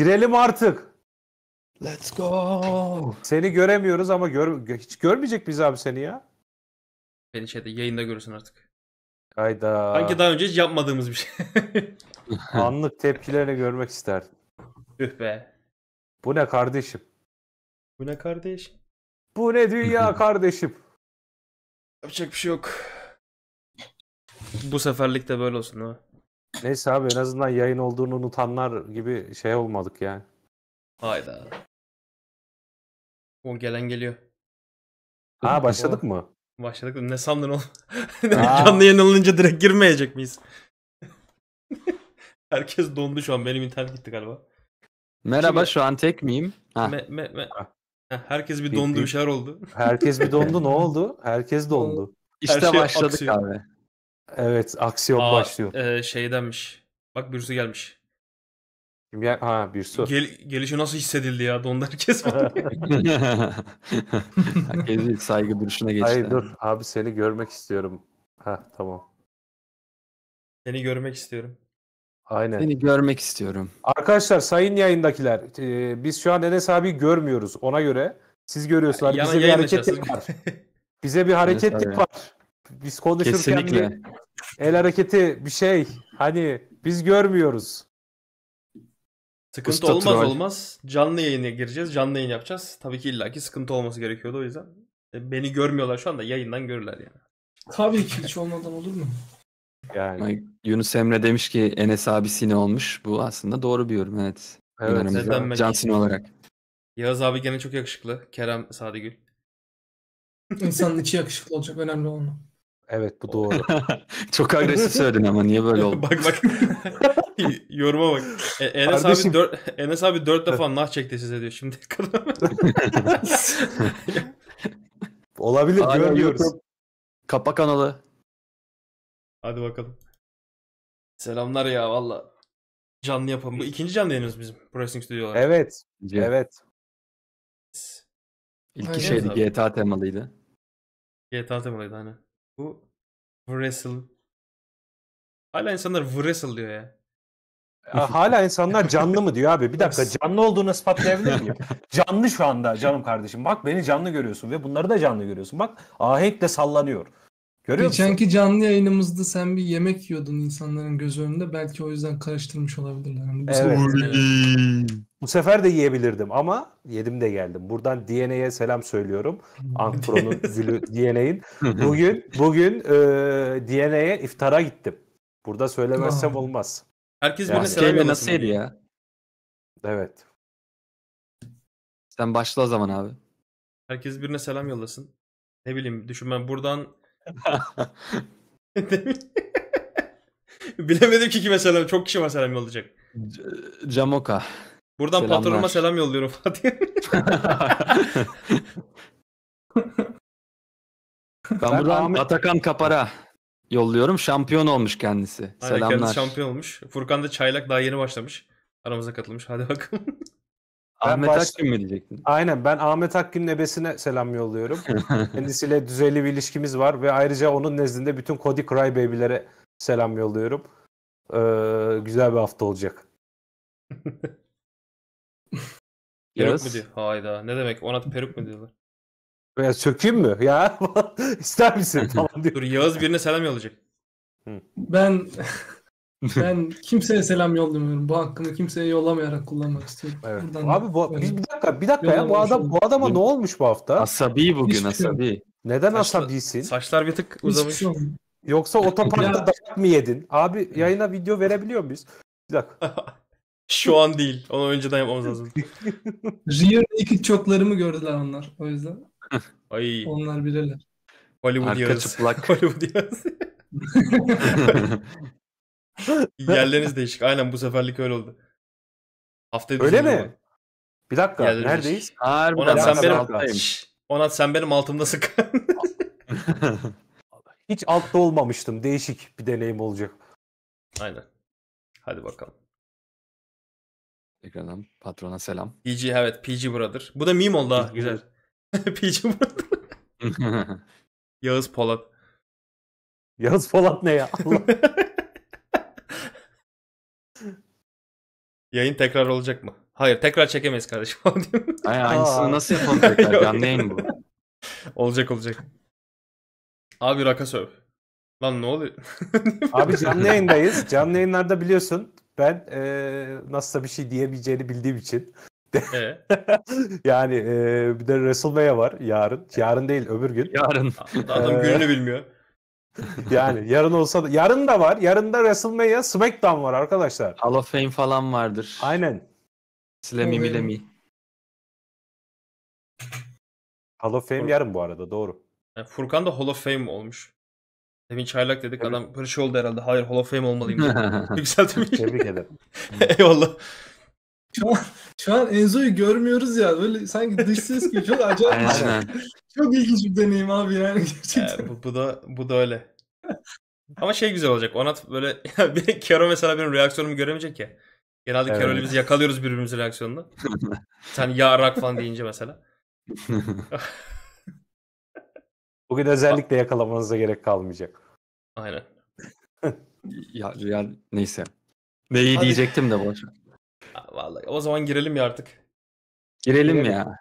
Girelim artık. Let's go. Seni göremiyoruz ama gör, hiç görmeyecek biz abi seni ya. Beni şeyde yayında görürsün artık. Hayda. Sanki daha önce hiç yapmadığımız bir şey. Anlık tepkilerini görmek isterdim. Üh be. Bu ne kardeşim? Bu ne kardeş? Bu ne dünya kardeşim? Yapacak bir şey yok. Bu seferlik de böyle olsun ha. Neyse abi en azından yayın olduğunu unutanlar gibi şey olmadık yani. Hayda. O gelen geliyor. Ha başladık mı? Başladık mı? Ne sandın oğlum? Canlı yayın alınca direkt girmeyecek miyiz? Herkes dondu şu an. Benim internet gitti galiba. Merhaba Şimdi... şu an tek miyim? Ha. Me, me, me... herkes bir dondu bir şeyler oldu. Herkes bir dondu ne oldu? Herkes dondu. İşte Her şey başladık aksıyor. abi. Evet aksiyon Aa, başlıyor. E, şeydenmiş. Bak birisi gelmiş. Kim gel ha birisi. Gel gelişi nasıl hissedildi ya? Dondan herkes Herkes saygı duruşuna geçti. Hayır dur abi seni görmek istiyorum. Ha tamam. Seni görmek istiyorum. Aynen. Seni görmek istiyorum. Arkadaşlar sayın yayındakiler e, biz şu an Enes abi görmüyoruz ona göre. Siz görüyorsunuz. Bize, Bize bir hareketlik var. Bize bir hareketlik var. Biz konuşurken Kesinlikle. Bir el hareketi bir şey. Hani biz görmüyoruz. Sıkıntı Usta olmaz troll. olmaz. Canlı yayına gireceğiz. Canlı yayın yapacağız. Tabii ki illaki sıkıntı olması gerekiyordu o yüzden. E, beni görmüyorlar şu anda. Yayından görürler yani. Tabii ki hiç olmadan olur mu? Yani. Yunus Emre demiş ki Enes abi sine olmuş. Bu aslında doğru bir yorum evet. Evet. Neden Can sine olarak. Yağız abi gene çok yakışıklı. Kerem Sadıgül. İnsanın içi yakışıklı olacak önemli olan. Evet bu doğru. Çok agresif söyledin ama niye böyle oldu? bak bak. Yoruma bak. E, Enes, Kardeşim... abi dört, Enes abi dört defa nah çekti size diyor şimdi Olabilir Hala görmüyoruz. YouTube. Kapa kanalı. Hadi bakalım. Selamlar ya valla. Canlı yapalım. Bu ikinci canlı yayınımız bizim. Wrestling Studio'lar. Evet. C. Evet. İlki Aynen şeydi abi. GTA temalıydı. GTA temalıydı hani. Bu Wrestle. Hala insanlar Wrestle diyor ya. hala insanlar canlı mı diyor abi. Bir dakika canlı olduğunu ispatlayabilir miyim? canlı şu anda canım kardeşim. Bak beni canlı görüyorsun ve bunları da canlı görüyorsun. Bak de sallanıyor. Görüyor Geçenki musun? canlı yayınımızda sen bir yemek yiyordun insanların göz önünde. Belki o yüzden karıştırmış olabilirler. Yani bu, evet. sefer, bu sefer de yiyebilirdim ama yedim de geldim. Buradan DNA'ye selam söylüyorum. Ankron'un zülü DNA'in. Bugün bugün e, DNA'ye iftara gittim. Burada söylemezsem olmaz. Herkes yani, beni şey selam nasıl ya? Evet. Sen başla o zaman abi. Herkes birine selam yollasın. Ne bileyim düşün ben buradan Bilemedim ki kime selam. Çok kişi var selam yollayacak. C- Camoka. Buradan Selamlar. patronuma selam yolluyorum Fatih. ben buradan Ahmet... Atakan Kapara yolluyorum. Şampiyon olmuş kendisi. Aynen, Selamlar. Kendisi şampiyon olmuş. Furkan da çaylak daha yeni başlamış. Aramıza katılmış. Hadi bakalım. Ahmet baş... Akgün mü diyecektin? Aynen ben Ahmet Akgün'ün ebesine selam yolluyorum. Kendisiyle düzeyli bir ilişkimiz var ve ayrıca onun nezdinde bütün Cody Crybaby'lere selam yolluyorum. Ee, güzel bir hafta olacak. peruk mu diyor? Hayda. Ne demek? Ona peruk mu diyorlar? Ya sökeyim mi? Ya ister misin? Tamam diyor. Dur Yağız birine selam yollayacak. Ben ben kimseye selam yollamıyorum. Bu hakkını kimseye yollamayarak kullanmak istiyorum. Evet. Buradan Abi bu, bir, bir dakika bir dakika ya bu adam bu adama ne olmuş bu hafta? Asabi bugün Hiçbir şey asabi. Şey Neden Saçla, asabisin? Saçlar bir tık uzamış. Şey Yoksa otoparkta dayak mı yedin? Abi yayına video verebiliyor muyuz? Bir dakika. Şu an değil. Onu önceden yapmamız lazım. Rear naked çoklarımı gördüler onlar. O yüzden. Ay. Onlar bilirler. Hollywood Arka yarası. çıplak. Hollywood yarısı. Yerleriniz değişik. Aynen bu seferlik öyle oldu. Haftaya Öyle mi? Oldu. Bir dakika. Yerleri neredeyiz? Değişik. Onat sen benim Şşş, Onat sen benim altımda sık. Hiç altta olmamıştım. Değişik bir deneyim olacak. Aynen. Hadi bakalım. Tekrardan patrona selam. PG evet PG buradır. Bu da meme oldu ha. Güzel. PG buradır. Yağız Polat. Yağız Polat ne ya? Allah. Yayın tekrar olacak mı? Hayır tekrar çekemeyiz kardeşim. Ay, aynısını nasıl yapalım tekrar? Anlayayım bu. olacak olacak. Abi raka söv. Lan ne oluyor? Abi canlı yayındayız. Canlı yayınlarda biliyorsun ben e, nasılsa bir şey diyemeyeceğini bildiğim için. Ee? yani e, bir de WrestleMania var yarın. Yarın değil öbür gün. Yarın. Adam gününü bilmiyor. yani yarın olsa da yarın da var. Yarın da WrestleMania SmackDown var arkadaşlar. Hall of Fame falan vardır. Aynen. Slammy mi? Milemi. Hall of Fame Fur- yarın bu arada doğru. Yani Furkan da Hall of Fame olmuş. Demin çaylak dedik evet. adam pırış oldu herhalde. Hayır Hall of Fame olmalıyım. Yükseltmiş. Tebrik ederim. Eyvallah. Şu an Enzo'yu görmüyoruz ya. Böyle sanki dışsız gibi çok acayip. Şey. Aynen. çok ilginç bir deneyim abi yani ee, gerçekten. Ee, bu, bu, da, bu da öyle. Ama şey güzel olacak. Onat böyle Kero mesela benim reaksiyonumu göremeyecek ya. Genelde evet. Kero'yla biz yakalıyoruz birbirimizin reaksiyonunu. Sen yarak falan deyince mesela. Bugün özellikle yakalamanıza gerek kalmayacak. Aynen. ya, ya neyse. Neyi Hadi. diyecektim de boş Ah, vallahi o zaman girelim ya artık. Girelim, Girelim. ya.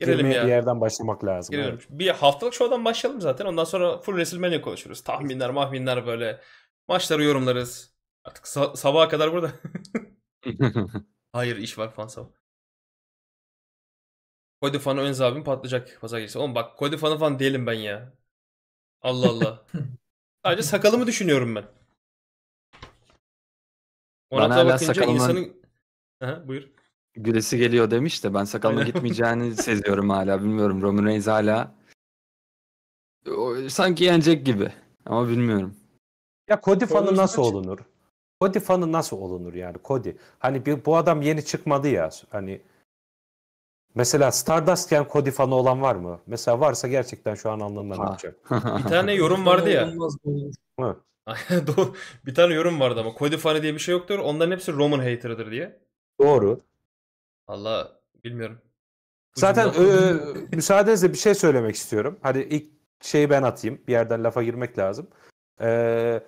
Girelim ya. Bir yerden başlamak lazım. Girelim. Evet. Bir haftalık şovdan başlayalım zaten. Ondan sonra full WrestleMania konuşuruz. Tahminler, mahminler böyle. Maçları yorumlarız. Artık sa- sabaha kadar burada. Hayır iş var falan sabah. Cody fanı Önz abim patlayacak pazar gecesi. Oğlum bak Cody fanı falan değilim ben ya. Allah Allah. Sadece sakalımı düşünüyorum ben. Ona bakınca sakalımdan- insanın Hı buyur. Gülesi geliyor demiş de ben sakalla gitmeyeceğini seziyorum hala. Bilmiyorum Roman Reigns hala o, sanki yenecek gibi ama bilmiyorum. Ya Cody fanı Konuşmak nasıl için. olunur? Cody fanı nasıl olunur yani Cody? Hani bir, bu adam yeni çıkmadı ya. Hani mesela Stardust'ken Cody fanı olan var mı? Mesela varsa gerçekten şu an anlamlanacak. Bir tane yorum vardı ya. bir tane yorum vardı ama Cody fanı diye bir şey yoktur. Onların hepsi Roman hater'dır diye. Doğru. Allah bilmiyorum. Zaten e, müsaadenizle bir şey söylemek istiyorum. Hadi ilk şeyi ben atayım. Bir yerden lafa girmek lazım. E,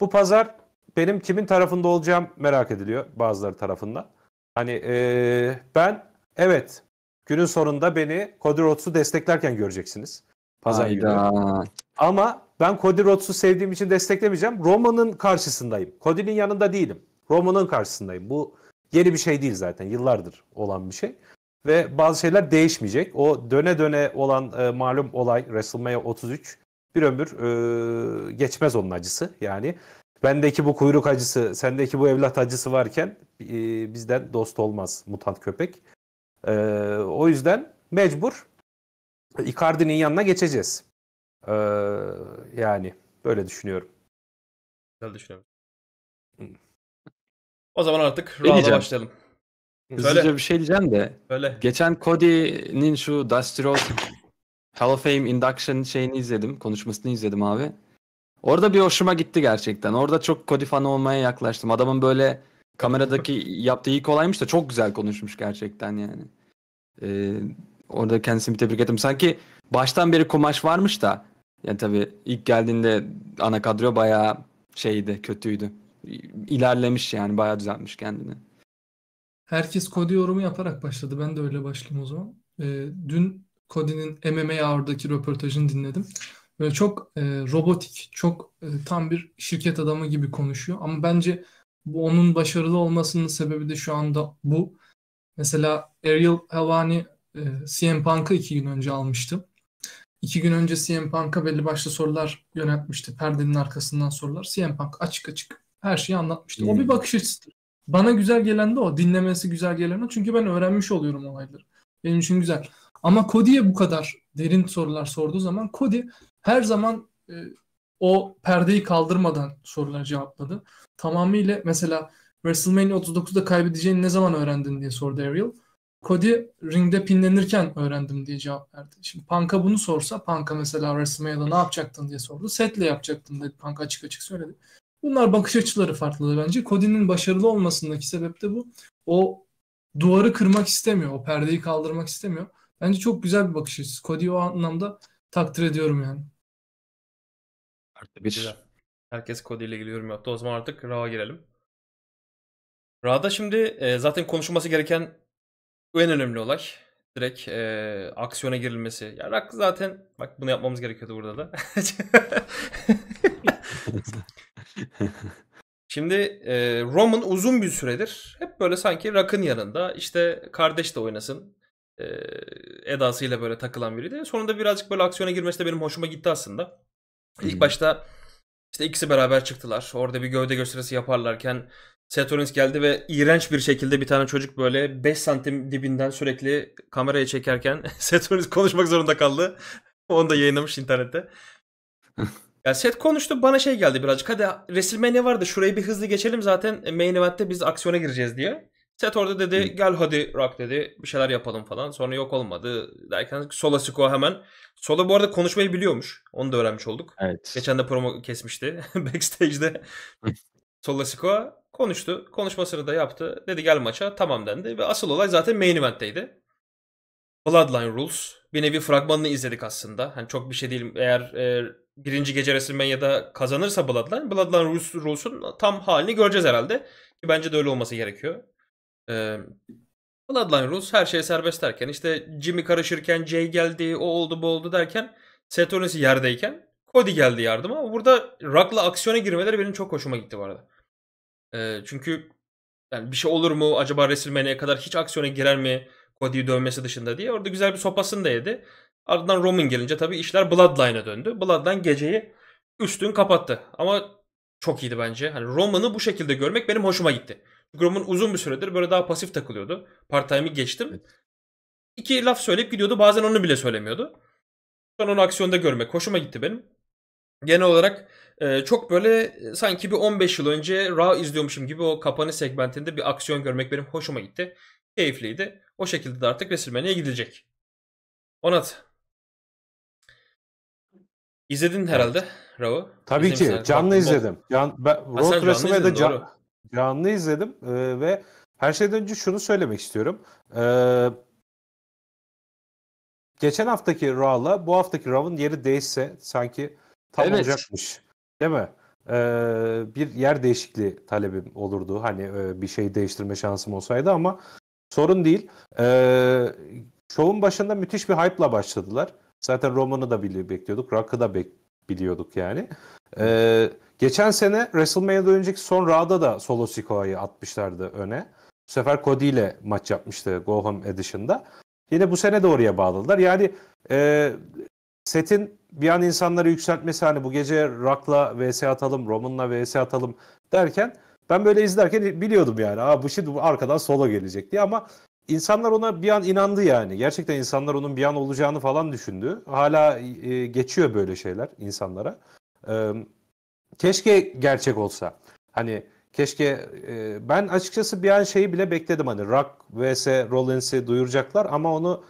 bu pazar benim kimin tarafında olacağım merak ediliyor bazıları tarafından. Hani e, ben evet günün sonunda beni Cody Rhodes'u desteklerken göreceksiniz. Pazar Hayda. günü. Ama ben Cody Rhodes'u sevdiğim için desteklemeyeceğim. Roman'ın karşısındayım. Cody'nin yanında değilim. Roman'ın karşısındayım. Bu Yeni bir şey değil zaten. Yıllardır olan bir şey. Ve bazı şeyler değişmeyecek. O döne döne olan e, malum olay WrestleMania 33 bir ömür e, geçmez onun acısı. Yani bendeki bu kuyruk acısı, sendeki bu evlat acısı varken e, bizden dost olmaz mutant köpek. E, o yüzden mecbur Icardi'nin yanına geçeceğiz. E, yani böyle düşünüyorum. Güzel düşünüyorum. O zaman artık round'a başlayalım. Hızlıca Söyle. bir şey diyeceğim de. Söyle. Geçen Cody'nin şu Dusty Rhodes Hall of Fame induction şeyini izledim. Konuşmasını izledim abi. Orada bir hoşuma gitti gerçekten. Orada çok Cody fanı olmaya yaklaştım. Adamın böyle kameradaki yaptığı iyi kolaymış da çok güzel konuşmuş gerçekten yani. Ee, orada kendisini bir tebrik ettim. Sanki baştan beri kumaş varmış da. Yani tabii ilk geldiğinde ana kadro bayağı şeydi, kötüydü ilerlemiş yani bayağı düzeltmiş kendini. Herkes Cody yorumu yaparak başladı. Ben de öyle başlayayım o zaman. E, dün Cody'nin MMA Hour'daki röportajını dinledim. Böyle çok e, robotik, çok e, tam bir şirket adamı gibi konuşuyor. Ama bence bu onun başarılı olmasının sebebi de şu anda bu. Mesela Ariel Helwani e, CM Punk'ı iki gün önce almıştı. İki gün önce CM Punk'a belli başlı sorular yöneltmişti. Perdenin arkasından sorular. CM Punk açık açık her şeyi anlatmıştım. O bir hmm. bakış açısıdır. Bana güzel gelen de o. Dinlemesi güzel gelen de Çünkü ben öğrenmiş oluyorum olayları. Benim için güzel. Ama Cody'ye bu kadar derin sorular sorduğu zaman Cody her zaman e, o perdeyi kaldırmadan sorulara cevapladı. Tamamıyla mesela WrestleMania 39'da kaybedeceğini ne zaman öğrendin diye sordu Ariel. Cody ringde pinlenirken öğrendim diye cevap verdi. Şimdi Punk'a bunu sorsa Punk'a mesela WrestleMania'da ne yapacaktın diye sordu. Setle yapacaktım dedi. Punk açık açık söyledi. Bunlar bakış açıları farklılığı bence. Cody'nin başarılı olmasındaki sebep de bu. O duvarı kırmak istemiyor. O perdeyi kaldırmak istemiyor. Bence çok güzel bir bakış açısı. Cody'yi o anlamda takdir ediyorum yani. Artık bir. Güzel. Herkes Cody ile geliyorum yorum yaptı. O zaman artık Raw'a girelim. Raw'da şimdi e, zaten konuşulması gereken en önemli olay. Direkt e, aksiyona girilmesi. Ya Yani zaten bak bunu yapmamız gerekiyordu burada da. Şimdi e, Roman uzun bir süredir hep böyle sanki Rakın yanında işte kardeş de oynasın e, edasıyla böyle takılan biriydi. Sonunda birazcık böyle aksiyona girmesi de benim hoşuma gitti aslında. İlk başta işte ikisi beraber çıktılar. Orada bir gövde gösterisi yaparlarken Setorins geldi ve iğrenç bir şekilde bir tane çocuk böyle 5 santim dibinden sürekli kameraya çekerken Setorins konuşmak zorunda kaldı. Onu da yayınlamış internette. Ya set konuştu bana şey geldi birazcık. Hadi WrestleMania vardı şurayı bir hızlı geçelim zaten e, main event'te biz aksiyona gireceğiz diye. Set orada dedi Hı. gel hadi Rock dedi bir şeyler yapalım falan. Sonra yok olmadı derken Sola Siko hemen. Sola bu arada konuşmayı biliyormuş. Onu da öğrenmiş olduk. Evet. Geçen de promo kesmişti backstage'de. Sola Siko konuştu. Konuşmasını da yaptı. Dedi gel maça tamam dendi. Ve asıl olay zaten main event'teydi. Bloodline Rules. Bir nevi fragmanını izledik aslında. Hani çok bir şey değil. Eğer e, birinci gece ya da kazanırsa Bloodline, Bloodline Rules, Rules'un tam halini göreceğiz herhalde. Ki bence de öyle olması gerekiyor. E, Bloodline Rules her şeye serbest derken işte Jimmy karışırken Jay geldi, o oldu bu oldu derken Seth Rollins yerdeyken Cody geldi yardıma. Burada Rock'la aksiyona girmeleri benim çok hoşuma gitti bu arada. E, çünkü yani bir şey olur mu? Acaba WrestleMania'ya kadar hiç aksiyona girer mi? Cody'yi dövmesi dışında diye. Orada güzel bir sopasını da yedi. Ardından Roman gelince tabii işler Bloodline'a döndü. Bloodline geceyi üstün kapattı. Ama çok iyiydi bence. Hani Roman'ı bu şekilde görmek benim hoşuma gitti. Roman uzun bir süredir böyle daha pasif takılıyordu. Part time'i geçtim. Evet. İki laf söyleyip gidiyordu. Bazen onu bile söylemiyordu. Sonra onu aksiyonda görmek hoşuma gitti benim. Genel olarak e, çok böyle e, sanki bir 15 yıl önce Raw izliyormuşum gibi o kapanış segmentinde bir aksiyon görmek benim hoşuma gitti. Keyifliydi. O şekilde de artık Wrestlemania'ya gidecek. Onat. İzledin herhalde Raw'u. Tabii İzlemişsin ki. Canlı izledim. Can, ben, Road WrestleMania'da can, canlı izledim ee, ve her şeyden önce şunu söylemek istiyorum. Ee, geçen haftaki Raw'la bu haftaki Raw'ın yeri değişse sanki tam evet. olacakmış. Değil mi? Ee, bir yer değişikliği talebim olurdu. Hani e, bir şey değiştirme şansım olsaydı ama Sorun değil. Ee, şovun başında müthiş bir hype'la başladılar. Zaten Roman'ı da bekliyorduk. Rock'ı da bek biliyorduk yani. Ee, geçen sene WrestleMania'da önceki son Raw'da da Solo Sikoa'yı atmışlardı öne. Bu sefer Cody ile maç yapmıştı Go Home Edition'da. Yine bu sene de oraya bağladılar. Yani e, setin bir an insanları yükseltmesi hani bu gece Rock'la vs atalım, Roman'la vs atalım derken ben böyle izlerken biliyordum yani. Aa bu şimdi arkadan sola gelecek diye ama insanlar ona bir an inandı yani. Gerçekten insanlar onun bir an olacağını falan düşündü. Hala e, geçiyor böyle şeyler insanlara. E, keşke gerçek olsa. Hani keşke e, ben açıkçası bir an şeyi bile bekledim hani Rock vs Rollins'i duyuracaklar ama onu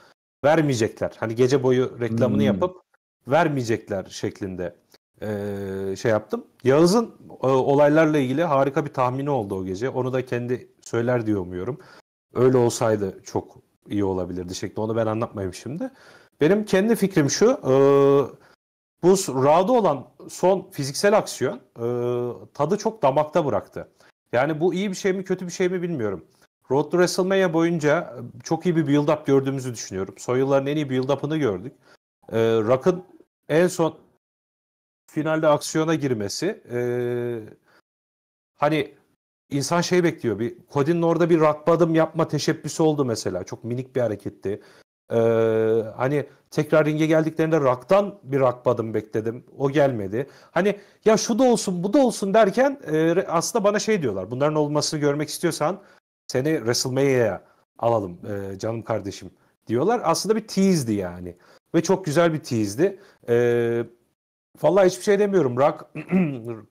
vermeyecekler. Hani gece boyu reklamını hmm. yapıp vermeyecekler şeklinde e, şey yaptım. Yağız'ın e, olaylarla ilgili harika bir tahmini oldu o gece. Onu da kendi söyler diyor umuyorum. Öyle olsaydı çok iyi olabilirdi şeklinde. Onu ben anlatmayayım şimdi. Benim kendi fikrim şu. E, bu Raud'da olan son fiziksel aksiyon e, tadı çok damakta bıraktı. Yani bu iyi bir şey mi kötü bir şey mi bilmiyorum. Road to WrestleMania boyunca çok iyi bir build-up gördüğümüzü düşünüyorum. Son yılların en iyi build-up'ını gördük. E, Rock'ın en son finalde aksiyona girmesi e, hani insan şey bekliyor. Bir Kodin'in orada bir rakba yapma teşebbüsü oldu mesela. Çok minik bir hareketti. Ee, hani tekrar ringe geldiklerinde raktan bir rakba bekledim. O gelmedi. Hani ya şu da olsun bu da olsun derken e, aslında bana şey diyorlar. Bunların olmasını görmek istiyorsan seni WrestleMania'ya alalım e, canım kardeşim diyorlar. Aslında bir tease'di yani. Ve çok güzel bir tease'di. Eee Vallahi hiçbir şey demiyorum. Rock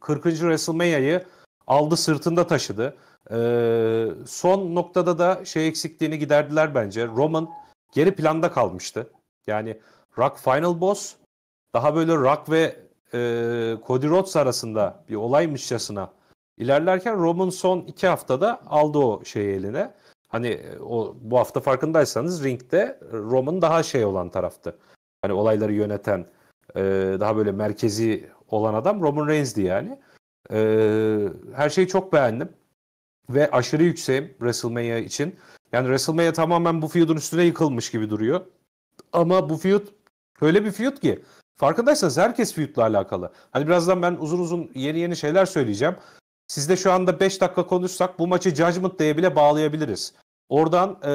40. WrestleMania'yı aldı sırtında taşıdı. Ee, son noktada da şey eksikliğini giderdiler bence. Roman geri planda kalmıştı. Yani Rock Final Boss daha böyle Rock ve e, Cody Rhodes arasında bir olaymışçasına ilerlerken Roman son iki haftada aldı o şeyi eline. Hani e, o bu hafta farkındaysanız ringde Roman daha şey olan taraftı. Hani olayları yöneten e, daha böyle merkezi olan adam Roman Reigns'di yani. E, her şeyi çok beğendim. Ve aşırı yükseğim WrestleMania için. Yani WrestleMania tamamen bu feud'un üstüne yıkılmış gibi duruyor. Ama bu feud öyle bir feud ki farkındaysanız herkes feud'la alakalı. Hani birazdan ben uzun uzun yeni yeni şeyler söyleyeceğim. Siz de şu anda 5 dakika konuşsak bu maçı Judgment diye bile bağlayabiliriz. Oradan e,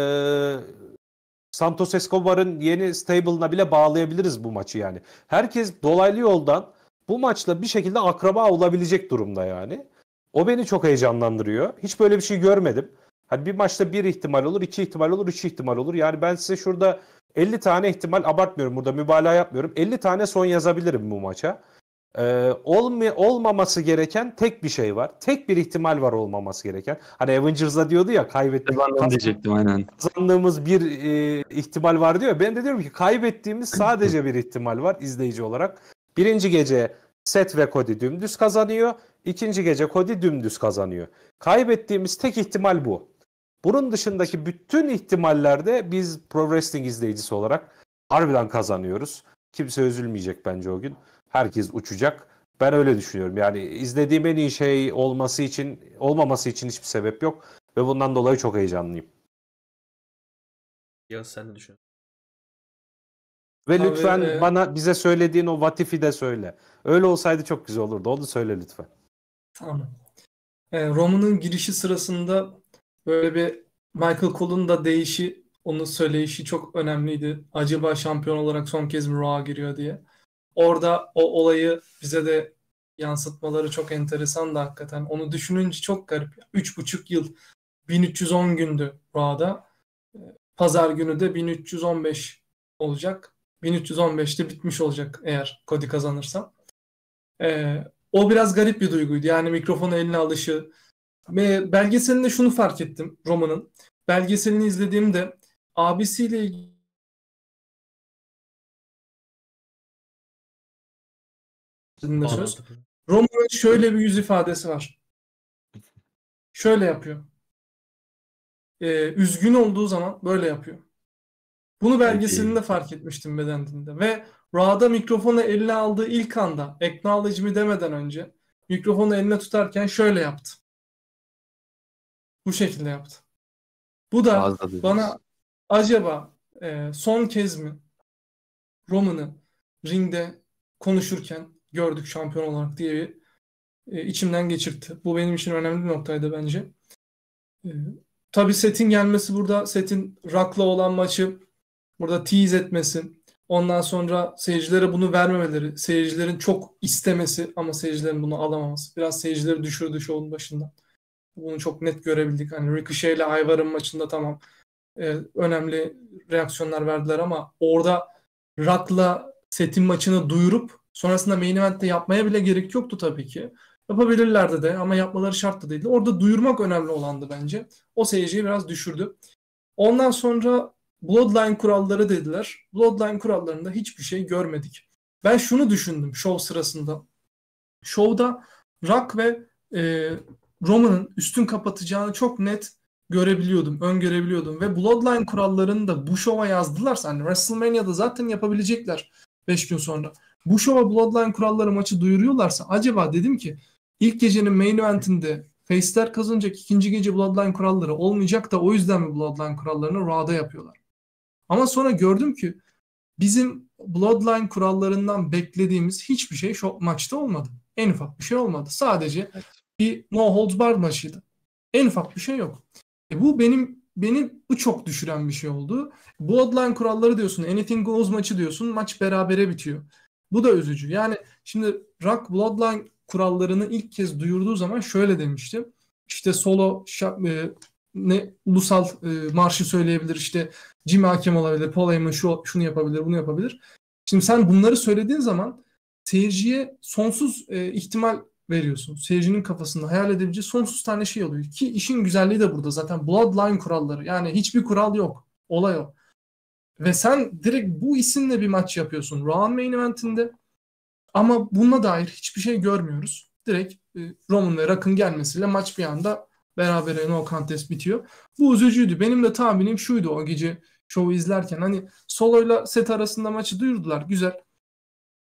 Santos Escobar'ın yeni stable'ına bile bağlayabiliriz bu maçı yani. Herkes dolaylı yoldan bu maçla bir şekilde akraba olabilecek durumda yani. O beni çok heyecanlandırıyor. Hiç böyle bir şey görmedim. Hani bir maçta bir ihtimal olur, iki ihtimal olur, üç ihtimal olur. Yani ben size şurada 50 tane ihtimal abartmıyorum burada mübalağa yapmıyorum. 50 tane son yazabilirim bu maça. Ee, olma, olmaması gereken tek bir şey var. Tek bir ihtimal var olmaması gereken. Hani Avengers'da diyordu ya kaybettiğimiz Kazandığımız bir e, ihtimal var diyor. Ben de diyorum ki kaybettiğimiz sadece bir ihtimal var izleyici olarak. Birinci gece Seth ve Cody dümdüz kazanıyor. İkinci gece Cody dümdüz kazanıyor. Kaybettiğimiz tek ihtimal bu. Bunun dışındaki bütün ihtimallerde biz pro wrestling izleyicisi olarak harbiden kazanıyoruz. Kimse üzülmeyecek bence o gün. Herkes uçacak. Ben öyle düşünüyorum. Yani izlediğim en iyi şey olması için olmaması için hiçbir sebep yok ve bundan dolayı çok heyecanlıyım. Ya sen ne düşünüyorsun? Ve Abi, lütfen e... bana bize söylediğin o Vatifi de söyle. Öyle olsaydı çok güzel olurdu. Onu söyle lütfen. Tamam. E, romanın girişi sırasında böyle bir Michael Cole'un da değişi, onun söyleyişi çok önemliydi. Acaba şampiyon olarak son kez mi Raw'a giriyor diye orada o olayı bize de yansıtmaları çok enteresan da hakikaten. Onu düşününce çok garip. 3,5 yıl 1310 gündü Ra'da. Ee, pazar günü de 1315 olacak. 1315'te bitmiş olacak eğer kodi kazanırsam. Ee, o biraz garip bir duyguydu. Yani mikrofonu eline alışı. Ve belgeselinde şunu fark ettim Roma'nın. Belgeselini izlediğimde abisiyle ilgili söz. Romu'nun şöyle bir yüz ifadesi var. Şöyle yapıyor. Ee, üzgün olduğu zaman böyle yapıyor. Bunu belgeselinde fark etmiştim bedeninde Ve Ra'da mikrofonu eline aldığı ilk anda, acknowledge mi demeden önce, mikrofonu eline tutarken şöyle yaptı. Bu şekilde yaptı. Bu da bana acaba e, son kez mi Roman'ı ringde konuşurken gördük şampiyon olarak diye bir e, içimden geçirtti. Bu benim için önemli bir noktaydı bence. E, tabii setin gelmesi burada setin rakla olan maçı burada tease etmesi. Ondan sonra seyircilere bunu vermemeleri, seyircilerin çok istemesi ama seyircilerin bunu alamaması. Biraz seyircileri düşürdü şovun başından. Bunu çok net görebildik. Hani Ricochet ile Ayvar'ın maçında tamam e, önemli reaksiyonlar verdiler ama orada rakla setin maçını duyurup Sonrasında main event'te yapmaya bile gerek yoktu tabii ki. Yapabilirlerdi de ama yapmaları şart da değildi. Orada duyurmak önemli olandı bence. O seyirciyi biraz düşürdü. Ondan sonra Bloodline kuralları dediler. Bloodline kurallarında hiçbir şey görmedik. Ben şunu düşündüm show sırasında. Show'da Rock ve e, Roman'ın üstün kapatacağını çok net görebiliyordum, öngörebiliyordum. Ve Bloodline kurallarını da bu şova yazdılar. Yani WrestleMania'da zaten yapabilecekler 5 gün sonra bu şova Bloodline kuralları maçı duyuruyorlarsa acaba dedim ki ilk gecenin main eventinde Face'ler kazanacak ikinci gece Bloodline kuralları olmayacak da o yüzden mi Bloodline kurallarını Raw'da yapıyorlar. Ama sonra gördüm ki bizim Bloodline kurallarından beklediğimiz hiçbir şey şok maçta olmadı. En ufak bir şey olmadı. Sadece bir no holds barred maçıydı. En ufak bir şey yok. E bu benim beni bu çok düşüren bir şey oldu. Bloodline kuralları diyorsun, anything goes maçı diyorsun, maç berabere bitiyor. Bu da üzücü. Yani şimdi Rock Bloodline kurallarını ilk kez duyurduğu zaman şöyle demiştim. İşte solo şap, e, ne ulusal e, marşı söyleyebilir, işte Jimmy hakem olabilir, Paul Heyman şu, şunu yapabilir, bunu yapabilir. Şimdi sen bunları söylediğin zaman seyirciye sonsuz e, ihtimal veriyorsun. Seyircinin kafasında hayal edebileceği sonsuz tane şey oluyor. Ki işin güzelliği de burada zaten. Bloodline kuralları. Yani hiçbir kural yok. Olay yok. Ve sen direkt bu isimle bir maç yapıyorsun Raw main eventinde. Ama bununla dair hiçbir şey görmüyoruz. Direkt e, Roman ve Rock'ın gelmesiyle maç bir anda beraber no contest bitiyor. Bu üzücüydü. Benim de tahminim şuydu o gece şovu izlerken. Hani soloyla set arasında maçı duyurdular. Güzel.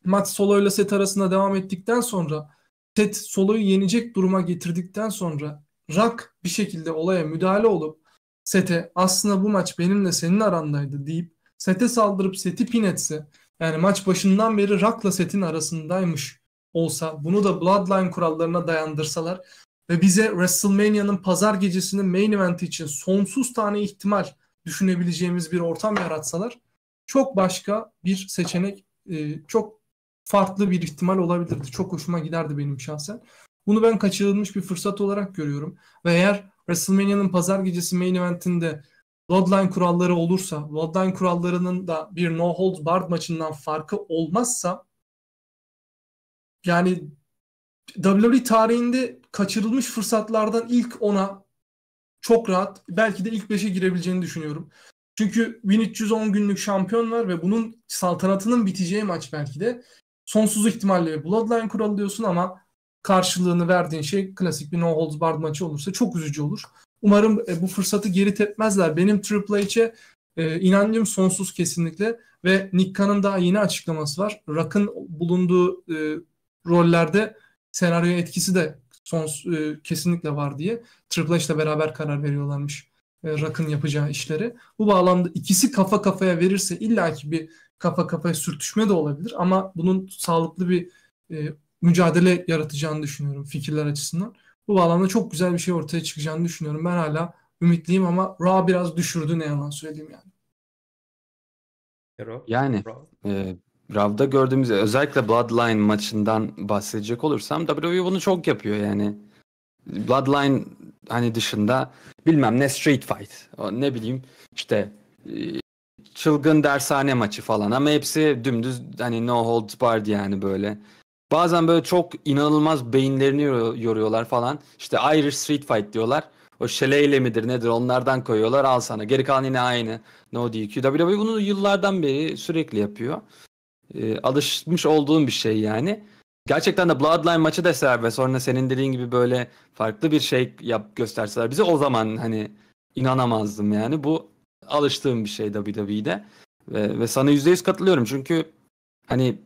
Maç soloyla set arasında devam ettikten sonra set soloyu yenecek duruma getirdikten sonra Rock bir şekilde olaya müdahale olup sete aslında bu maç benimle senin arandaydı deyip sete saldırıp seti pin etse yani maç başından beri Rock'la setin arasındaymış olsa bunu da Bloodline kurallarına dayandırsalar ve bize WrestleMania'nın pazar gecesinin main eventi için sonsuz tane ihtimal düşünebileceğimiz bir ortam yaratsalar çok başka bir seçenek e, çok farklı bir ihtimal olabilirdi. Çok hoşuma giderdi benim şahsen. Bunu ben kaçırılmış bir fırsat olarak görüyorum. Ve eğer WrestleMania'nın pazar gecesi main eventinde Bloodline kuralları olursa, Bloodline kurallarının da bir no holds barred maçından farkı olmazsa yani WWE tarihinde kaçırılmış fırsatlardan ilk ona çok rahat belki de ilk 5'e girebileceğini düşünüyorum. Çünkü 1310 günlük şampiyon var ve bunun saltanatının biteceği maç belki de. Sonsuz ihtimalle Bloodline kuralı diyorsun ama karşılığını verdiğin şey klasik bir no holds barred maçı olursa çok üzücü olur. Umarım e, bu fırsatı geri tepmezler. Benim Triple H'e e, inancım sonsuz kesinlikle ve Nikka'nın daha yeni açıklaması var. Rock'ın bulunduğu e, rollerde senaryo etkisi de son e, kesinlikle var diye Triple H ile beraber karar veriyorlarmış e, Rock'ın yapacağı işleri. Bu bağlamda ikisi kafa kafaya verirse illaki bir kafa kafaya sürtüşme de olabilir ama bunun sağlıklı bir e, mücadele yaratacağını düşünüyorum fikirler açısından. Bu bağlamda çok güzel bir şey ortaya çıkacağını düşünüyorum. Ben hala ümitliyim ama Ra biraz düşürdü ne yalan söyleyeyim yani. Yani e, Rav'da gördüğümüz özellikle Bloodline maçından bahsedecek olursam WWE bunu çok yapıyor yani. Bloodline hani dışında bilmem ne street fight ne bileyim işte e, çılgın dershane maçı falan ama hepsi dümdüz hani no holds barred yani böyle Bazen böyle çok inanılmaz beyinlerini yoruyorlar falan. İşte Irish Street Fight diyorlar. O şeleyle midir nedir onlardan koyuyorlar al sana. Geri kalan yine aynı. No DQ. WWE bunu yıllardan beri sürekli yapıyor. E, alışmış olduğum bir şey yani. Gerçekten de Bloodline maçı deseler ve sonra senin dediğin gibi böyle farklı bir şey yap gösterseler bize o zaman hani inanamazdım yani. Bu alıştığım bir şey WWE'de. Ve, ve sana %100 katılıyorum çünkü hani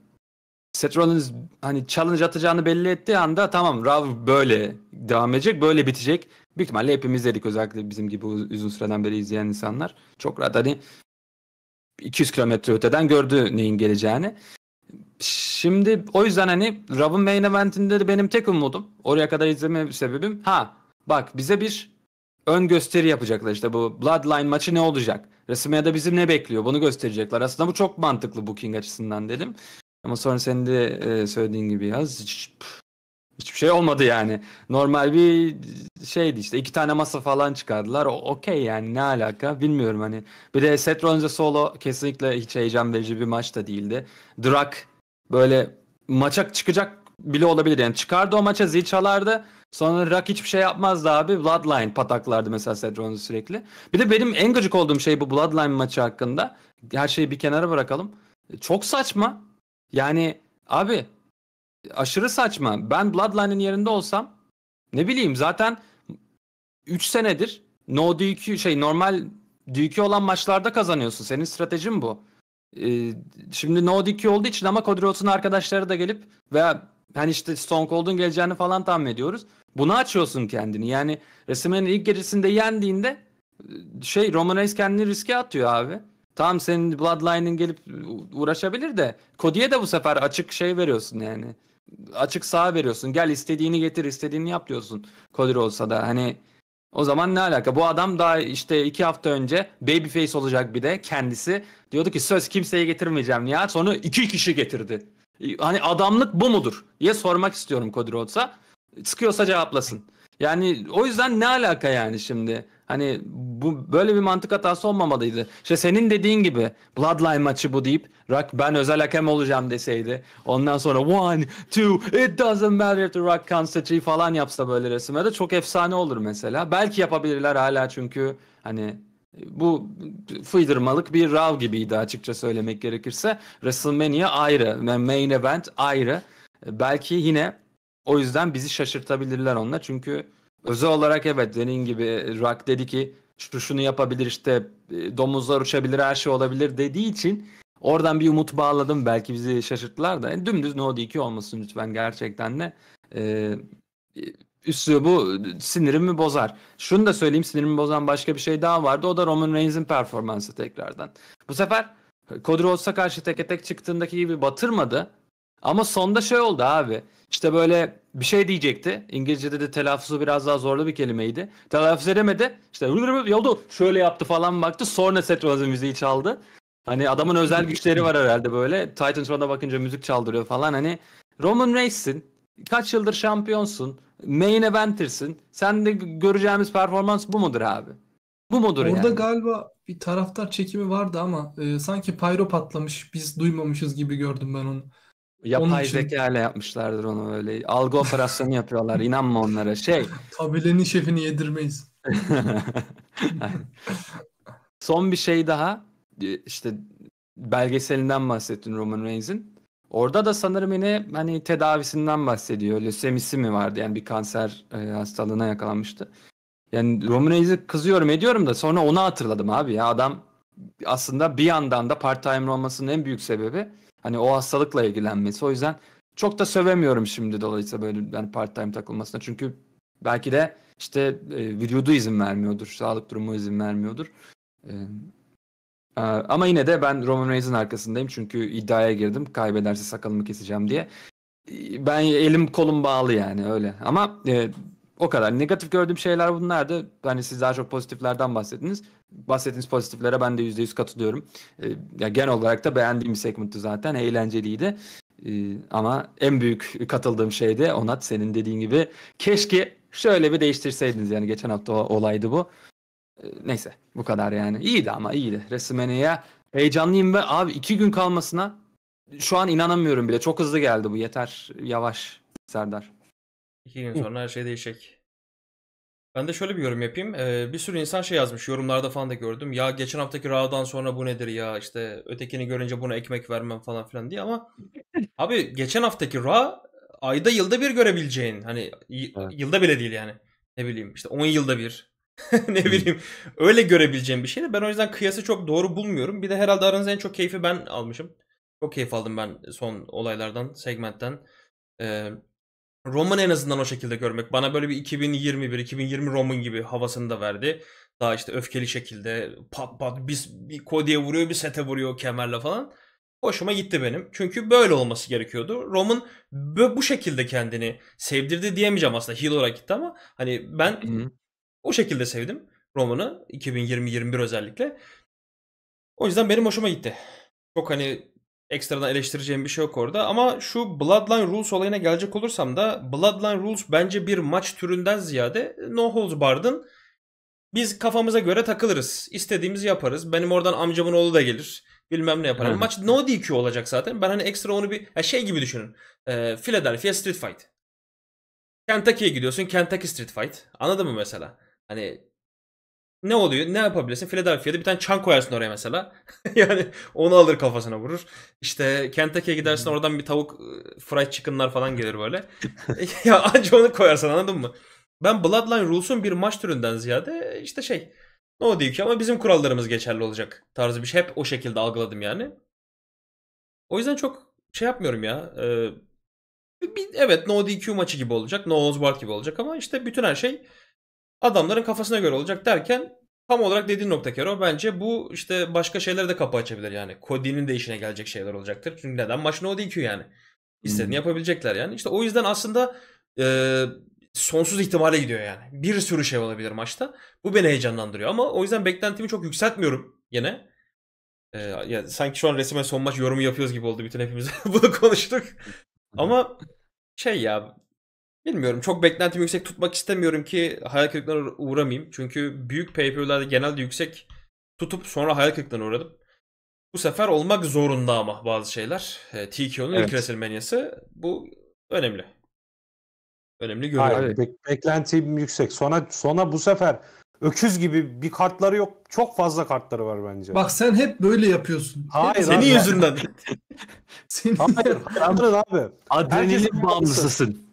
Seth Rollins hani challenge atacağını belli ettiği anda tamam Raw böyle devam edecek, böyle bitecek. Büyük ihtimalle hepimiz dedik özellikle bizim gibi uzun süreden beri izleyen insanlar. Çok rahat hani 200 kilometre öteden gördü neyin geleceğini. Şimdi o yüzden hani Raw'ın main eventinde de benim tek umudum. Oraya kadar izleme sebebim. Ha bak bize bir ön gösteri yapacaklar işte bu Bloodline maçı ne olacak? Resmiyada bizim ne bekliyor? Bunu gösterecekler. Aslında bu çok mantıklı booking açısından dedim. Ama sonra senin de e, söylediğin gibi yaz hiç, hiçbir şey olmadı yani. Normal bir şeydi işte iki tane masa falan çıkardılar. Okey yani ne alaka bilmiyorum hani. Bir de Seth Rollins'e solo kesinlikle hiç heyecan verici bir maç da değildi. Drak böyle maça çıkacak bile olabilir. Yani çıkardı o maça zil çalardı. Sonra Rock hiçbir şey yapmazdı abi. Bloodline pataklardı mesela Seth Rollins sürekli. Bir de benim en gıcık olduğum şey bu Bloodline maçı hakkında. Her şeyi bir kenara bırakalım. Çok saçma. Yani abi aşırı saçma. Ben Bloodline'ın yerinde olsam ne bileyim zaten 3 senedir no DQ şey normal DQ olan maçlarda kazanıyorsun. Senin stratejin bu. Ee, şimdi no DQ olduğu için ama Cody Rhodes'un arkadaşları da gelip veya hani işte Stone Cold'un geleceğini falan tahmin ediyoruz. Bunu açıyorsun kendini. Yani WrestleMania'nın ilk gecesinde yendiğinde e, şey Roman Reigns kendini riske atıyor abi. Tam senin Bloodline'in gelip uğraşabilir de Cody'ye de bu sefer açık şey veriyorsun yani. Açık sağ veriyorsun. Gel istediğini getir, istediğini yap diyorsun. Cody olsa da hani o zaman ne alaka? Bu adam daha işte iki hafta önce babyface olacak bir de kendisi. Diyordu ki söz kimseye getirmeyeceğim ya. Sonra iki kişi getirdi. Hani adamlık bu mudur diye sormak istiyorum Cody olsa, Sıkıyorsa cevaplasın. Yani o yüzden ne alaka yani şimdi? Hani bu böyle bir mantık hatası olmamalıydı. İşte senin dediğin gibi Bloodline maçı bu deyip Rock ben özel hakem olacağım deseydi. Ondan sonra one, two, it doesn't matter to Rock counts the three falan yapsa böyle resimde de çok efsane olur mesela. Belki yapabilirler hala çünkü hani bu fıydırmalık bir Raw gibiydi açıkça söylemek gerekirse. WrestleMania ayrı, main event ayrı. Belki yine o yüzden bizi şaşırtabilirler onlar. Çünkü özel olarak evet dediğin gibi Rock dedi ki şu şunu yapabilir işte e, domuzlar uçabilir her şey olabilir dediği için oradan bir umut bağladım. Belki bizi şaşırttılar da. Yani e, dümdüz Node 2 olmasın lütfen gerçekten de. Ee, e, bu sinirimi bozar. Şunu da söyleyeyim sinirimi bozan başka bir şey daha vardı. O da Roman Reigns'in performansı tekrardan. Bu sefer Cody Rhodes'a karşı teke tek çıktığındaki gibi batırmadı. Ama sonda şey oldu abi. İşte böyle bir şey diyecekti. İngilizce'de de telaffuzu biraz daha zorlu bir kelimeydi. Telaffuz edemedi. İşte yolda şöyle yaptı falan baktı. Sonra Seth Rollins müziği çaldı. Hani adamın özel güçleri var herhalde böyle. Titantron'a bakınca müzik çaldırıyor falan. Hani Roman Reigns'in kaç yıldır şampiyonsun. Main eventer'sin. Sen de göreceğimiz performans bu mudur abi? Bu mudur Orada yani? Orada galiba bir taraftar çekimi vardı ama e, sanki pyro patlamış. Biz duymamışız gibi gördüm ben onu. Yapay Onun için... zeka ile yapmışlardır onu öyle. Algı operasyonu yapıyorlar. İnanma onlara. Şey. Kabilenin şefini yedirmeyiz. Son bir şey daha. E, işte belgeselinden bahsettin Roman Reigns'in. Orada da sanırım yine hani tedavisinden bahsediyor. Lösemisi mi vardı? Yani bir kanser e, hastalığına yakalanmıştı. Yani Roman Reigns'i kızıyorum ediyorum da sonra onu hatırladım abi ya. Adam aslında bir yandan da part-time olmasının en büyük sebebi Hani o hastalıkla ilgilenmesi. O yüzden çok da sövemiyorum şimdi dolayısıyla böyle yani part time takılmasına. Çünkü belki de işte e, vücudu izin vermiyordur. Sağlık durumu izin vermiyordur. E, e, ama yine de ben Roman Reigns'in arkasındayım. Çünkü iddiaya girdim. Kaybederse sakalımı keseceğim diye. E, ben elim kolum bağlı yani öyle. Ama e, o kadar. Negatif gördüğüm şeyler bunlardı. Hani siz daha çok pozitiflerden bahsettiniz. Bahsettiğiniz pozitiflere ben de yüzde yüz katılıyorum. E, ya genel olarak da beğendiğim bir segmentti zaten. Eğlenceliydi. E, ama en büyük katıldığım şey de Onat senin dediğin gibi keşke şöyle bir değiştirseydiniz. Yani geçen hafta olaydı bu. E, neyse bu kadar yani. İyiydi ama iyiydi. Resmene'ye heyecanlıyım ve abi iki gün kalmasına şu an inanamıyorum bile. Çok hızlı geldi bu. Yeter yavaş Serdar. İki gün sonra her şey değişecek. Ben de şöyle bir yorum yapayım. Ee, bir sürü insan şey yazmış. Yorumlarda falan da gördüm. Ya geçen haftaki Ra'dan sonra bu nedir ya? işte ötekini görünce buna ekmek vermem falan filan diye ama abi geçen haftaki Ra ayda yılda bir görebileceğin. Hani y- evet. yılda bile değil yani. Ne bileyim işte 10 yılda bir. ne bileyim öyle görebileceğim bir şeydi. Ben o yüzden kıyası çok doğru bulmuyorum. Bir de herhalde aranızda en çok keyfi ben almışım. Çok keyif aldım ben son olaylardan, segmentten. Ee, Roman en azından o şekilde görmek bana böyle bir 2021 2020 Roman gibi havasını da verdi. Daha işte öfkeli şekilde pat pat biz bir Cody'ye vuruyor bir sete vuruyor kemerle falan. Hoşuma gitti benim. Çünkü böyle olması gerekiyordu. Roman bu şekilde kendini sevdirdi diyemeyeceğim aslında. Heel olarak gitti ama hani ben hı o şekilde sevdim Roman'ı 2020-21 özellikle. O yüzden benim hoşuma gitti. Çok hani ekstradan eleştireceğim bir şey yok orada. Ama şu Bloodline Rules olayına gelecek olursam da Bloodline Rules bence bir maç türünden ziyade No Holds Barred'ın biz kafamıza göre takılırız. İstediğimizi yaparız. Benim oradan amcamın oğlu da gelir. Bilmem ne yapar. Yani maç no DQ olacak zaten. Ben hani ekstra onu bir şey gibi düşünün. Ee, Philadelphia Street Fight. Kentucky'ye gidiyorsun. Kentucky Street Fight. Anladın mı mesela? Hani ne oluyor? Ne yapabilirsin? Philadelphia'da bir tane çan koyarsın oraya mesela. yani onu alır kafasına vurur. İşte Kentucky'ye gidersin hmm. oradan bir tavuk fried chicken'lar falan gelir böyle. E, ya anca onu koyarsan anladın mı? Ben Bloodline Rules'un bir maç türünden ziyade işte şey no diyor ki ama bizim kurallarımız geçerli olacak tarzı bir şey. Hep o şekilde algıladım yani. O yüzden çok şey yapmıyorum ya. Ee, bir, evet no DQ maçı gibi olacak. No holds barred gibi olacak ama işte bütün her şey adamların kafasına göre olacak derken tam olarak dediğin nokta Kero bence bu işte başka şeylere de kapı açabilir yani. Cody'nin de işine gelecek şeyler olacaktır. Çünkü neden maç no DQ yani. İstediğini hmm. yapabilecekler yani. İşte o yüzden aslında e, sonsuz ihtimale gidiyor yani. Bir sürü şey olabilir maçta. Bu beni heyecanlandırıyor ama o yüzden beklentimi çok yükseltmiyorum yine. E, ya, sanki şu an resmen son maç yorumu yapıyoruz gibi oldu bütün hepimiz. Bunu konuştuk. Ama şey ya Bilmiyorum çok beklentim yüksek tutmak istemiyorum ki hayal kırıklığına uğramayayım. Çünkü büyük pay-per-view'lerde genelde yüksek tutup sonra hayal kırıklığına uğradım. Bu sefer olmak zorunda ama bazı şeyler. E, ee, TKO'nun evet. ilk WrestleMania'sı bu önemli. Önemli görüyorum. Hayır, be- beklentim yüksek. Sonra sonra bu sefer öküz gibi bir kartları yok. Çok fazla kartları var bence. Bak sen hep böyle yapıyorsun. Hayır. Senin abi. yüzünden. Senin... Hayır. Hayır abi. Adrenalin bağımlısısın.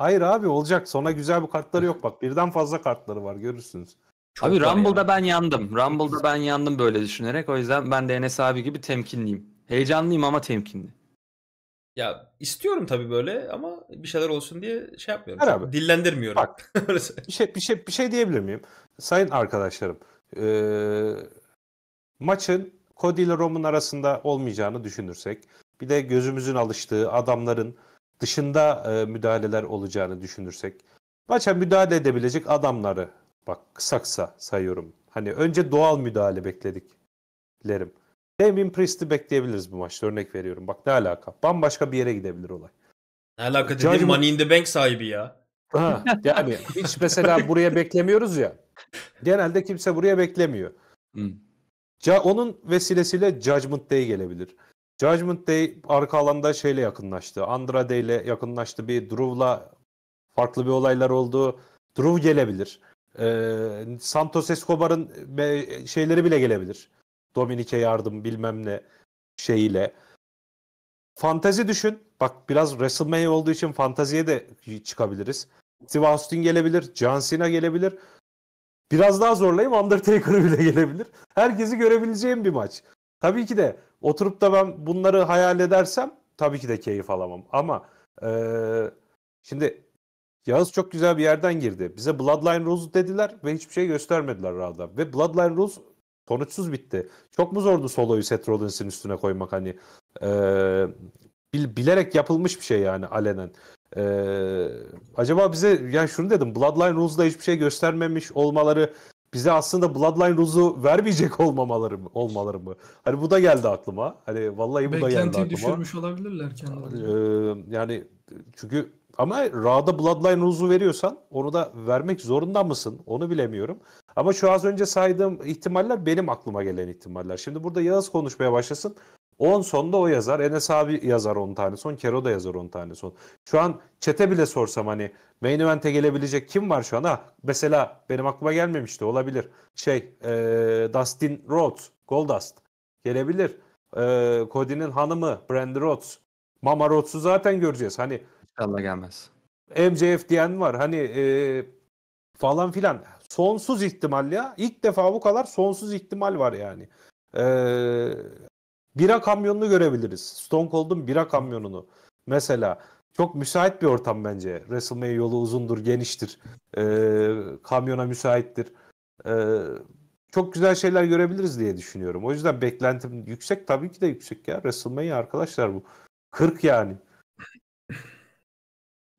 Hayır abi olacak. Sona güzel bu kartları yok bak. Birden fazla kartları var görürsünüz. Çok abi Rumble'da yani. ben yandım. Rumble'da ben yandım böyle düşünerek. O yüzden ben de Enes abi gibi temkinliyim. Heyecanlıyım ama temkinli. Ya istiyorum tabii böyle ama bir şeyler olsun diye şey yapmıyorum. Her abi. Dillendirmiyorum. Bak, bir, şey, bir, şey, bir şey diyebilir miyim? Sayın arkadaşlarım. Ee, maçın Cody ile Rom'un arasında olmayacağını düşünürsek. Bir de gözümüzün alıştığı adamların dışında e, müdahaleler olacağını düşünürsek maça müdahale edebilecek adamları bak kısa sayıyorum. Hani önce doğal müdahale beklediklerim. Demin Priest'i bekleyebiliriz bu maçta örnek veriyorum. Bak ne alaka. Bambaşka bir yere gidebilir olay. Ne alaka dedim Judgment... Money in the Bank sahibi ya. Ha, yani hiç mesela buraya beklemiyoruz ya. Genelde kimse buraya beklemiyor. Hmm. Ca onun vesilesiyle Judgment Day gelebilir. Judgment Day arka alanda şeyle yakınlaştı. Andrade ile yakınlaştı. Bir Drew'la farklı bir olaylar oldu. Drew gelebilir. Ee, Santos Escobar'ın şeyleri bile gelebilir. Dominik'e yardım bilmem ne şeyiyle. Fantezi düşün. Bak biraz WrestleMania olduğu için fanteziye de çıkabiliriz. Steve Austin gelebilir. John Cena gelebilir. Biraz daha zorlayayım Undertaker bile gelebilir. Herkesi görebileceğim bir maç. Tabii ki de oturup da ben bunları hayal edersem tabii ki de keyif alamam. Ama ee, şimdi Yağız çok güzel bir yerden girdi. Bize Bloodline Rose dediler ve hiçbir şey göstermediler Rada. Ve Bloodline Rose sonuçsuz bitti. Çok mu zordu soloyu Seth Rollins'in üstüne koymak hani ee, bil, bilerek yapılmış bir şey yani alenen. Ee, acaba bize yani şunu dedim Bloodline Rules'da hiçbir şey göstermemiş olmaları bize aslında Bloodline Rose'u vermeyecek olmamaları mı, olmaları mı? Hani bu da geldi aklıma. Hani vallahi bu Beklentiyi da geldi aklıma. düşürmüş olabilirler kendileri. Ee, yani çünkü ama Ra'da Bloodline Rose'u veriyorsan onu da vermek zorunda mısın? Onu bilemiyorum. Ama şu az önce saydığım ihtimaller benim aklıma gelen ihtimaller. Şimdi burada Yağız konuşmaya başlasın. 10 sonda o yazar. Enes abi yazar 10 tane son. Kero da yazar 10 tane son. Şu an çete bile sorsam hani main event'e gelebilecek kim var şu an? Ha, mesela benim aklıma gelmemişti olabilir. Şey e, Dustin Rhodes, Goldust gelebilir. E, Cody'nin hanımı Brandy Rhodes. Mama Rhodes'u zaten göreceğiz. Hani İnşallah gelmez. MJF diyen var. Hani e, falan filan. Sonsuz ihtimal ya. İlk defa bu kadar sonsuz ihtimal var yani. Ee, bira kamyonunu görebiliriz. Stone Cold'un bira kamyonunu. Mesela çok müsait bir ortam bence. WrestleMania yolu uzundur, geniştir. E, kamyona müsaittir. E, çok güzel şeyler görebiliriz diye düşünüyorum. O yüzden beklentim yüksek tabii ki de yüksek ya. WrestleMania arkadaşlar bu. 40 yani.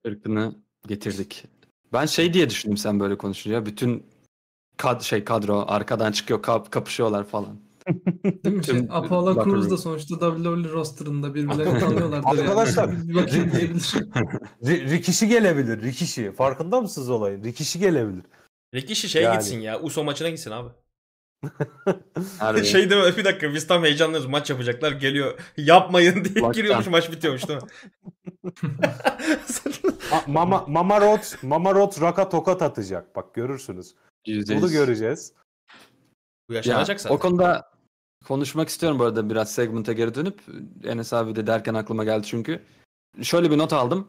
40'ını getirdik. Ben şey diye düşündüm sen böyle konuşunca. Bütün kad şey kadro arkadan çıkıyor kap kapışıyorlar falan. Değil mi? Şey, Apollo Crews da sonuçta WWE rosterında birbirlerini tanıyorlardır. Arkadaşlar yani. Rikishi gelebilir. Rikişi. Farkında mısınız olayın? Rikişi gelebilir. Rikişi şey yani. gitsin ya. Uso maçına gitsin abi. şey deme bir dakika biz tam heyecanlıyız maç yapacaklar geliyor yapmayın diye Maçtan. giriyormuş maç bitiyormuş değil mi? mama, Mama Rot, Mama Rot Raka tokat atacak bak görürsünüz. Bunu göreceğiz. Bu yaşanacak ya, zaten. O konuda konuşmak istiyorum bu arada biraz segmente geri dönüp. Enes abi de derken aklıma geldi çünkü. Şöyle bir not aldım.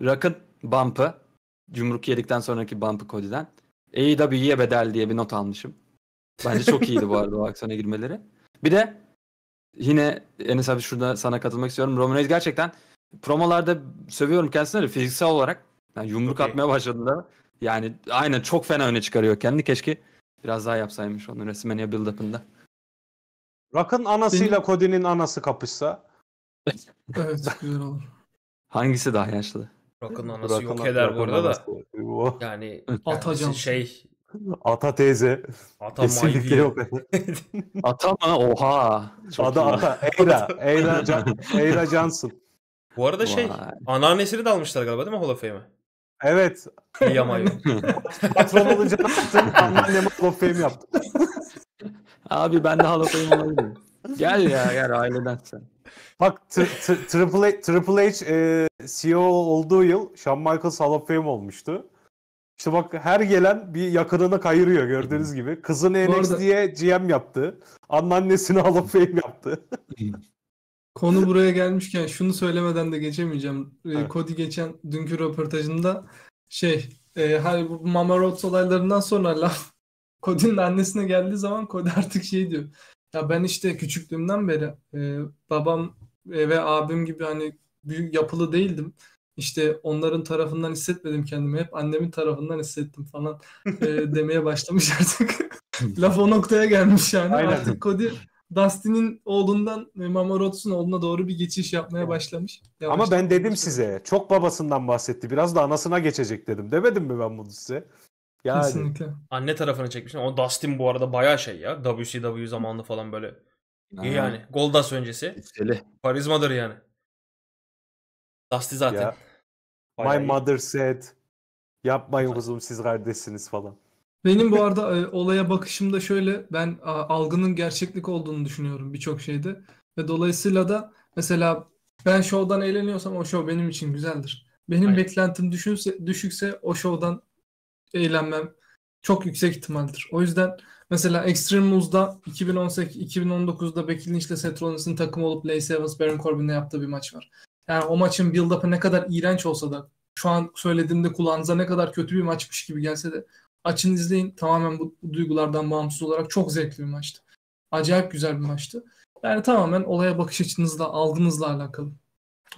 Rock'ın bump'ı, yumruk yedikten sonraki bump'ı Cody'den. AEW'ye bedel diye bir not almışım. Bence çok iyiydi bu arada o aksiyona girmeleri. Bir de yine Enes abi şurada sana katılmak istiyorum. Roman Reigns gerçekten promolarda sövüyorum kendisini de fiziksel olarak yani yumruk okay. atmaya başladığında yani aynen çok fena öne çıkarıyor kendini. Keşke biraz daha yapsaymış onu WrestleMania build-up'ında. Rock'ın anasıyla Benim... Cody'nin anası kapışsa. evet güzel olur. Hangisi daha yaşlı? Rock'ın anası Rock'ın yok eder bu arada da. Yani, Atacan. şey Ata teyze. Ata Kesinlikle yok. ata mı? Oha. Çok Ada Ata. Eyra. Eyra, Can, Eyra Johnson. Bu arada şey, Vay. şey anneannesini de almışlar galiba değil mi Hall of Fame'e? Evet. Liam Patron olunca anneanneme Hall of Fame yaptı. Abi ben de halapayım olabilirim. Gel ya gel aileden sen. Bak Triple H, Triple H e, CEO olduğu yıl Shawn Michaels Hall of Fame olmuştu. İşte bak her gelen bir yakınını kayırıyor gördüğünüz gibi. Kızın Bu arada- GM yaptı. Anneannesini Hall of Fame yaptı. Konu buraya gelmişken şunu söylemeden de geçemeyeceğim. E, evet. Cody geçen dünkü röportajında şey e, hani bu Mama Rhodes olaylarından sonra laf Cody'nin annesine geldiği zaman Cody artık şey diyor. Ya ben işte küçüklüğümden beri e, babam ve abim gibi hani büyük yapılı değildim. İşte onların tarafından hissetmedim kendimi. Hep annemin tarafından hissettim falan e, demeye başlamış artık. Laf o noktaya gelmiş yani. Aynen. Artık Cody Dustin'in oğlundan e, Mama Rhodes'un oğluna doğru bir geçiş yapmaya başlamış. Yavaş Ama ben dedim başlamış. size çok babasından bahsetti. Biraz da anasına geçecek dedim. Demedim mi ben bunu size? Yani. Kesinlikle. Anne tarafını çekmişler. O Dustin bu arada bayağı şey ya. WCW zamanlı falan böyle. Ha. Yani Goldust öncesi. İsteli. Karizmadır yani. Dusty zaten. Ya. My iyi. mother said yapmayın kuzum siz kardeşsiniz falan. Benim bu arada e, olaya bakışımda şöyle ben a, algının gerçeklik olduğunu düşünüyorum birçok şeyde. Ve dolayısıyla da mesela ben şovdan eğleniyorsam o şov benim için güzeldir. Benim Aynen. beklentim düşünse, düşükse o şovdan eğlenmem çok yüksek ihtimaldir. O yüzden mesela Extreme Rules'da 2018-2019'da Becky Lynch ile Seth Rollins'in takım olup Lacey Evans, Baron Corbin'le yaptığı bir maç var. Yani o maçın build-up'ı ne kadar iğrenç olsa da şu an söylediğimde kulağınıza ne kadar kötü bir maçmış gibi gelse de açın izleyin tamamen bu, bu duygulardan bağımsız olarak çok zevkli bir maçtı. Acayip güzel bir maçtı. Yani tamamen olaya bakış açınızla, algınızla alakalı.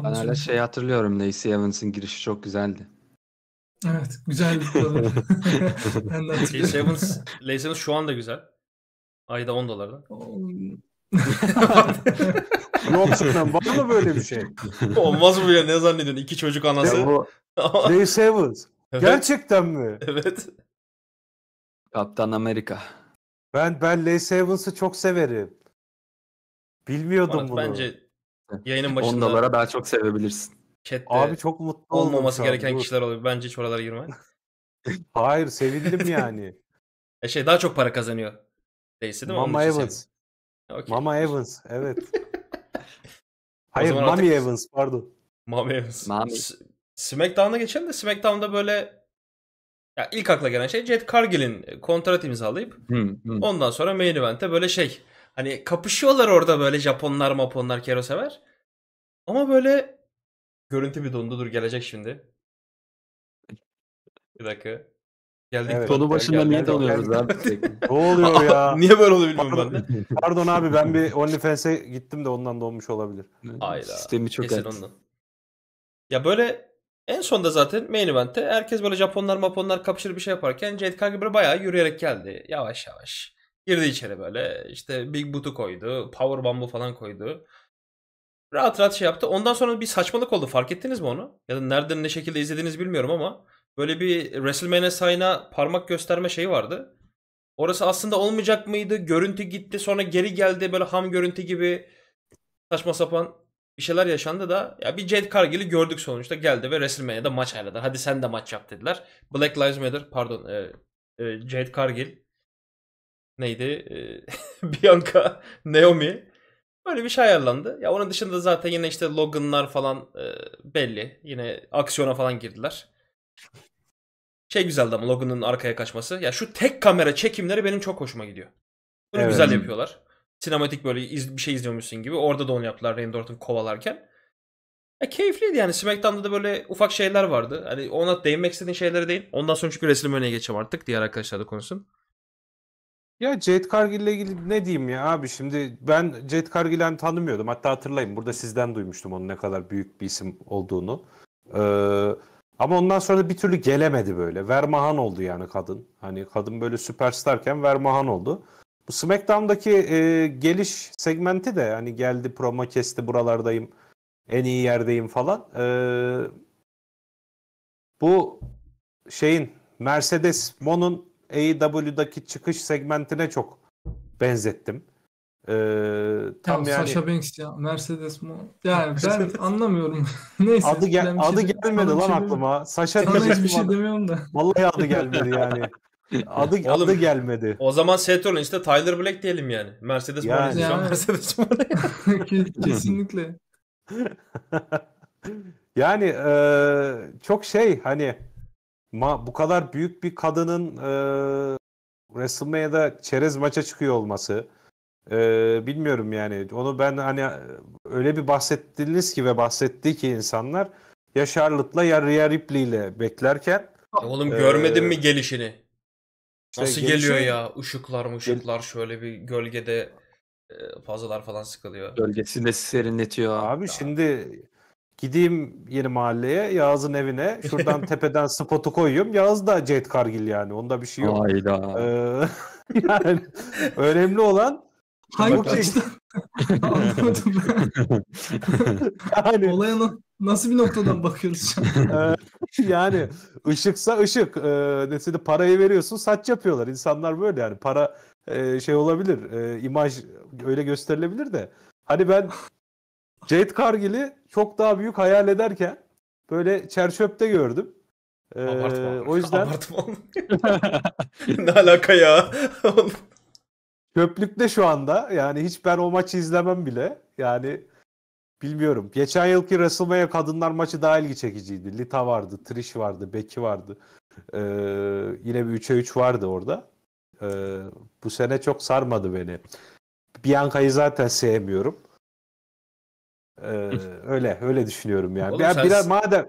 Ben hala şey hatırlıyorum. Lacey Evans'ın girişi çok güzeldi. Evet. Güzel bir konu. ben de Chase şu anda güzel. Ayda 10 dolarla. Yok sıkıntı. Var mı böyle bir şey? Olmaz mı ya? Ne zannediyorsun? İki çocuk anası. Ya bu... Gerçekten mi? Evet. Kaptan Amerika. Ben ben Lace Evans'ı çok severim. Bilmiyordum Murat, bunu. Bence yayının başında. 10 dolara daha çok sevebilirsin. Chat'te Abi çok mutlu olmaması gereken dur. kişiler oluyor. Bence hiç oralara girme. Hayır sevildim yani. E şey daha çok para kazanıyor. Neyse değil mi? Mama Evans. sevindim. Okey. Mama Evans evet. Hayır zaman Mami artık- Evans pardon. Mami Evans. Mami. S- SmackDown'a geçelim de SmackDown'da böyle ya ilk akla gelen şey Jet Cargill'in e, kontrat imzalayıp ondan sonra main event'te böyle şey hani kapışıyorlar orada böyle Japonlar maponlar kero sever. Ama böyle Görüntü bir dondu dur gelecek şimdi. Bir dakika. Geldik. Evet, Konu başında niye donuyoruz lan? ne oluyor ya? Niye böyle oluyor bilmiyorum ben Pardon abi ben bir OnlyFans'e gittim de ondan donmuş olabilir. Hayda. Sistemi çok Kesin ondan. Ya böyle en sonda zaten main event'te herkes böyle Japonlar maponlar kapışır bir şey yaparken Jade Cargill böyle bayağı yürüyerek geldi. Yavaş yavaş. Girdi içeri böyle. İşte Big Boot'u koydu. Power Bomb'u falan koydu rahat rahat şey yaptı. Ondan sonra bir saçmalık oldu. Fark ettiniz mi onu? Ya da nereden ne şekilde izlediğinizi bilmiyorum ama böyle bir WrestleMania sayına parmak gösterme şeyi vardı. Orası aslında olmayacak mıydı? Görüntü gitti sonra geri geldi böyle ham görüntü gibi saçma sapan bir şeyler yaşandı da ya bir Jade Cargill'i gördük sonuçta geldi ve WrestleMania'da maç ayladı. Hadi sen de maç yap dediler. Black Lives Matter pardon e, e, Jade Cargill neydi? E, Bianca Naomi Böyle bir şey ayarlandı. Ya onun dışında zaten yine işte Logan'lar falan e, belli. Yine aksiyona falan girdiler. Şey güzeldi ama Logan'ın arkaya kaçması. Ya şu tek kamera çekimleri benim çok hoşuma gidiyor. Bunu evet. güzel yapıyorlar. Sinematik böyle iz, bir şey izliyormuşsun gibi. Orada da onu yaptılar Randy Orton kovalarken. E, keyifliydi yani. SmackDown'da da böyle ufak şeyler vardı. Hani ona değinmek istediğin şeyleri değin. Ondan sonra çünkü resim öne geçeceğim artık. Diğer arkadaşlar da konuşsun. Ya Jet Cargill ile ilgili ne diyeyim ya abi şimdi ben Jet Cargill'i hani tanımıyordum. Hatta hatırlayın burada sizden duymuştum onun ne kadar büyük bir isim olduğunu. Ee, ama ondan sonra da bir türlü gelemedi böyle. Vermahan oldu yani kadın. Hani kadın böyle süperstarken Vermahan oldu. Bu SmackDown'daki e, geliş segmenti de hani geldi promo kesti buralardayım. En iyi yerdeyim falan. E, bu şeyin Mercedes Mon'un AEW'daki çıkış segmentine çok benzettim. Ee, tam ya yani... Sasha Banks ya Mercedes mu? Yani ben anlamıyorum. Neyse. Adı, gel şey adı şey gelmedi lan şey aklıma. Sasha Sana hiçbir şey demiyorum da. Vallahi adı gelmedi yani. Adı, Oğlum, adı gelmedi. O zaman Seth Rollins işte Tyler Black diyelim yani. Mercedes yani. Morales. Yani. Mercedes Kesinlikle. yani e, çok şey hani ma bu kadar büyük bir kadının e, WrestleMania'da çerez maça çıkıyor olması e, bilmiyorum yani onu ben hani öyle bir bahsettiniz ki ve bahsetti ki insanlar ya Charlotte'la ya Rhea Ripley'le beklerken Oğlum e, görmedin mi gelişini? Nasıl gelişini, geliyor ya? Işıklar ışıklar şöyle bir gölgede e, fazlalar falan sıkılıyor. Gölgesinde serinletiyor. Abi ya. şimdi Gideyim yeni mahalleye Yağız'ın evine şuradan tepeden spotu koyuyorum. Yağız da Jet Kargil yani onda bir şey yok. Hayda. Ee, yani önemli olan Hangi açıdan? Anlamadım yani, Olaya na- nasıl bir noktadan bakıyoruz şu an? Ee, yani ışıksa ışık. Ee, mesela parayı veriyorsun saç yapıyorlar. İnsanlar böyle yani para e, şey olabilir. E, imaj öyle gösterilebilir de. Hani ben Jade Cargill'i çok daha büyük hayal ederken böyle çerçöpte gördüm. Ee, abartma. O yüzden... Abartma. ne alaka ya? Çöplükte şu anda. Yani hiç ben o maçı izlemem bile. Yani bilmiyorum. Geçen yılki WrestleMania kadınlar maçı daha ilgi çekiciydi. Lita vardı, Trish vardı, Becky vardı. Ee, yine bir 3'e 3 vardı orada. Ee, bu sene çok sarmadı beni. Bianca'yı zaten sevmiyorum. Ee, öyle öyle düşünüyorum yani. Oğlum, ya sen... biraz madem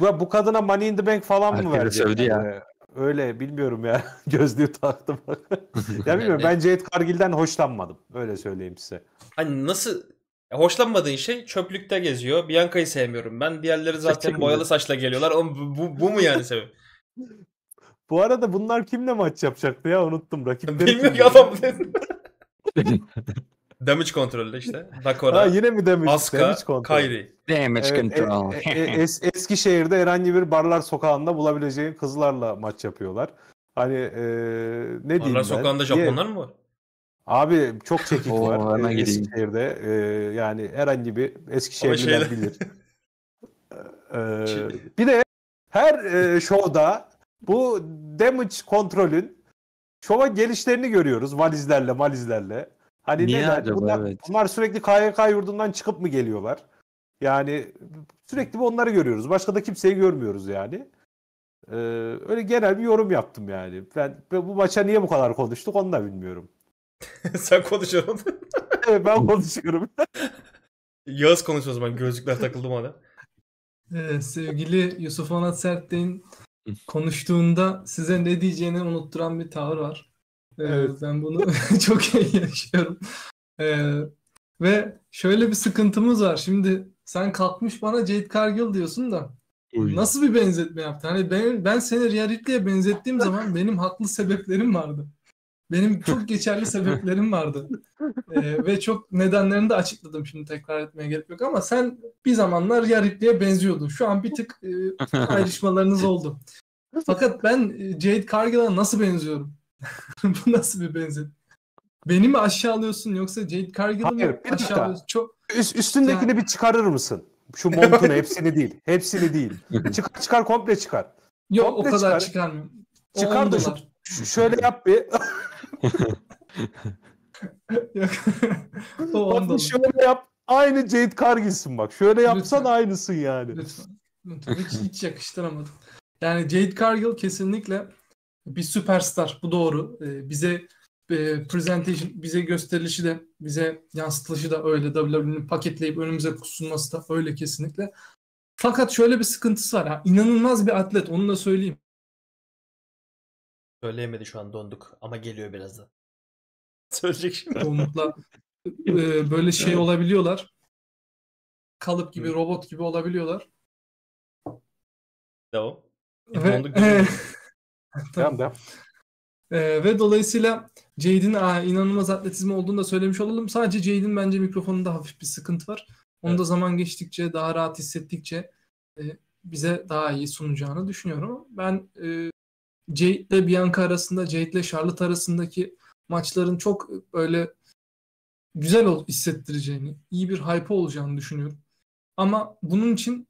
bu, bu kadına Money in the Bank falan Herkese mı verdi? sövdü yani. ya. Ee, öyle bilmiyorum ya. Gözlüğü taktım. ya bilmiyorum yani, ben Cahit Kargil'den hoşlanmadım. Öyle söyleyeyim size. Hani nasıl hoşlanmadığın şey çöplükte geziyor. Bianca'yı sevmiyorum ben. Diğerleri zaten Çekil boyalı mi? saçla geliyorlar. Ama bu, bu, bu mu yani sebep? bu arada bunlar kimle maç yapacaktı ya unuttum. Rakipleri Bilmiyorum adam Damage Control'da işte. Dakora. Ha, yine mi damage? Aska, damage control. Kairi. Damage e, Control. E, e es, Eskişehir'de herhangi bir barlar sokağında bulabileceğin kızlarla maç yapıyorlar. Hani e, ne diyeyim Barlar ben? sokağında Japonlar mı var? Abi çok çekik Oo, var e, Eskişehir'de. E, yani herhangi bir Eskişehir'den bilir. e, bir de her e, şovda bu damage kontrolün şova gelişlerini görüyoruz valizlerle malizlerle. Hani Niye neden? Acaba, bunlar, evet. bunlar sürekli KYK yurdundan çıkıp mı geliyorlar? Yani sürekli onları görüyoruz. Başka da kimseyi görmüyoruz yani. Ee, öyle genel bir yorum yaptım yani. Ben, ben bu maça niye bu kadar konuştuk onu da bilmiyorum. Sen konuşuyorsun. evet ben konuşuyorum. Yağız konuşuyor o zaman. Gözlükler takıldı bana. Ee, sevgili Yusuf Onat Sert'in konuştuğunda size ne diyeceğini unutturan bir tavır var. Evet. Ben bunu çok iyi yaşıyorum. Ee, ve şöyle bir sıkıntımız var. Şimdi sen kalkmış bana Jade Cargill diyorsun da Oy. nasıl bir benzetme yaptın? Hani ben, ben seni Rhea Ripley'e benzettiğim zaman benim haklı sebeplerim vardı. Benim çok geçerli sebeplerim vardı. Ee, ve çok nedenlerini de açıkladım şimdi tekrar etmeye gerek yok ama sen bir zamanlar Rhea Ripley'e benziyordun. Şu an bir tık e, ayrışmalarınız oldu. Fakat ben e, Jade Cargill'a nasıl benziyorum? Bu nasıl bir benzin? Beni mi aşağılıyorsun yoksa Jade Cargill'ı mı bir aşağılıyorsun? Çok... Üst, üstündekini yani... bir çıkarır mısın? Şu montunu hepsini değil. Hepsini değil. çıkar çıkar komple çıkar. Yok komple o kadar çıkar. çıkarmıyor. Çıkar da şu, şu, şöyle yap bir. Yok. o bak şöyle yap. Aynı Jade Cargill'sin bak. Şöyle yapsan Lütfen. aynısın yani. Lütfen. Lütfen. Hiç, hiç yakıştıramadım. Yani Jade Cargill kesinlikle bir süperstar. Bu doğru. Ee, bize e, presentation, bize gösterilişi de, bize yansıtılışı da öyle. WWE'nin paketleyip önümüze sunması da öyle kesinlikle. Fakat şöyle bir sıkıntısı var. Ha, inanılmaz bir atlet. Onu da söyleyeyim. Söyleyemedi şu an donduk ama geliyor birazdan. Söyleyecek şimdi. Çoğunlukla ee, böyle şey olabiliyorlar. Kalıp gibi, robot gibi olabiliyorlar. Devam. E, donduk. tamam. da Ee, ve dolayısıyla Jade'in ah, inanılmaz atletizmi olduğunu da söylemiş olalım. Sadece Jade'in bence mikrofonunda hafif bir sıkıntı var. Onu evet. da zaman geçtikçe, daha rahat hissettikçe e, bize daha iyi sunacağını düşünüyorum. Ben e, Jade ile Bianca arasında, Jade ile Charlotte arasındaki maçların çok böyle güzel ol, hissettireceğini, iyi bir hype olacağını düşünüyorum. Ama bunun için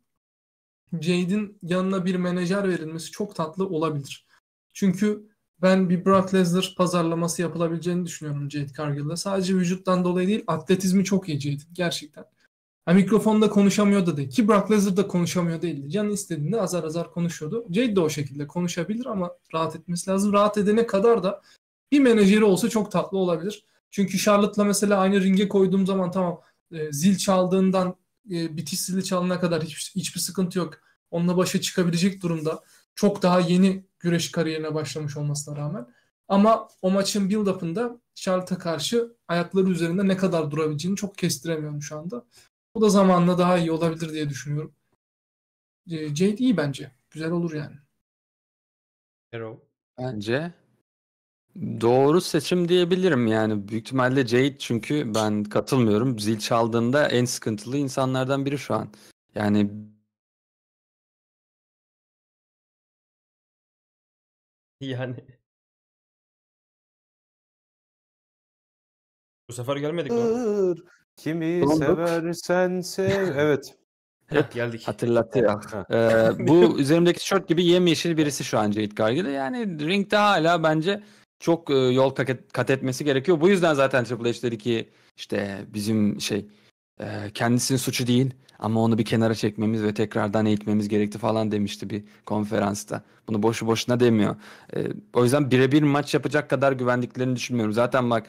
Jade'in yanına bir menajer verilmesi çok tatlı olabilir. Çünkü ben bir Brock Lesnar pazarlaması yapılabileceğini düşünüyorum Jade Cargill'da. Sadece vücuttan dolayı değil atletizmi çok iyi Jade gerçekten. Ha, mikrofonda konuşamıyor da değil. Ki Brock Lesnar da konuşamıyor değildi. Canı istediğinde azar azar konuşuyordu. Jade de o şekilde konuşabilir ama rahat etmesi lazım. Rahat edene kadar da bir menajeri olsa çok tatlı olabilir. Çünkü Charlotte'la mesela aynı ringe koyduğum zaman tamam e, zil çaldığından e, bitiş zili çalana kadar hiç, hiçbir sıkıntı yok. Onunla başa çıkabilecek durumda. Çok daha yeni güreş kariyerine başlamış olmasına rağmen. Ama o maçın build-up'ında Charlotte'a karşı ayakları üzerinde ne kadar durabileceğini çok kestiremiyorum şu anda. Bu da zamanla daha iyi olabilir diye düşünüyorum. Ee, Jade iyi bence. Güzel olur yani. Hero. Bence Doğru seçim diyebilirim yani büyük ihtimalle Jade çünkü ben katılmıyorum. Zil çaldığında en sıkıntılı insanlardan biri şu an. Yani Yani. Bu sefer gelmedik Dur. Kimi Donduk. seversen sev. Evet. Heh, geldik. Hatırlattı ya. Ee, bu üzerimdeki tişört gibi yemyeşil birisi şu an Jade Cargill. Yani ringde hala bence çok e, yol kat, kat etmesi gerekiyor. Bu yüzden zaten Triple H dedi ki işte bizim şey e, kendisinin suçu değil ama onu bir kenara çekmemiz ve tekrardan eğitmemiz gerekti falan demişti bir konferansta. Bunu boşu boşuna demiyor. E, o yüzden birebir maç yapacak kadar güvendiklerini düşünmüyorum. Zaten bak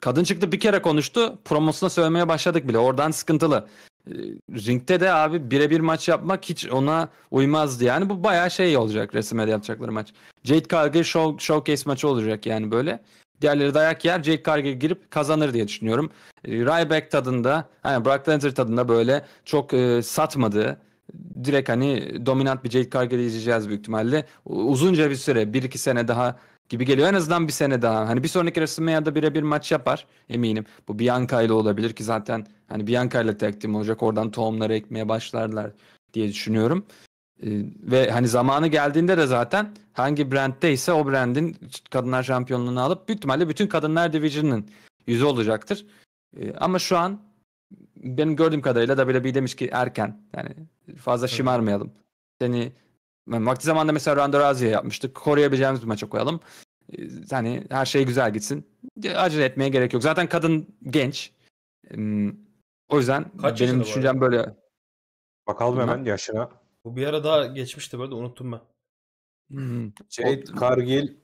kadın çıktı bir kere konuştu. Promosuna söylemeye başladık bile. Oradan sıkıntılı. E, ee, ringte de abi birebir maç yapmak hiç ona uymazdı. Yani bu bayağı şey olacak resimde yapacakları maç. Jade Cargill show, showcase maçı olacak yani böyle diğerleri dayak yer. Jake Cargill girip kazanır diye düşünüyorum. E, Ryback tadında, hani Brock Lesnar tadında böyle çok e, satmadığı direkt hani dominant bir Jake Cargill'i izleyeceğiz büyük ihtimalle. Uzunca bir süre, 1-2 sene daha gibi geliyor. En azından bir sene daha. Hani bir sonraki WrestleMania'da birebir maç yapar eminim. Bu Bianca ile olabilir ki zaten hani Bianca ile tek olacak. Oradan tohumları ekmeye başlarlar diye düşünüyorum. Ee, ve hani zamanı geldiğinde de zaten hangi brandteyse o brandin kadınlar şampiyonluğunu alıp büyük ihtimalle bütün kadınlar division'ın yüzü olacaktır. Ee, ama şu an benim gördüğüm kadarıyla da bir demiş ki erken. Yani fazla evet. şımarmayalım. Seni yani vakti zamanda mesela Ronda Rousey'e yapmıştık. Koruyabileceğimiz bir maça koyalım. Yani ee, her şey güzel gitsin. Acele etmeye gerek yok. Zaten kadın genç. Hmm, o yüzden Kaç benim düşüncem böyle. Bakalım hemen yaşına. Bu bir ara daha geçmişti böyle de unuttum ben. Hmm. Jade şey, Cargill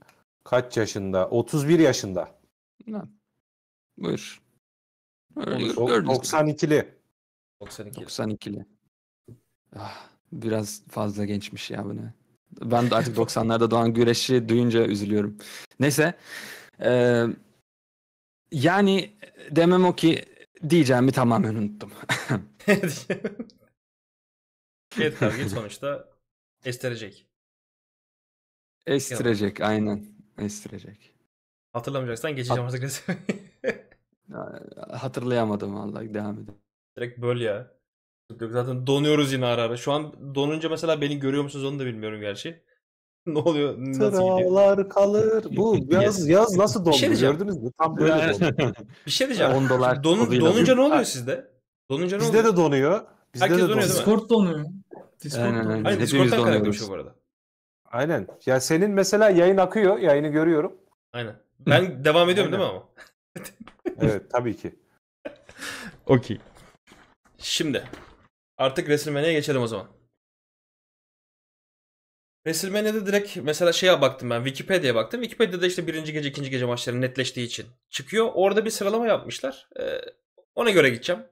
kaç yaşında? 31 yaşında. Ne? Buyur. Öyle, Olur, 92'li. 92. 92'li. Ah, biraz fazla gençmiş ya bunu. Ben de artık 90'larda doğan güreşi duyunca üzülüyorum. Neyse. Ee, yani demem o ki diyeceğimi tamamen unuttum. Kredi kartı sonuçta estirecek. Estirecek aynen. Estirecek. Hatırlamayacaksan geçeceğim Hat- artık Hatırlayamadım vallahi devam edin. Direkt böl ya. zaten donuyoruz yine ara ara. Şu an donunca mesela beni görüyor musunuz onu da bilmiyorum gerçi. ne oluyor? Nasıl kalır. Bu yaz yaz nasıl şey dondu şey gördünüz mü? Tam böyle dondu. bir şey diyeceğim. 10 dolar. Donun, donunca ne oluyor sizde? Donunca ne Bizde de donuyor. Bizde Herkes de donuyor. Discord donuyor. Discord'da. Aynen, aynen. Hayır, bu arada. Aynen. Ya senin mesela yayın akıyor. Yayını görüyorum. Aynen. Ben devam ediyorum aynen. değil mi ama? evet tabii ki. Okey. Şimdi artık WrestleMania'ya geçelim o zaman. WrestleMania'da direkt mesela şeye baktım ben Wikipedia'ya baktım. Wikipedia'da işte birinci gece ikinci gece maçları netleştiği için çıkıyor. Orada bir sıralama yapmışlar. Ee, ona göre gideceğim.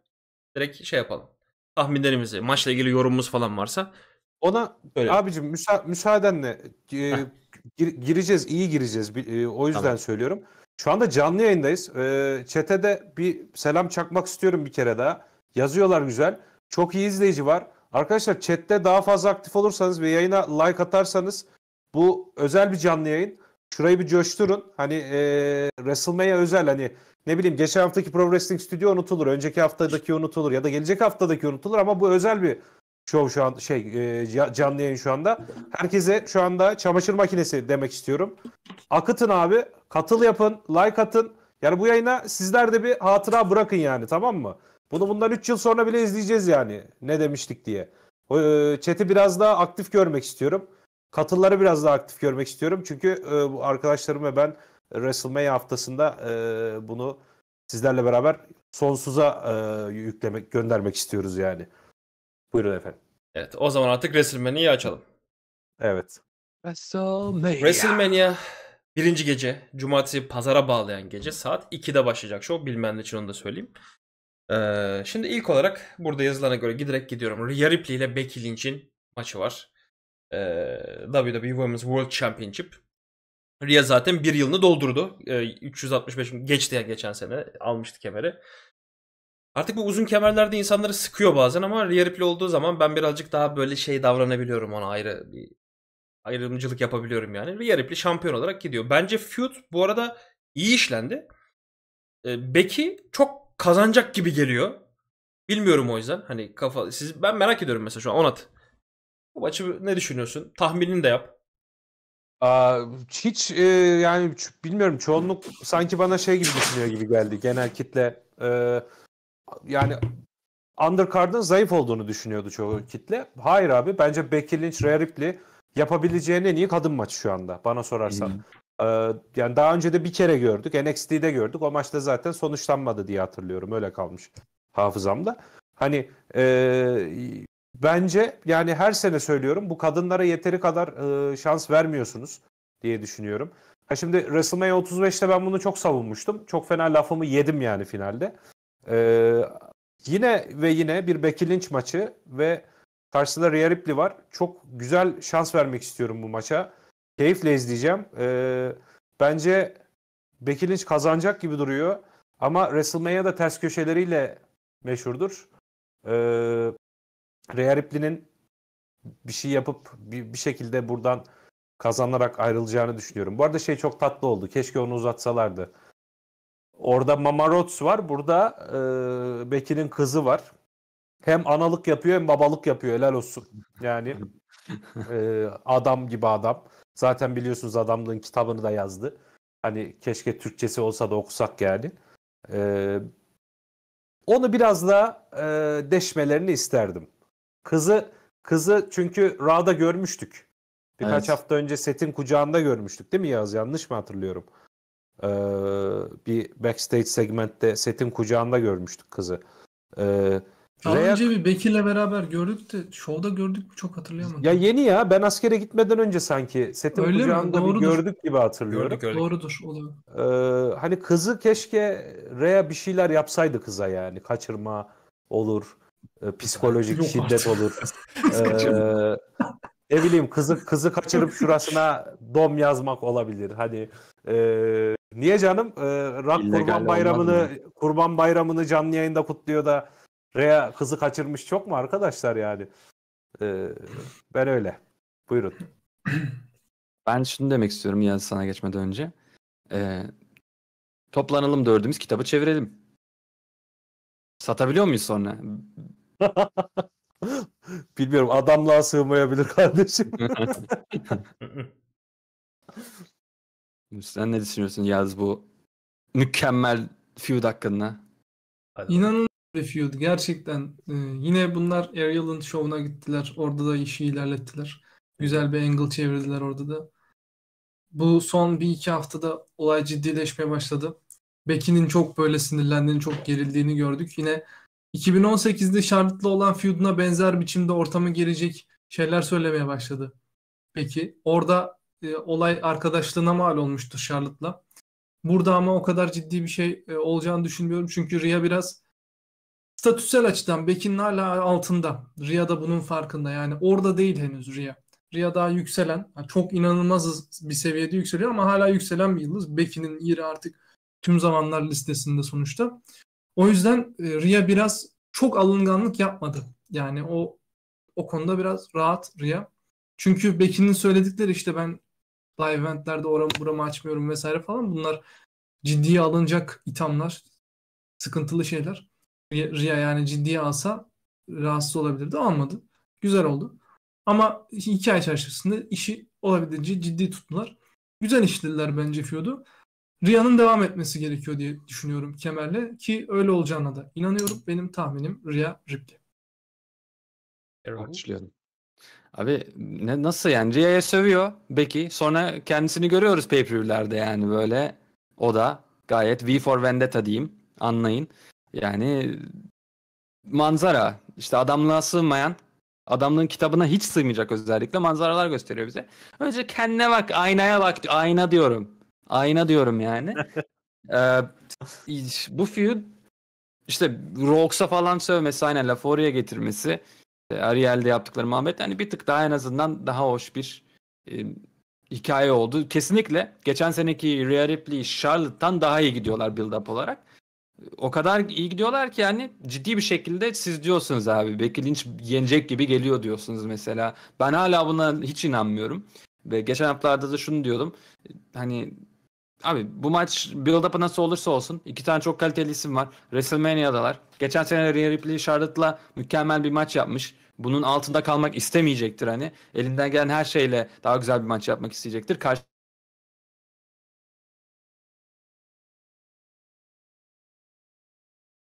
Direkt şey yapalım tahminlerimizi, maçla ilgili yorumumuz falan varsa ona böyle. abicim müsa- müsaadenle e, gir- gireceğiz, iyi gireceğiz. E, o yüzden Tamam. söylüyorum. Şu anda canlı yayındayız. E, çetede bir selam çakmak istiyorum bir kere daha. Yazıyorlar güzel. Çok iyi izleyici var. Arkadaşlar chatte daha fazla aktif olursanız ve yayına like atarsanız bu özel bir canlı yayın şurayı bir coşturun. Hani e, WrestleMania özel hani ne bileyim geçen haftaki Pro Wrestling Studio unutulur. Önceki haftadaki unutulur ya da gelecek haftadaki unutulur ama bu özel bir show şu an şey e, canlı yayın şu anda. Herkese şu anda çamaşır makinesi demek istiyorum. Akıtın abi. Katıl yapın. Like atın. Yani bu yayına sizler de bir hatıra bırakın yani tamam mı? Bunu bundan 3 yıl sonra bile izleyeceğiz yani. Ne demiştik diye. O, e, biraz daha aktif görmek istiyorum. Katılları biraz daha aktif görmek istiyorum. Çünkü e, arkadaşlarım ve ben WrestleMania haftasında e, bunu sizlerle beraber sonsuza e, yüklemek, göndermek istiyoruz yani. Buyurun efendim. Evet o zaman artık WrestleMania'yı açalım. Evet. WrestleMania. WrestleMania birinci gece cumartesi pazara bağlayan gece saat 2'de başlayacak show. Bilmeyen için onu da söyleyeyim. Ee, şimdi ilk olarak burada yazılana göre giderek gidiyorum. Rhea Ripley ile Becky Lynch'in maçı var e, WWE Women's World Championship. Rhea zaten bir yılını doldurdu. E, 365 geçti ya geçen sene almıştı kemeri. Artık bu uzun kemerlerde insanları sıkıyor bazen ama Rhea Ripley olduğu zaman ben birazcık daha böyle şey davranabiliyorum ona ayrı bir ayrımcılık yapabiliyorum yani. Rhea Ripley şampiyon olarak gidiyor. Bence feud bu arada iyi işlendi. E, Becky çok kazanacak gibi geliyor. Bilmiyorum o yüzden. Hani kafa siz ben merak ediyorum mesela şu an onat. Bu maçı ne düşünüyorsun? Tahminini de yap. hiç e, yani bilmiyorum çoğunluk sanki bana şey gibi düşünüyor gibi geldi genel kitle. E, yani undercard'ın zayıf olduğunu düşünüyordu çoğu kitle. Hayır abi bence Becky Lynch, Rhea Ripley yapabileceğinin en iyi kadın maçı şu anda bana sorarsan. Hmm. yani daha önce de bir kere gördük. NXT'de gördük. O maçta zaten sonuçlanmadı diye hatırlıyorum. Öyle kalmış hafızamda. Hani e, Bence yani her sene söylüyorum bu kadınlara yeteri kadar e, şans vermiyorsunuz diye düşünüyorum. Ha şimdi WrestleMania 35'te ben bunu çok savunmuştum. Çok fena lafımı yedim yani finalde. Ee, yine ve yine bir Becky Lynch maçı ve karşısında Rhea Ripley var. Çok güzel şans vermek istiyorum bu maça. Keyifle izleyeceğim. Ee, bence Becky Lynch kazanacak gibi duruyor. Ama WrestleMania da ters köşeleriyle meşhurdur. Ee, Rhea Ripley'nin bir şey yapıp bir, bir şekilde buradan kazanarak ayrılacağını düşünüyorum. Bu arada şey çok tatlı oldu. Keşke onu uzatsalardı. Orada Mama Rhodes var. Burada e, Becky'nin kızı var. Hem analık yapıyor hem babalık yapıyor. Helal olsun. Yani e, adam gibi adam. Zaten biliyorsunuz adamlığın kitabını da yazdı. Hani keşke Türkçesi olsa da okusak yani. E, onu biraz da e, deşmelerini isterdim. Kızı kızı çünkü Ra'da görmüştük. Birkaç evet. hafta önce setin kucağında görmüştük değil mi Yaz? Yanlış mı hatırlıyorum? Ee, bir backstage segmentte setin kucağında görmüştük kızı. Ee, daha Rhea... önce bir Bekirle beraber gördük de şovda gördük mü çok hatırlayamadım. Ya yeni ya ben askere gitmeden önce sanki setin Öyle kucağında bir gördük gibi hatırlıyorum. Gördük, gördük. Doğrudur olabilir. Ee, hani kızı keşke Rhea bir şeyler yapsaydı kıza yani kaçırma olur e, psikolojik Yok şiddet artık. olur. ee, ne bileyim kızı kızı kaçırıp şurasına dom yazmak olabilir. Hadi e, niye canım e, Rak Kurban Bayramı'nı Kurban Bayramı'nı canlı yayında kutluyor da Rea kızı kaçırmış çok mu arkadaşlar yani? E, ben öyle. Buyurun. Ben şunu demek istiyorum ya sana geçmeden önce. E, toplanalım dördümüz kitabı çevirelim. Satabiliyor muyuz sonra? Bilmiyorum adamlığa sığmayabilir kardeşim. Sen ne düşünüyorsun Yaz bu mükemmel feud hakkında? İnanın bir feud gerçekten. Ee, yine bunlar Ariel'ın şovuna gittiler. Orada da işi ilerlettiler. Güzel bir angle çevirdiler orada da. Bu son bir iki haftada olay ciddileşmeye başladı. Becky'nin çok böyle sinirlendiğini, çok gerildiğini gördük. Yine 2018'de Charlotte'la olan feud'una benzer biçimde ortama gelecek şeyler söylemeye başladı. Peki orada e, olay arkadaşlığına mal olmuştur Charlotte'la. Burada ama o kadar ciddi bir şey e, olacağını düşünmüyorum. Çünkü Rhea biraz statüsel açıdan Becky'nin hala altında. Rhea da bunun farkında. Yani orada değil henüz Rhea. Rhea daha yükselen, çok inanılmaz bir seviyede yükseliyor ama hala yükselen bir yıldız. Becky'nin yeri artık tüm zamanlar listesinde sonuçta. O yüzden e, Ria biraz çok alınganlık yapmadı. Yani o o konuda biraz rahat Ria. Çünkü Bekin'in söyledikleri işte ben live eventlerde oram buramı açmıyorum vesaire falan bunlar ciddiye alınacak ithamlar, sıkıntılı şeyler. Ria yani ciddiye alsa rahatsız olabilirdi. Almadı. Güzel oldu. Ama iki ay içerisinde işi olabildiğince ciddi tuttular. Güzel işlediler bence Fiyod'u. Riya'nın devam etmesi gerekiyor diye düşünüyorum Kemer'le ki öyle olacağına da inanıyorum. Benim tahminim Riya Ripley. Başlayalım. Abi ne, nasıl yani Riya'ya sövüyor Becky sonra kendisini görüyoruz pay per yani böyle o da gayet V for Vendetta diyeyim anlayın. Yani manzara işte adamlığa sığmayan adamlığın kitabına hiç sığmayacak özellikle manzaralar gösteriyor bize. Önce kendine bak aynaya bak ayna diyorum. Ayna diyorum yani. ee, bu feud işte Rox'a falan sövmesi aynen lafı oraya getirmesi Ariel'de yaptıkları muhabbet yani bir tık daha en azından daha hoş bir e, hikaye oldu. Kesinlikle geçen seneki Rhea Ripley Charlotte'tan daha iyi gidiyorlar build up olarak. O kadar iyi gidiyorlar ki yani ciddi bir şekilde siz diyorsunuz abi Becky Lynch yenecek gibi geliyor diyorsunuz mesela. Ben hala buna hiç inanmıyorum. Ve geçen haftalarda da şunu diyordum. Hani Abi bu maç build-up'ı nasıl olursa olsun iki tane çok kaliteli isim var. WrestleMania'dalar. Geçen sene Rhea Ripley Charlotte'la mükemmel bir maç yapmış. Bunun altında kalmak istemeyecektir hani. Elinden gelen her şeyle daha güzel bir maç yapmak isteyecektir. Karşı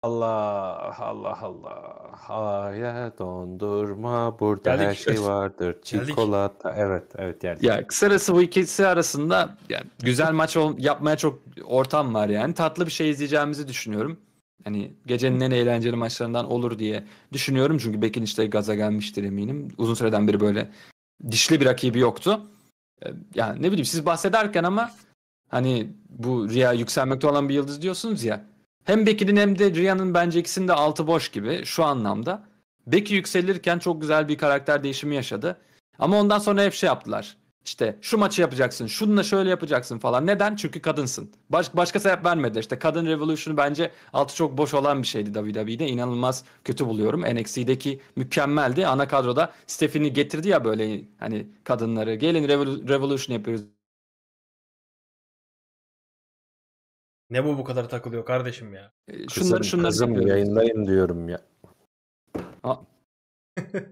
Allah Allah Allah. Hayat dondurma burada geldik. her şey vardır. Çikolata evet evet geldik. Ya kısacası bu ikisi arasında yani güzel maç ol- yapmaya çok ortam var yani. Tatlı bir şey izleyeceğimizi düşünüyorum. Hani gecenin en eğlenceli maçlarından olur diye düşünüyorum. Çünkü Bekin işte gaza gelmiştir eminim. Uzun süreden beri böyle dişli bir rakibi yoktu. Ee, yani ne bileyim siz bahsederken ama hani bu Riya yükselmekte olan bir yıldız diyorsunuz ya. Hem Becky'nin hem de Rhea'nın bence ikisinin de altı boş gibi şu anlamda. Becky yükselirken çok güzel bir karakter değişimi yaşadı. Ama ondan sonra hep şey yaptılar. İşte şu maçı yapacaksın, şununla şöyle yapacaksın falan. Neden? Çünkü kadınsın. Baş, başka sebep vermedi. İşte kadın revolution'u bence altı çok boş olan bir şeydi WWE'de. İnanılmaz kötü buluyorum. NXT'deki mükemmeldi. Ana kadroda Stephanie getirdi ya böyle hani kadınları. Gelin Revol- revolution yapıyoruz Ne bu bu kadar takılıyor kardeşim ya? E, şunları kızım, şunları kızım, kızım yayınlayın diyorum ya. Aa.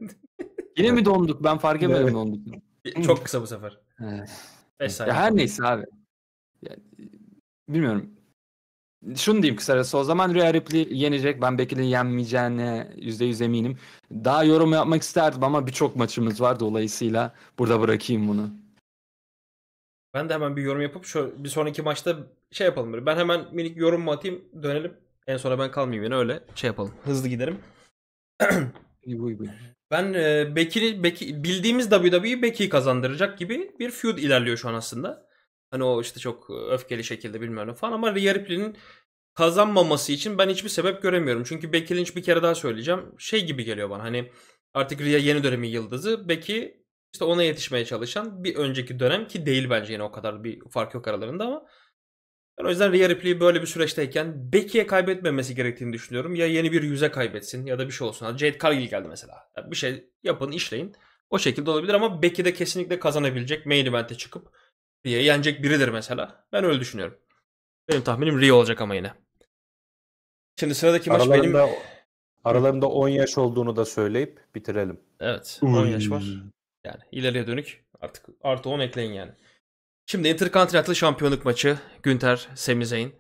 Yine mi donduk? Ben fark etmedim evet. donduk. Çok kısa bu sefer. Ya her neyse abi. Ya, bilmiyorum. Şunu diyeyim kısacası o zaman Rhea Ripley yenecek. Ben Becky'nin yenmeyeceğine yüz eminim. Daha yorum yapmak isterdim ama birçok maçımız var dolayısıyla burada bırakayım bunu. Ben de hemen bir yorum yapıp şöyle bir sonraki maçta şey yapalım böyle. Ben hemen minik yorum mu atayım dönelim. En sona ben kalmayayım yine öyle şey yapalım. Hızlı giderim. ben e, Becky, Becky, bildiğimiz WWE Becky'yi kazandıracak gibi bir feud ilerliyor şu an aslında. Hani o işte çok öfkeli şekilde bilmiyorum falan ama Rhea Ripley'nin kazanmaması için ben hiçbir sebep göremiyorum. Çünkü Becky Lynch bir kere daha söyleyeceğim. Şey gibi geliyor bana hani artık Rhea yeni dönemin yıldızı. Becky işte ona yetişmeye çalışan bir önceki dönem ki değil bence yine o kadar bir fark yok aralarında ama ben o yüzden Rhea Ripley'i böyle bir süreçteyken Becky'ye kaybetmemesi gerektiğini düşünüyorum. Ya yeni bir yüze kaybetsin ya da bir şey olsun. Jade Cargill geldi mesela. Yani bir şey yapın işleyin. O şekilde olabilir ama Becky de kesinlikle kazanabilecek. Main event'e çıkıp diye yenecek biridir mesela. Ben öyle düşünüyorum. Benim tahminim Rio olacak ama yine. Şimdi sıradaki maç aralarında, benim... Aralarında 10 yaş olduğunu da söyleyip bitirelim. Evet. 10 yaş var. Yani ileriye dönük artık artı 10 ekleyin yani. Şimdi Intercontinental Şampiyonluk maçı. Günter, Sami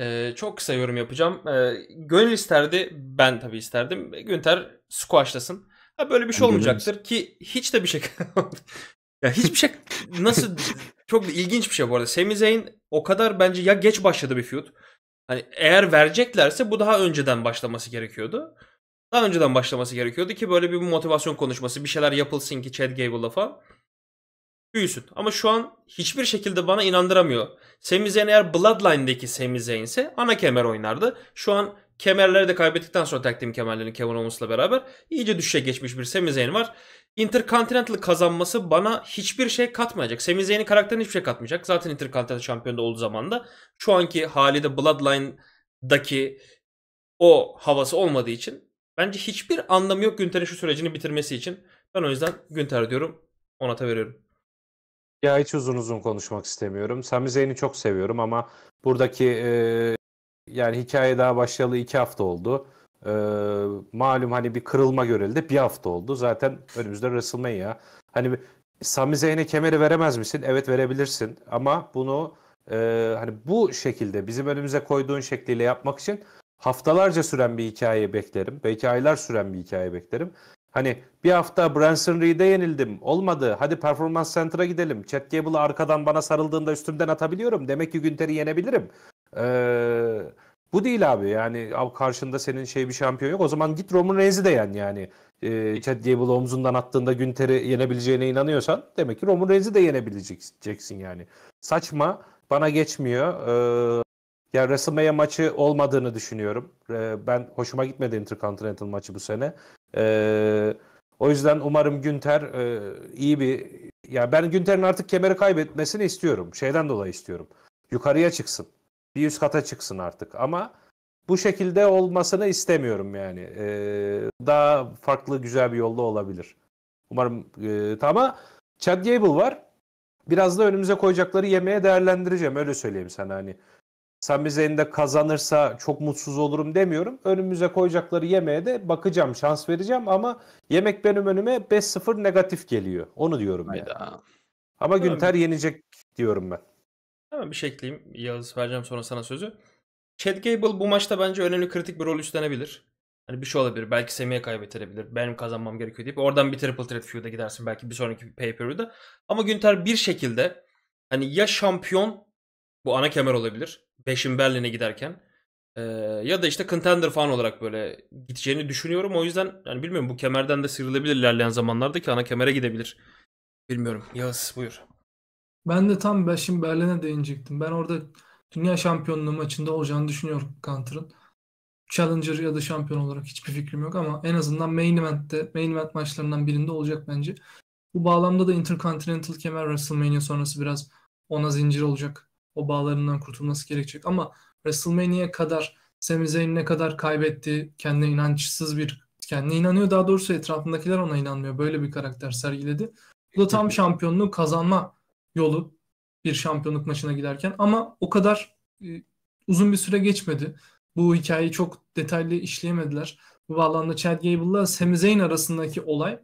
Ee, çok kısa yorum yapacağım. Ee, gönül isterdi. Ben tabii isterdim. Günter squashlasın. Ha, böyle bir şey olmayacaktır ki hiç de bir şey Ya hiçbir şey nasıl çok ilginç bir şey bu arada. Sami o kadar bence ya geç başladı bir feud. Hani eğer vereceklerse bu daha önceden başlaması gerekiyordu daha önceden başlaması gerekiyordu ki böyle bir motivasyon konuşması bir şeyler yapılsın ki Chad Gable'la falan büyüsün. Ama şu an hiçbir şekilde bana inandıramıyor. Sami Zayn eğer Bloodline'deki Sami Zayn ise ana kemer oynardı. Şu an kemerleri de kaybettikten sonra taktiğim kemerlerini Kevin Owens'la beraber iyice düşe geçmiş bir Sami Zayn var. Intercontinental kazanması bana hiçbir şey katmayacak. Sami Zayn'in karakterine hiçbir şey katmayacak. Zaten Intercontinental şampiyonda olduğu zaman da şu anki hali de Bloodline'daki o havası olmadığı için Bence hiçbir anlamı yok Günter'in şu sürecini bitirmesi için. Ben o yüzden Günter diyorum. Onat'a veriyorum. Ya hiç uzun uzun konuşmak istemiyorum. Sami Zeyn'i çok seviyorum ama buradaki e, yani hikaye daha başlayalı iki hafta oldu. E, malum hani bir kırılma görüldü bir hafta oldu. Zaten önümüzde WrestleMania. Hani Sami Zeyn'e kemeri veremez misin? Evet verebilirsin ama bunu e, hani bu şekilde bizim önümüze koyduğun şekliyle yapmak için haftalarca süren bir hikaye beklerim. Belki aylar süren bir hikaye beklerim. Hani bir hafta Branson Reed'e yenildim. Olmadı. Hadi Performance Center'a gidelim. Chad Gable'ı arkadan bana sarıldığında üstümden atabiliyorum. Demek ki Günter'i yenebilirim. Ee, bu değil abi. Yani karşında senin şey bir şampiyon yok. O zaman git Roman Reigns'i de yen yani. Ee, Chad Gable omzundan attığında Günter'i yenebileceğine inanıyorsan demek ki Roman Reigns'i de yenebileceksin yani. Saçma. Bana geçmiyor. Ee, ya WrestleMania maçı olmadığını düşünüyorum. E, ben hoşuma gitmedi Intercontinental maçı bu sene. E, o yüzden umarım Günter e, iyi bir ya ben Günter'in artık kemeri kaybetmesini istiyorum. Şeyden dolayı istiyorum. Yukarıya çıksın. Bir üst kata çıksın artık ama bu şekilde olmasını istemiyorum yani. Ee, daha farklı güzel bir yolda olabilir. Umarım e, ama Chad Gable var. Biraz da önümüze koyacakları yemeğe değerlendireceğim öyle söyleyeyim sana hani. Sen bize elinde kazanırsa çok mutsuz olurum demiyorum. Önümüze koyacakları yemeğe de bakacağım, şans vereceğim ama yemek benim önüme 5-0 negatif geliyor. Onu diyorum ben. Ama tamam. Günter yenecek diyorum ben. Hemen bir şey ekleyeyim. Yağız vereceğim sonra sana sözü. Chad Gable bu maçta bence önemli kritik bir rol üstlenebilir. Hani bir şey olabilir. Belki Semih'e kaybettirebilir. Benim kazanmam gerekiyor deyip oradan bir triple threat feud'a gidersin. Belki bir sonraki pay-per-view'da. Ama Günter bir şekilde hani ya şampiyon bu ana kemer olabilir Beşin Berlin'e giderken. ya da işte contender falan olarak böyle gideceğini düşünüyorum. O yüzden yani bilmiyorum bu kemerden de sıyrılabilir ilerleyen zamanlarda ki ana kemere gidebilir. Bilmiyorum. Yağız buyur. Ben de tam Beşin Berlin'e değinecektim. Ben orada dünya şampiyonluğu maçında olacağını düşünüyorum Counter'ın. Challenger ya da şampiyon olarak hiçbir fikrim yok ama en azından main event'te, main event maçlarından birinde olacak bence. Bu bağlamda da Intercontinental kemer WrestleMania sonrası biraz ona zincir olacak o bağlarından kurtulması gerekecek. Ama WrestleMania'ya kadar Sami Zayn ne kadar kaybetti, kendine inançsız bir kendine inanıyor daha doğrusu etrafındakiler ona inanmıyor. Böyle bir karakter sergiledi. Bu da tam şampiyonluğu kazanma yolu bir şampiyonluk maçına giderken ama o kadar e, uzun bir süre geçmedi. Bu hikayeyi çok detaylı işleyemediler. Bu bağlamda Chad Gable'la Sami Zayn arasındaki olay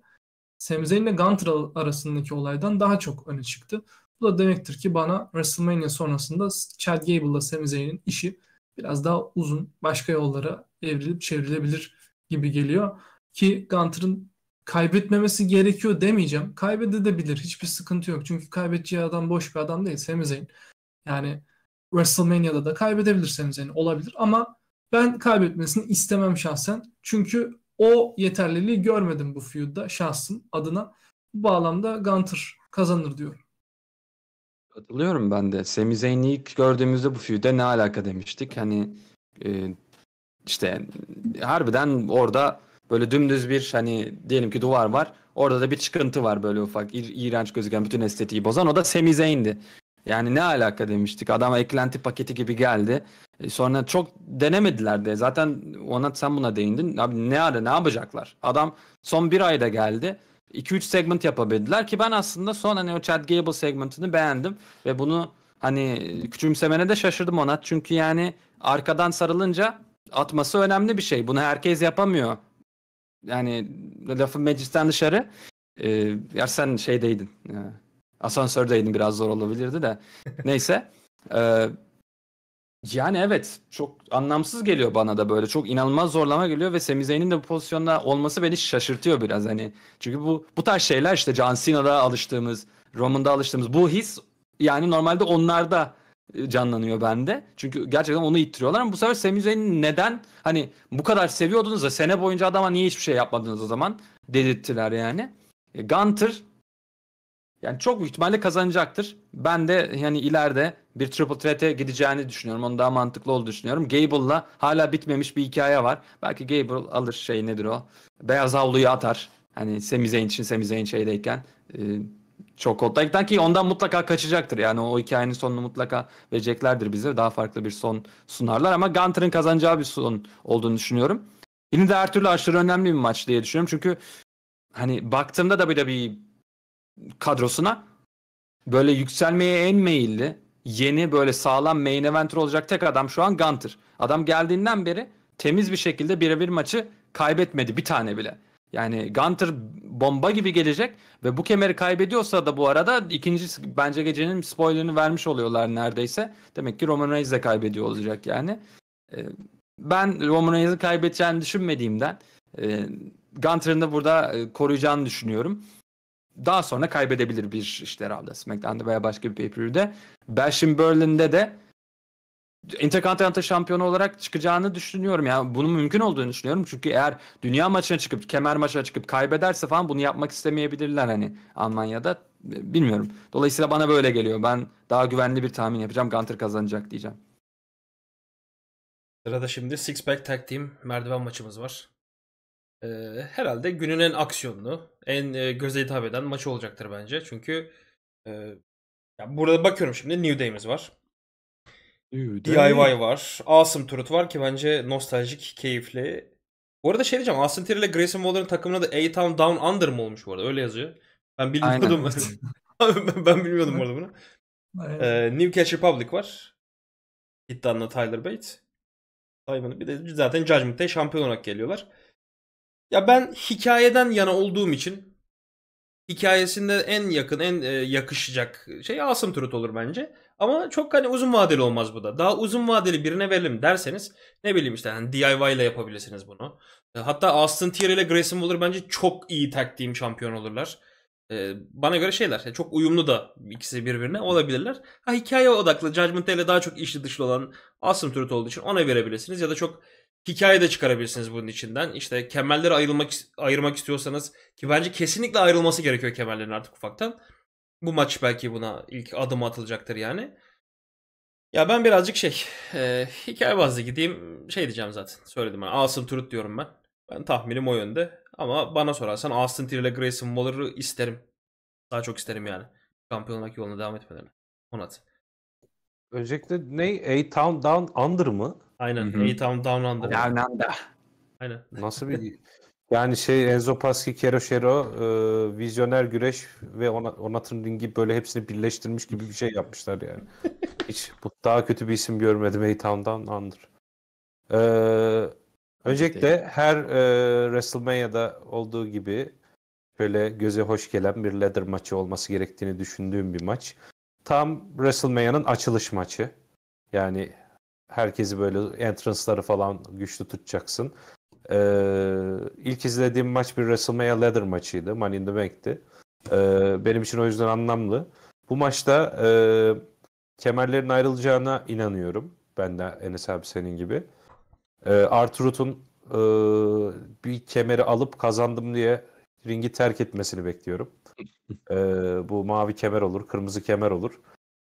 Sami Zayn ile Gunter arasındaki olaydan daha çok öne çıktı. Bu da demektir ki bana WrestleMania sonrasında Chad Gable'la Sami Zayn'in işi biraz daha uzun başka yollara evrilip çevrilebilir gibi geliyor. Ki Gunter'ın kaybetmemesi gerekiyor demeyeceğim. Kaybedebilir. Hiçbir sıkıntı yok. Çünkü kaybedeceği adam boş bir adam değil. Sami Zayn. Yani WrestleMania'da da kaybedebilir Sami Zayn. Olabilir ama ben kaybetmesini istemem şahsen. Çünkü o yeterliliği görmedim bu feud'da şahsım adına. Bu bağlamda Gunter kazanır diyorum. Katılıyorum ben de. Sami Zayn'i ilk gördüğümüzde bu feud'e ne alaka demiştik. Hani e, işte harbiden orada böyle dümdüz bir hani diyelim ki duvar var. Orada da bir çıkıntı var böyle ufak ir, iğrenç gözüken bütün estetiği bozan. O da Sami Zayn'di. Yani ne alaka demiştik. Adam eklenti paketi gibi geldi. E, sonra çok denemediler de. Zaten ona sen buna değindin. Abi ne ara ne yapacaklar? Adam son bir ayda geldi. 2-3 segment yapabildiler ki ben aslında son hani o Chad Gable segmentini beğendim ve bunu hani küçümsemene de şaşırdım ona çünkü yani arkadan sarılınca atması önemli bir şey. Bunu herkes yapamıyor. Yani lafın meclisten dışarı. Ee, ya sen şeydeydin. E, asansördeydin biraz zor olabilirdi de. Neyse. Ee, yani evet çok anlamsız geliyor bana da böyle çok inanılmaz zorlama geliyor ve Sami Zayn'in de bu pozisyonda olması beni şaşırtıyor biraz hani. Çünkü bu bu tarz şeyler işte John Cena'da alıştığımız, Roman'da alıştığımız bu his yani normalde onlarda e, canlanıyor bende. Çünkü gerçekten onu ittiriyorlar ama bu sefer Sami neden hani bu kadar seviyordunuz da sene boyunca adama niye hiçbir şey yapmadınız o zaman dedirttiler yani. E, Gunter yani çok büyük ihtimalle kazanacaktır. Ben de yani ileride bir triple threat'e gideceğini düşünüyorum. Onu daha mantıklı olduğunu düşünüyorum. Gable'la hala bitmemiş bir hikaye var. Belki Gable alır şey nedir o? Beyaz havluyu atar. Hani Sami Zayn için Sami Zayn şeydeyken. E, çok olduktan ki ondan mutlaka kaçacaktır. Yani o hikayenin sonunu mutlaka vereceklerdir bize. Daha farklı bir son sunarlar ama Gunter'ın kazanacağı bir son olduğunu düşünüyorum. Yine de her türlü aşırı önemli bir maç diye düşünüyorum. Çünkü hani baktığımda da böyle bir kadrosuna böyle yükselmeye en meyilli yeni böyle sağlam main eventer olacak tek adam şu an Gunter. Adam geldiğinden beri temiz bir şekilde birebir maçı kaybetmedi bir tane bile. Yani Gunter bomba gibi gelecek ve bu kemeri kaybediyorsa da bu arada ikinci bence gecenin spoilerını vermiş oluyorlar neredeyse. Demek ki Roman Reigns de kaybediyor olacak yani. Ee, ben Roman Reigns'i kaybedeceğini düşünmediğimden e, Gunter'ın da burada e, koruyacağını düşünüyorum daha sonra kaybedebilir bir işler herhalde SmackDown'da veya başka bir pay-per-view'de. Bash Berlin'de de Intercontinental şampiyonu olarak çıkacağını düşünüyorum. Yani bunun mümkün olduğunu düşünüyorum. Çünkü eğer dünya maçına çıkıp kemer maçına çıkıp kaybederse falan bunu yapmak istemeyebilirler hani Almanya'da. Bilmiyorum. Dolayısıyla bana böyle geliyor. Ben daha güvenli bir tahmin yapacağım. Gunter kazanacak diyeceğim. Sırada şimdi Sixpack Pack Tag Team merdiven maçımız var. Ee, herhalde günün en aksiyonlu, en e, göze hitap eden maçı olacaktır bence. Çünkü e, ya burada bakıyorum şimdi New Day'miz var. Day. DIY var. Awesome Turut var ki bence nostaljik, keyifli. Bu arada şey diyeceğim. Austin Theory ile Grayson Waller'ın takımına da A-Town Down Under mı olmuş bu arada? Öyle yazıyor. Ben bilmiyordum. ben, ben bilmiyordum orada bunu. Ee, Newcastle Republic var. İddianla Tyler Bates. Hayvanı. Bir de zaten Judgment Day şampiyon olarak geliyorlar. Ya ben hikayeden yana olduğum için hikayesinde en yakın, en e, yakışacak şey Asım Turut olur bence. Ama çok hani uzun vadeli olmaz bu da. Daha uzun vadeli birine verelim derseniz ne bileyim işte hani DIY ile yapabilirsiniz bunu. E, hatta Austin Tier ile Grayson Waller bence çok iyi taktiğim team şampiyon olurlar. E, bana göre şeyler çok uyumlu da ikisi birbirine olabilirler. Ha hikaye odaklı Judgment ile daha çok işli dışlı olan Awesome Turret olduğu için ona verebilirsiniz. Ya da çok hikaye de çıkarabilirsiniz bunun içinden. İşte kemerleri ayrılmak ayırmak istiyorsanız ki bence kesinlikle ayrılması gerekiyor kemerlerin artık ufaktan. Bu maç belki buna ilk adım atılacaktır yani. Ya ben birazcık şey e, hikaye bazlı gideyim şey diyeceğim zaten söyledim ben Austin Turut diyorum ben. Ben tahminim o yönde ama bana sorarsan Austin Theory ile Grayson Waller'ı isterim. Daha çok isterim yani. Şampiyonluk yoluna devam etmelerini. Onat. Öncelikle ne? A-Town Down Under mı? Aynen. Hı-hı. İyi tam Downlander. Downlander. Aynen. Nasıl bir yani şey Enzo Paschi, Keroşero, e, vizyoner güreş ve ona, Onat'ın ringi böyle hepsini birleştirmiş gibi bir şey yapmışlar yani. Hiç bu, daha kötü bir isim görmedim A-Town'dan Under. E, öncelikle her e, WrestleMania'da olduğu gibi böyle göze hoş gelen bir ladder maçı olması gerektiğini düşündüğüm bir maç. Tam WrestleMania'nın açılış maçı. Yani herkesi böyle entrance'ları falan güçlü tutacaksın. Ee, ilk izlediğim maç bir WrestleMania Ladder maçıydı. Money in the Bank'ti. Ee, benim için o yüzden anlamlı. Bu maçta e, kemerlerin ayrılacağına inanıyorum. Ben de Enes abi senin gibi. Ee, Arturut'un e, bir kemeri alıp kazandım diye ringi terk etmesini bekliyorum. Ee, bu mavi kemer olur, kırmızı kemer olur.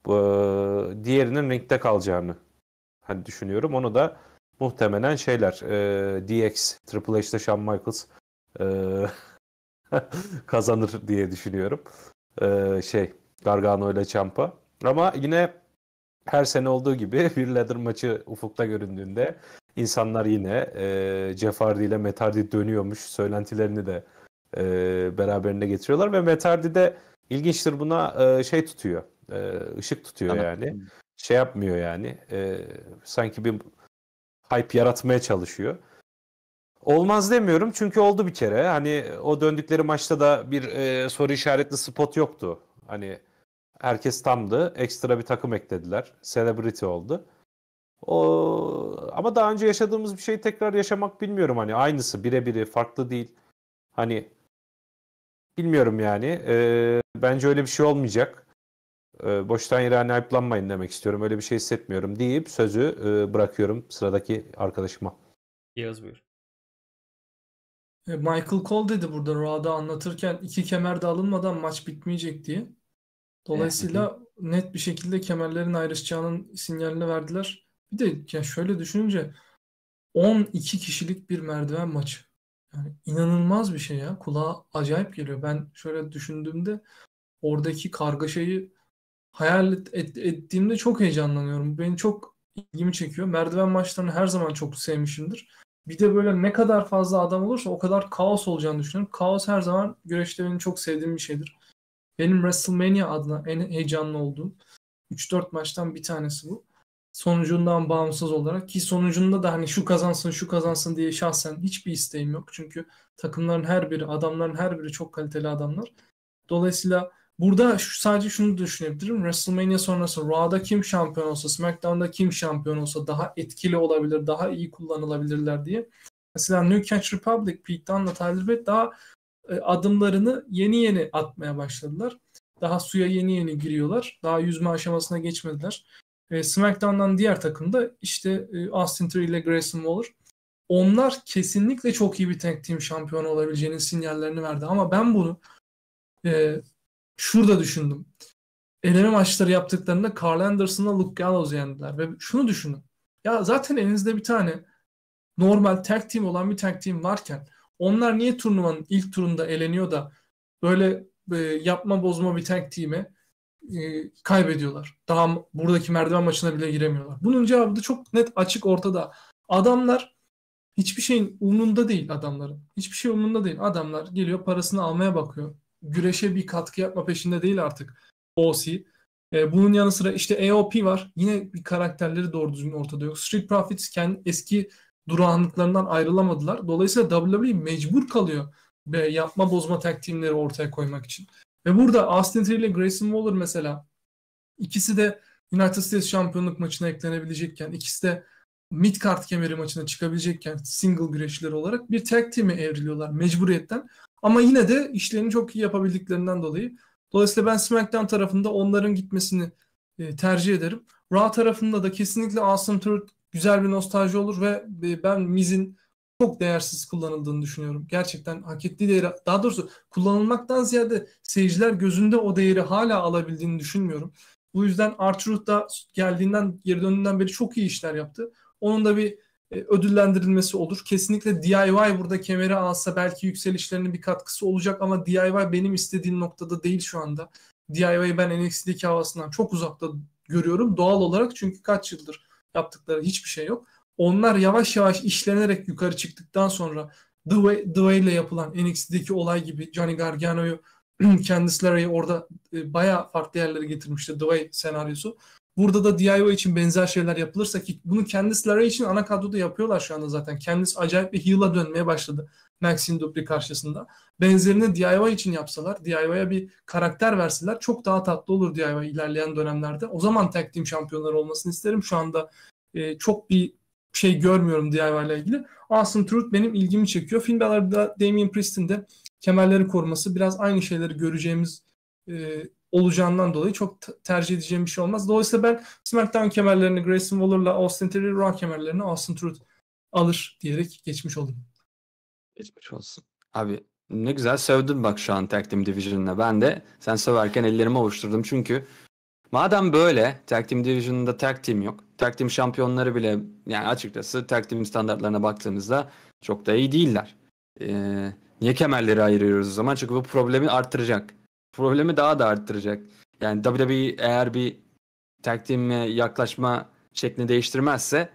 Ee, diğerinin ringde kalacağını hani düşünüyorum. Onu da muhtemelen şeyler e, DX, Triple H'de Shawn Michaels e, kazanır diye düşünüyorum. E, şey Gargano ile Champa. Ama yine her sene olduğu gibi bir ladder maçı ufukta göründüğünde insanlar yine e, Jeff Hardy ile Matt Hardy dönüyormuş söylentilerini de e, beraberinde getiriyorlar ve Matt Hardy de ilginçtir buna e, şey tutuyor. E, ışık tutuyor Anladım. yani şey yapmıyor yani. E, sanki bir hype yaratmaya çalışıyor. Olmaz demiyorum çünkü oldu bir kere. Hani o döndükleri maçta da bir e, soru işaretli spot yoktu. Hani herkes tamdı. Ekstra bir takım eklediler. Celebrity oldu. O ama daha önce yaşadığımız bir şeyi tekrar yaşamak bilmiyorum hani aynısı birebiri farklı değil. Hani bilmiyorum yani. E, bence öyle bir şey olmayacak. E, boştan yere hani demek istiyorum. Öyle bir şey hissetmiyorum deyip sözü e, bırakıyorum sıradaki arkadaşıma. Yağız buyur. E, Michael Cole dedi burada Rada anlatırken iki kemer de alınmadan maç bitmeyecek diye. Dolayısıyla evet. net bir şekilde kemerlerin ayrışacağının sinyalini verdiler. Bir de yani şöyle düşününce 12 kişilik bir merdiven maçı. Yani inanılmaz bir şey ya. Kulağa acayip geliyor. Ben şöyle düşündüğümde oradaki kargaşayı hayal et, et, ettiğimde çok heyecanlanıyorum. Beni çok ilgimi çekiyor. Merdiven maçlarını her zaman çok sevmişimdir. Bir de böyle ne kadar fazla adam olursa o kadar kaos olacağını düşünüyorum. Kaos her zaman güreşte benim çok sevdiğim bir şeydir. Benim WrestleMania adına en heyecanlı olduğum 3-4 maçtan bir tanesi bu. Sonucundan bağımsız olarak ki sonucunda da hani şu kazansın şu kazansın diye şahsen hiçbir isteğim yok. Çünkü takımların her biri, adamların her biri çok kaliteli adamlar. Dolayısıyla Burada şu, sadece şunu düşünebilirim. WrestleMania sonrası Raw'da kim şampiyon olsa, SmackDown'da kim şampiyon olsa daha etkili olabilir, daha iyi kullanılabilirler diye. Mesela New Catch Republic, Pete Dunne'la Tyler Bate daha e, adımlarını yeni yeni atmaya başladılar. Daha suya yeni yeni giriyorlar. Daha yüzme aşamasına geçmediler. E, SmackDown'dan diğer takımda işte e, Austin Theory ile Grayson Waller. Onlar kesinlikle çok iyi bir tag team şampiyonu olabileceğinin sinyallerini verdi. Ama ben bunu e, şurada düşündüm. Eleme maçları yaptıklarında Carl Anderson'la Luke Gallows'u yendiler. Ve şunu düşünün, Ya zaten elinizde bir tane normal tag team olan bir tag team varken onlar niye turnuvanın ilk turunda eleniyor da böyle e, yapma bozma bir tag team'e e, kaybediyorlar. Daha buradaki merdiven maçına bile giremiyorlar. Bunun cevabı da çok net açık ortada. Adamlar hiçbir şeyin umrunda değil adamların. Hiçbir şey umrunda değil. Adamlar geliyor parasını almaya bakıyor güreşe bir katkı yapma peşinde değil artık OC. E, bunun yanı sıra işte EOP var. Yine bir karakterleri doğru düzgün ortada yok. Street Profits kendi eski durağanlıklarından ayrılamadılar. Dolayısıyla WWE mecbur kalıyor ve yapma bozma taktimleri ortaya koymak için. Ve burada Austin Theory ile Grayson Waller mesela ikisi de United States şampiyonluk maçına eklenebilecekken ikisi de mid card kemeri maçına çıkabilecekken single güreşçiler olarak bir tag team'e evriliyorlar mecburiyetten. Ama yine de işlerini çok iyi yapabildiklerinden dolayı. Dolayısıyla ben SmackDown tarafında onların gitmesini e, tercih ederim. Raw tarafında da kesinlikle Austin Truth güzel bir nostalji olur ve e, ben Miz'in çok değersiz kullanıldığını düşünüyorum. Gerçekten hak ettiği değeri, daha doğrusu kullanılmaktan ziyade seyirciler gözünde o değeri hala alabildiğini düşünmüyorum. Bu yüzden Artruth da geldiğinden, geri döndüğünden beri çok iyi işler yaptı. Onun da bir e, ödüllendirilmesi olur. Kesinlikle DIY burada kemeri alsa belki yükselişlerinin bir katkısı olacak ama DIY benim istediğim noktada değil şu anda. DIY'yi ben NXT'deki havasından çok uzakta görüyorum doğal olarak çünkü kaç yıldır yaptıkları hiçbir şey yok. Onlar yavaş yavaş işlenerek yukarı çıktıktan sonra The Way, The Way ile yapılan NXT'deki olay gibi Johnny Gargano'yu Candice LeRae'yi orada e, bayağı farklı yerlere getirmişti The Way senaryosu. Burada da DIO için benzer şeyler yapılırsa ki bunu kendisi Lara için ana kadroda yapıyorlar şu anda zaten. Kendisi acayip bir heal'a dönmeye başladı Maxine Dupri karşısında. Benzerini DIY için yapsalar, DIY'ya bir karakter verseler çok daha tatlı olur DIY ilerleyen dönemlerde. O zaman tag team şampiyonları olmasını isterim. Şu anda e, çok bir şey görmüyorum DIY ile ilgili. Austin Truth benim ilgimi çekiyor. Finn Balor'da Damien Priest'in de kemerleri koruması biraz aynı şeyleri göreceğimiz e, olacağından dolayı çok tercih edeceğim bir şey olmaz. Dolayısıyla ben SmackDown kemerlerini Grayson Waller'la Austin Theory, Raw kemerlerini Austin Truth alır diyerek geçmiş oldum. Geçmiş olsun. Abi ne güzel sövdün bak şu an Tag Team Division'ına. Ben de sen söverken ellerimi avuşturdum çünkü madem böyle Tag Team Division'da Tag Team yok. Tag Team şampiyonları bile yani açıkçası Tag Team standartlarına baktığımızda çok da iyi değiller. Ee, niye kemerleri ayırıyoruz o zaman? Çünkü bu problemi arttıracak problemi daha da arttıracak. Yani WWE eğer bir tag yaklaşma şeklini değiştirmezse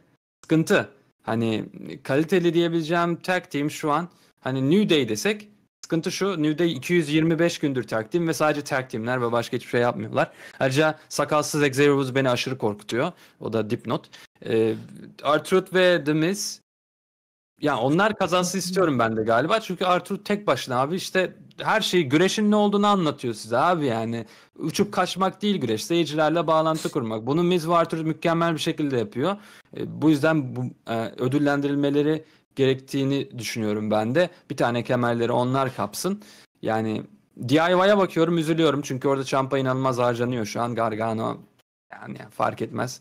sıkıntı. Hani kaliteli diyebileceğim tag team şu an hani New Day desek sıkıntı şu New Day 225 gündür tag team ve sadece tag teamler ve başka hiçbir şey yapmıyorlar. Ayrıca sakalsız Xavier Woods beni aşırı korkutuyor. O da dipnot. Ee, Artruth ve The Miz yani onlar kazansın istiyorum ben de galiba. Çünkü Artur tek başına abi işte her şeyi güreşin ne olduğunu anlatıyor size abi yani. Uçup kaçmak değil güreş. Seyircilerle bağlantı kurmak. Bunu Miz Vartur mükemmel bir şekilde yapıyor. E, bu yüzden bu e, ödüllendirilmeleri gerektiğini düşünüyorum ben de. Bir tane kemerleri onlar kapsın. Yani DIY'a bakıyorum üzülüyorum. Çünkü orada Champa inanılmaz harcanıyor şu an. Gargano yani fark etmez.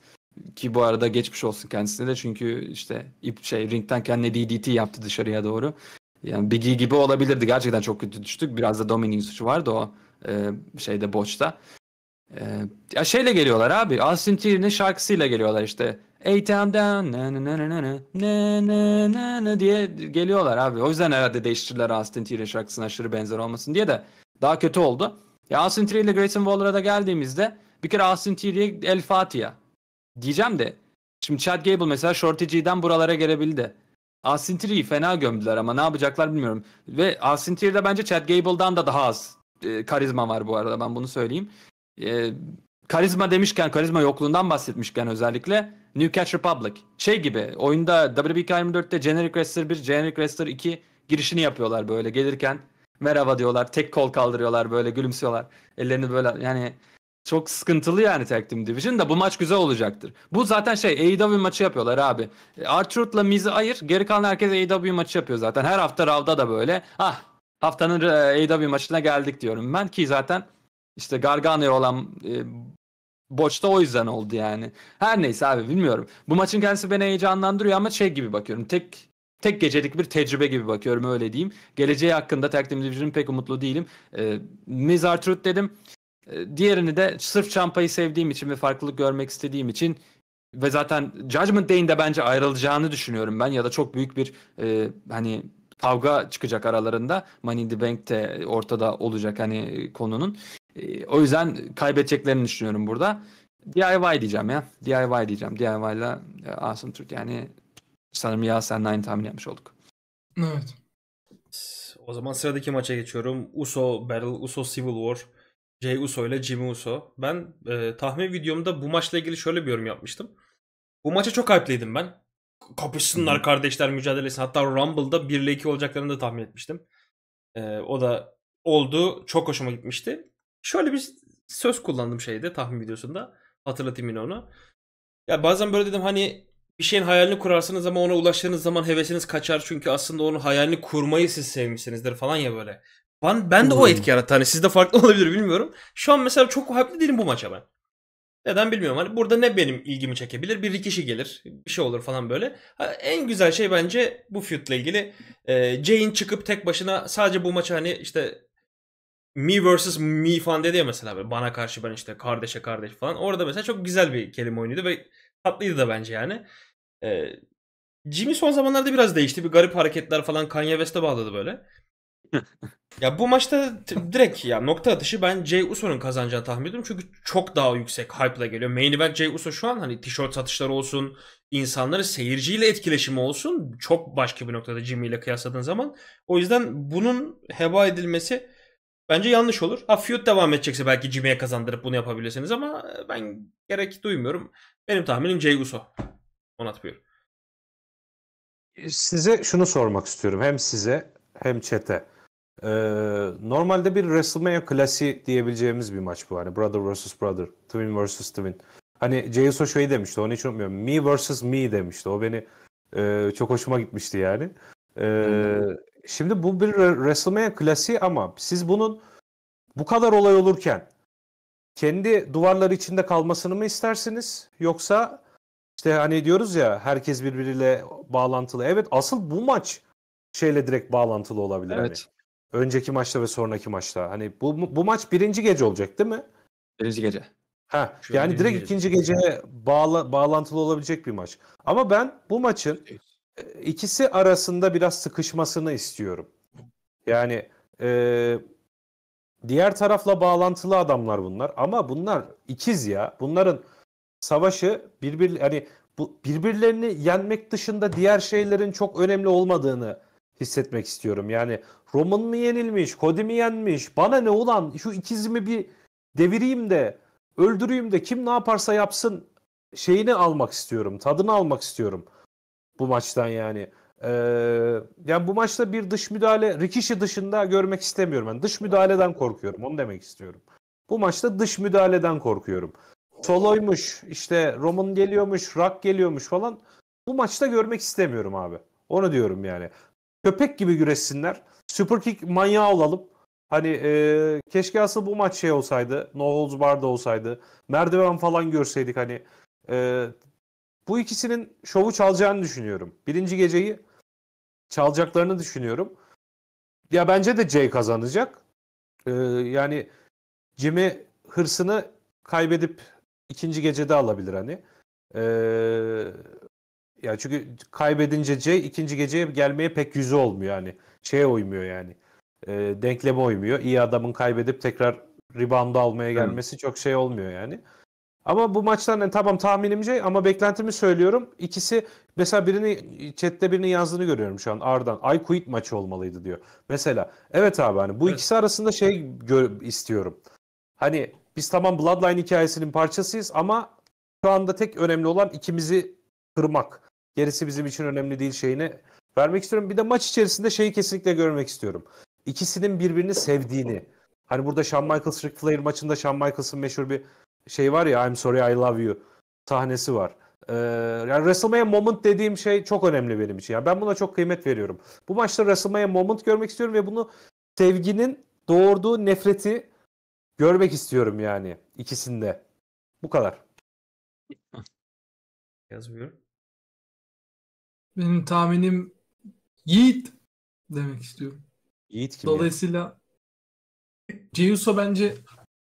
Ki bu arada geçmiş olsun kendisine de çünkü işte ip şey ringten kendine DDT yaptı dışarıya doğru. Yani Biggie gibi olabilirdi. Gerçekten çok kötü düştük. Biraz da Dominic'in suçu vardı o e, şeyde boçta. E, ya şeyle geliyorlar abi. Austin Theory'nin şarkısıyla geliyorlar işte. Eight ATM down na na na na na na na na diye geliyorlar abi. O yüzden herhalde değiştirdiler Austin Theory şarkısına aşırı benzer olmasın diye de daha kötü oldu. Ya Austin Theory ile Grayson Waller'a da geldiğimizde bir kere Austin Theory'ye El Fatiha diyeceğim de şimdi Chad Gable mesela Shorty G'den buralara gelebildi. Asintri'yi fena gömdüler ama ne yapacaklar bilmiyorum. Ve Asintri'de bence Chad Gable'dan da daha az e, karizma var bu arada ben bunu söyleyeyim. E, karizma demişken, karizma yokluğundan bahsetmişken özellikle New Catch Republic. Şey gibi oyunda WBK 24'te Generic Wrestler 1, Generic Wrestler 2 girişini yapıyorlar böyle gelirken. Merhaba diyorlar, tek kol kaldırıyorlar böyle gülümsüyorlar. Ellerini böyle yani çok sıkıntılı yani Tag Team Division da bu maç güzel olacaktır. Bu zaten şey AEW maçı yapıyorlar abi. E, R-Truth'la Miz'i ayır. Geri kalan herkes AEW maçı yapıyor zaten. Her hafta Rav'da da böyle. Ah haftanın e, AEW maçına geldik diyorum ben ki zaten işte Gargano'ya olan e, boçta o yüzden oldu yani. Her neyse abi bilmiyorum. Bu maçın kendisi beni heyecanlandırıyor ama şey gibi bakıyorum. Tek tek gecelik bir tecrübe gibi bakıyorum öyle diyeyim. Geleceği hakkında Tag Team Division'ın pek umutlu değilim. E, Miz Artruth dedim. Ee, diğerini de sırf Champa'yı sevdiğim için ve farklılık görmek istediğim için ve zaten Judgment Day'inde bence ayrılacağını düşünüyorum ben ya da çok büyük bir e, hani kavga çıkacak aralarında. Money in the Bank'te ortada olacak hani e, konunun. E, o yüzden kaybedeceklerini düşünüyorum burada. DIY diyeceğim ya. DIY diyeceğim. DIY'la e, Asım Türk yani sanırım ya sen aynı tahmin yapmış olduk. Evet. O zaman sıradaki maça geçiyorum. Uso Battle, Uso Civil War. Jey Uso ile Jimmy Uso. Ben e, tahmin videomda bu maçla ilgili şöyle bir yorum yapmıştım. Bu maça çok hype'liydim ben. Kapışsınlar kardeşler mücadelesi. Hatta Rumble'da 1 ile 2 olacaklarını da tahmin etmiştim. E, o da oldu. Çok hoşuma gitmişti. Şöyle bir söz kullandım şeyde tahmin videosunda. Hatırlatayım yine onu. Ya bazen böyle dedim hani bir şeyin hayalini kurarsınız ama ona ulaştığınız zaman hevesiniz kaçar. Çünkü aslında onun hayalini kurmayı siz sevmişsinizdir falan ya böyle. Ben, ben de o hmm. etki yarattı. Hani sizde farklı olabilir bilmiyorum. Şu an mesela çok hype'lı değilim bu maça ben. Neden bilmiyorum. Hani burada ne benim ilgimi çekebilir? Bir kişi gelir. Bir şey olur falan böyle. en güzel şey bence bu feud'la ilgili. E, Jane çıkıp tek başına sadece bu maçı hani işte me versus me falan dedi ya mesela. Böyle. Bana karşı ben işte kardeşe kardeş falan. Orada mesela çok güzel bir kelime oyunuydu ve tatlıydı da bence yani. E, Jimmy son zamanlarda biraz değişti. Bir garip hareketler falan Kanye West'e bağladı böyle. Ya bu maçta direkt ya nokta atışı ben Jey Uso'nun kazanacağını tahmin ediyorum. Çünkü çok daha yüksek hype ile geliyor. Main event Jey Uso şu an hani tişört satışları olsun, insanları seyirciyle etkileşimi olsun. Çok başka bir noktada Jimmy ile kıyasladığın zaman. O yüzden bunun heba edilmesi bence yanlış olur. Ha feud devam edecekse belki Jimmy'ye kazandırıp bunu yapabilirsiniz ama e, ben gerek duymuyorum. Benim tahminim Jey Uso. Onat buyur. Size şunu sormak istiyorum. Hem size hem çete. Ee, normalde bir WrestleMania klasi diyebileceğimiz bir maç bu. Hani brother versus brother, twin versus twin. Hani Jey Uso şeyi demişti, onu hiç unutmuyorum. Me versus me demişti. O beni e, çok hoşuma gitmişti yani. E, şimdi bu bir WrestleMania klasi ama siz bunun bu kadar olay olurken kendi duvarları içinde kalmasını mı istersiniz? Yoksa işte hani diyoruz ya herkes birbiriyle bağlantılı. Evet asıl bu maç şeyle direkt bağlantılı olabilir. Hani. Evet. Hani. Önceki maçta ve sonraki maçta. Hani bu bu maç birinci gece olacak değil mi? Birinci gece. Ha, yani direkt gece. ikinci geceye bağla, bağlantılı olabilecek bir maç. Ama ben bu maçın e, ikisi arasında biraz sıkışmasını istiyorum. Yani e, diğer tarafla bağlantılı adamlar bunlar ama bunlar ikiz ya. Bunların savaşı birbir hani bu birbirlerini yenmek dışında diğer şeylerin çok önemli olmadığını hissetmek istiyorum. Yani Roman mı yenilmiş, Cody mi yenmiş, bana ne ulan şu ikizimi bir devireyim de öldüreyim de kim ne yaparsa yapsın şeyini almak istiyorum, tadını almak istiyorum bu maçtan yani. Ee, yani bu maçta bir dış müdahale Rikishi dışında görmek istemiyorum. Yani dış müdahaleden korkuyorum. Onu demek istiyorum. Bu maçta dış müdahaleden korkuyorum. Soloymuş, işte Roman geliyormuş, Rock geliyormuş falan. Bu maçta görmek istemiyorum abi. Onu diyorum yani köpek gibi güreşsinler. Super Kick manyağı olalım. Hani e, keşke asıl bu maç şey olsaydı. No Holds Barred olsaydı. Merdiven falan görseydik hani. E, bu ikisinin şovu çalacağını düşünüyorum. Birinci geceyi çalacaklarını düşünüyorum. Ya bence de Jay kazanacak. E, yani Jimmy hırsını kaybedip ikinci gecede alabilir hani. Eee yani çünkü kaybedince C ikinci geceye gelmeye pek yüzü olmuyor yani. Şeye uymuyor yani. E, denkleme uymuyor. İyi adamın kaybedip tekrar ribandı almaya gelmesi hmm. çok şey olmuyor yani. Ama bu maçtan yani e, tamam tahminimce ama beklentimi söylüyorum. İkisi mesela birini chatte birinin yazdığını görüyorum şu an Ardan. I quit maçı olmalıydı diyor. Mesela evet abi hani bu ikisi arasında şey istiyorum. Hani biz tamam Bloodline hikayesinin parçasıyız ama şu anda tek önemli olan ikimizi kırmak. Gerisi bizim için önemli değil şeyini vermek istiyorum. Bir de maç içerisinde şeyi kesinlikle görmek istiyorum. İkisinin birbirini sevdiğini. Hani burada Shawn Michaels Ric Flair maçında Shawn Michaels'ın meşhur bir şey var ya I'm sorry I love you sahnesi var. Ee, yani WrestleMania moment dediğim şey çok önemli benim için. Yani ben buna çok kıymet veriyorum. Bu maçta WrestleMania moment görmek istiyorum ve bunu sevginin doğurduğu nefreti görmek istiyorum yani ikisinde. Bu kadar. Yazmıyorum. Benim tahminim Yiğit demek istiyorum. Yiğit kim? Dolayısıyla ya? Ceyuso bence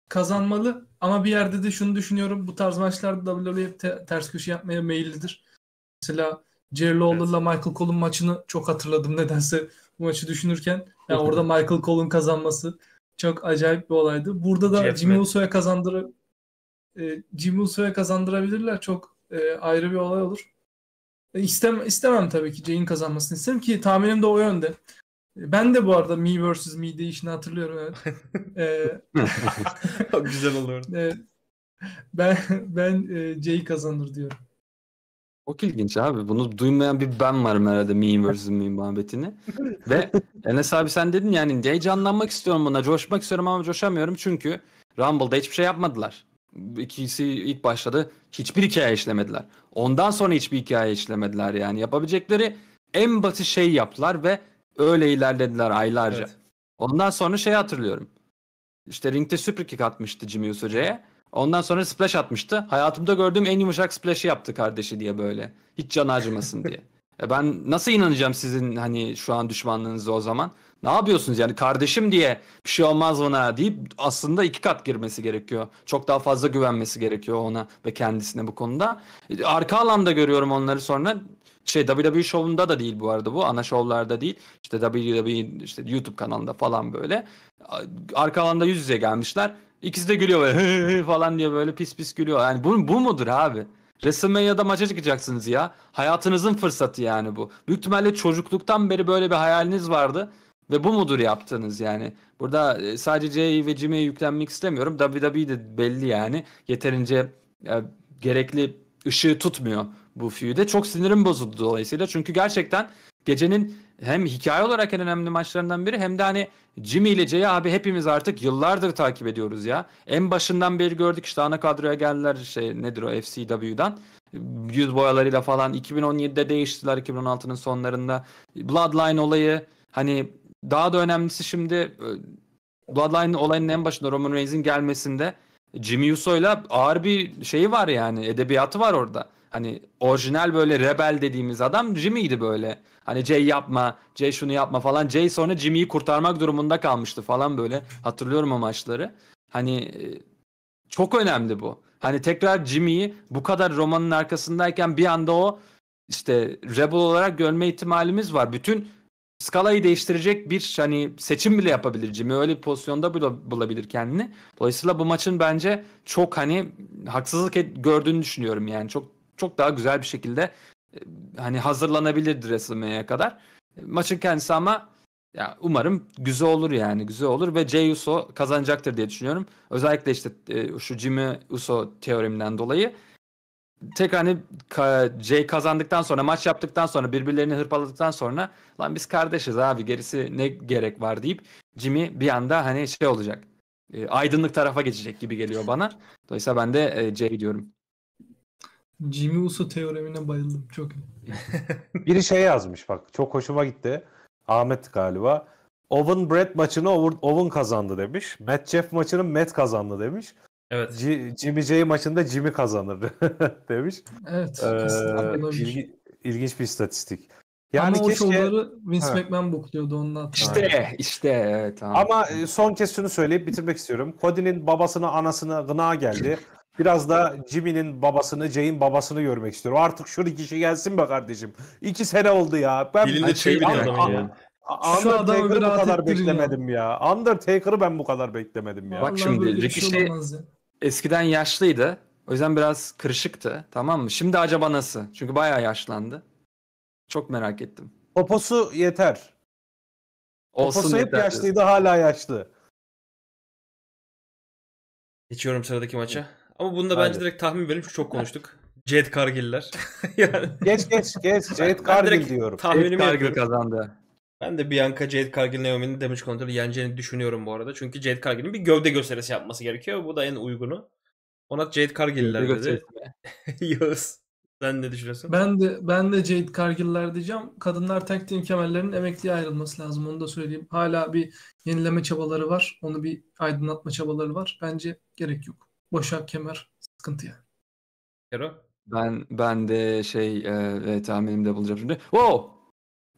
kazanmalı ama bir yerde de şunu düşünüyorum. Bu tarz maçlar WWE te- ters köşe yapmaya meyillidir. Mesela Jerry Lawler'la evet. Michael Cole'un maçını çok hatırladım nedense bu maçı düşünürken. Yani orada Michael Cole'un kazanması çok acayip bir olaydı. Burada da Jeff Jimmy Uso'ya kazandır e, Jimmy Uso'ya kazandırabilirler. Çok e, ayrı bir olay olur. İstem, istemem tabii ki Jay'in kazanmasını isterim ki tahminim de o yönde. Ben de bu arada Me vs. Me değişini hatırlıyorum. Evet. ee, Çok güzel olur. Evet. Ben ben e, Jay kazanır diyorum. Çok ilginç abi. Bunu duymayan bir ben varım herhalde Me vs. Me muhabbetini. Ve Enes abi sen dedin yani heyecanlanmak istiyorum buna. Coşmak istiyorum ama coşamıyorum çünkü Rumble'da hiçbir şey yapmadılar ikisi ilk başladı. Hiçbir hikaye işlemediler. Ondan sonra hiçbir hikaye işlemediler yani. Yapabilecekleri en basit şey yaptılar ve öyle ilerlediler aylarca. Evet. Ondan sonra şey hatırlıyorum. İşte ringte super kick atmıştı Jimmy Uso'ya. Ondan sonra splash atmıştı. Hayatımda gördüğüm en yumuşak splash'i yaptı kardeşi diye böyle. Hiç can acımasın diye. E ben nasıl inanacağım sizin hani şu an düşmanlığınızı o zaman? Ne yapıyorsunuz yani kardeşim diye bir şey olmaz buna deyip aslında iki kat girmesi gerekiyor. Çok daha fazla güvenmesi gerekiyor ona ve kendisine bu konuda. Arka alanda görüyorum onları sonra şey WWE şovunda da değil bu arada bu ana şovlarda değil. İşte WWE işte YouTube kanalında falan böyle arka alanda yüz yüze gelmişler. İkisi de gülüyor böyle falan diye böyle pis pis gülüyor. Yani bu, bu mudur abi? WrestleMania'da maça çıkacaksınız ya. Hayatınızın fırsatı yani bu. Büyük ihtimalle çocukluktan beri böyle bir hayaliniz vardı. Ve bu mudur yaptığınız yani? Burada e, sadece C ve Jimmy'ye yüklenmek istemiyorum. WWE de belli yani. Yeterince ya, e, gerekli ışığı tutmuyor bu feud'e. Çok sinirim bozuldu dolayısıyla. Çünkü gerçekten gecenin hem hikaye olarak en önemli maçlarından biri hem de hani Jimmy ile Jay abi hepimiz artık yıllardır takip ediyoruz ya. En başından beri gördük işte ana kadroya geldiler şey nedir o FCW'dan. Yüz boyalarıyla falan 2017'de değiştiler 2016'nın sonlarında. Bloodline olayı hani daha da önemlisi şimdi e, Bloodline olayının en başında Roman Reigns'in gelmesinde Jimmy Uso'yla ağır bir şeyi var yani edebiyatı var orada. Hani orijinal böyle rebel dediğimiz adam Jimmy'ydi böyle. Hani Jay yapma, Jay şunu yapma falan. Jay sonra Jimmy'yi kurtarmak durumunda kalmıştı falan böyle. Hatırlıyorum o maçları. Hani e, çok önemli bu. Hani tekrar Jimmy'yi bu kadar romanın arkasındayken bir anda o işte rebel olarak görme ihtimalimiz var. Bütün skalayı değiştirecek bir hani seçim bile yapabilir Jimmy. Öyle bir pozisyonda bulabilir kendini. Dolayısıyla bu maçın bence çok hani haksızlık gördüğünü düşünüyorum yani. Çok çok daha güzel bir şekilde e, hani hazırlanabilirdi WrestleMania'ya kadar. Maçın kendisi ama ya umarım güzel olur yani güzel olur ve Jey Uso kazanacaktır diye düşünüyorum. Özellikle işte e, şu Jimmy Uso teoreminden dolayı tek hani J kazandıktan sonra maç yaptıktan sonra birbirlerini hırpaladıktan sonra lan biz kardeşiz abi gerisi ne gerek var deyip Jimmy bir anda hani şey olacak. E, aydınlık tarafa geçecek gibi geliyor bana. Dolayısıyla ben de e, J diyorum. Jimmy Uso teoremine bayıldım çok. Biri şey yazmış bak çok hoşuma gitti. Ahmet galiba. Owen Brett maçını Owen kazandı demiş. Matt Jeff maçını Matt kazandı demiş. Evet. G- Jimmy J maçında Jimmy kazanırdı demiş. Evet. Ee, ilgi, şey. ilginç bir istatistik. Yani Ama keşke... o şovları Vince ha. McMahon bokluyordu ondan. İşte işte evet. Abi. Ama e, son kez şunu söyleyip bitirmek istiyorum. Cody'nin babasını, anasını gına geldi. Biraz da Jimmy'nin babasını, Jay'in babasını görmek istiyorum. Artık şu kişi gelsin be kardeşim. İki sene oldu ya. Ben Dilinde çeviriyor adamı ya. Şu Undertaker'ı bu kadar beklemedim ya. ya. Undertaker'ı ben bu kadar beklemedim ya. Bak şimdi Ricochet şey eskiden yaşlıydı. O yüzden biraz kırışıktı. Tamam mı? Şimdi acaba nasıl? Çünkü bayağı yaşlandı. Çok merak ettim. Poposu yeter. Olsun Poposu yeter hep yaşlıydı diyorsun. hala yaşlı. Geçiyorum sıradaki maça. Ama bunu da bence direkt tahmin verelim çünkü çok konuştuk. Jade Cargill'ler. yani... Geç geç geç. Jade Cargill diyorum. Tahminimi Cargill kazandı. Ben de Bianca Jade Cargill Naomi'nin damage kontrolü yeneceğini düşünüyorum bu arada. Çünkü Jade Cargill'in bir gövde gösterisi yapması gerekiyor. Bu da en uygunu. Ona Jade Cargill'ler dedi. Yağız. Sen ne düşünüyorsun? Ben de ben de Jade Cargill'ler diyeceğim. Kadınlar tag team kemerlerinin emekliye ayrılması lazım. Onu da söyleyeyim. Hala bir yenileme çabaları var. Onu bir aydınlatma çabaları var. Bence gerek yok. Boşak kemer sıkıntı yani. Kero? Ben ben de şey e, tahminimde bulacağım şimdi. Wow!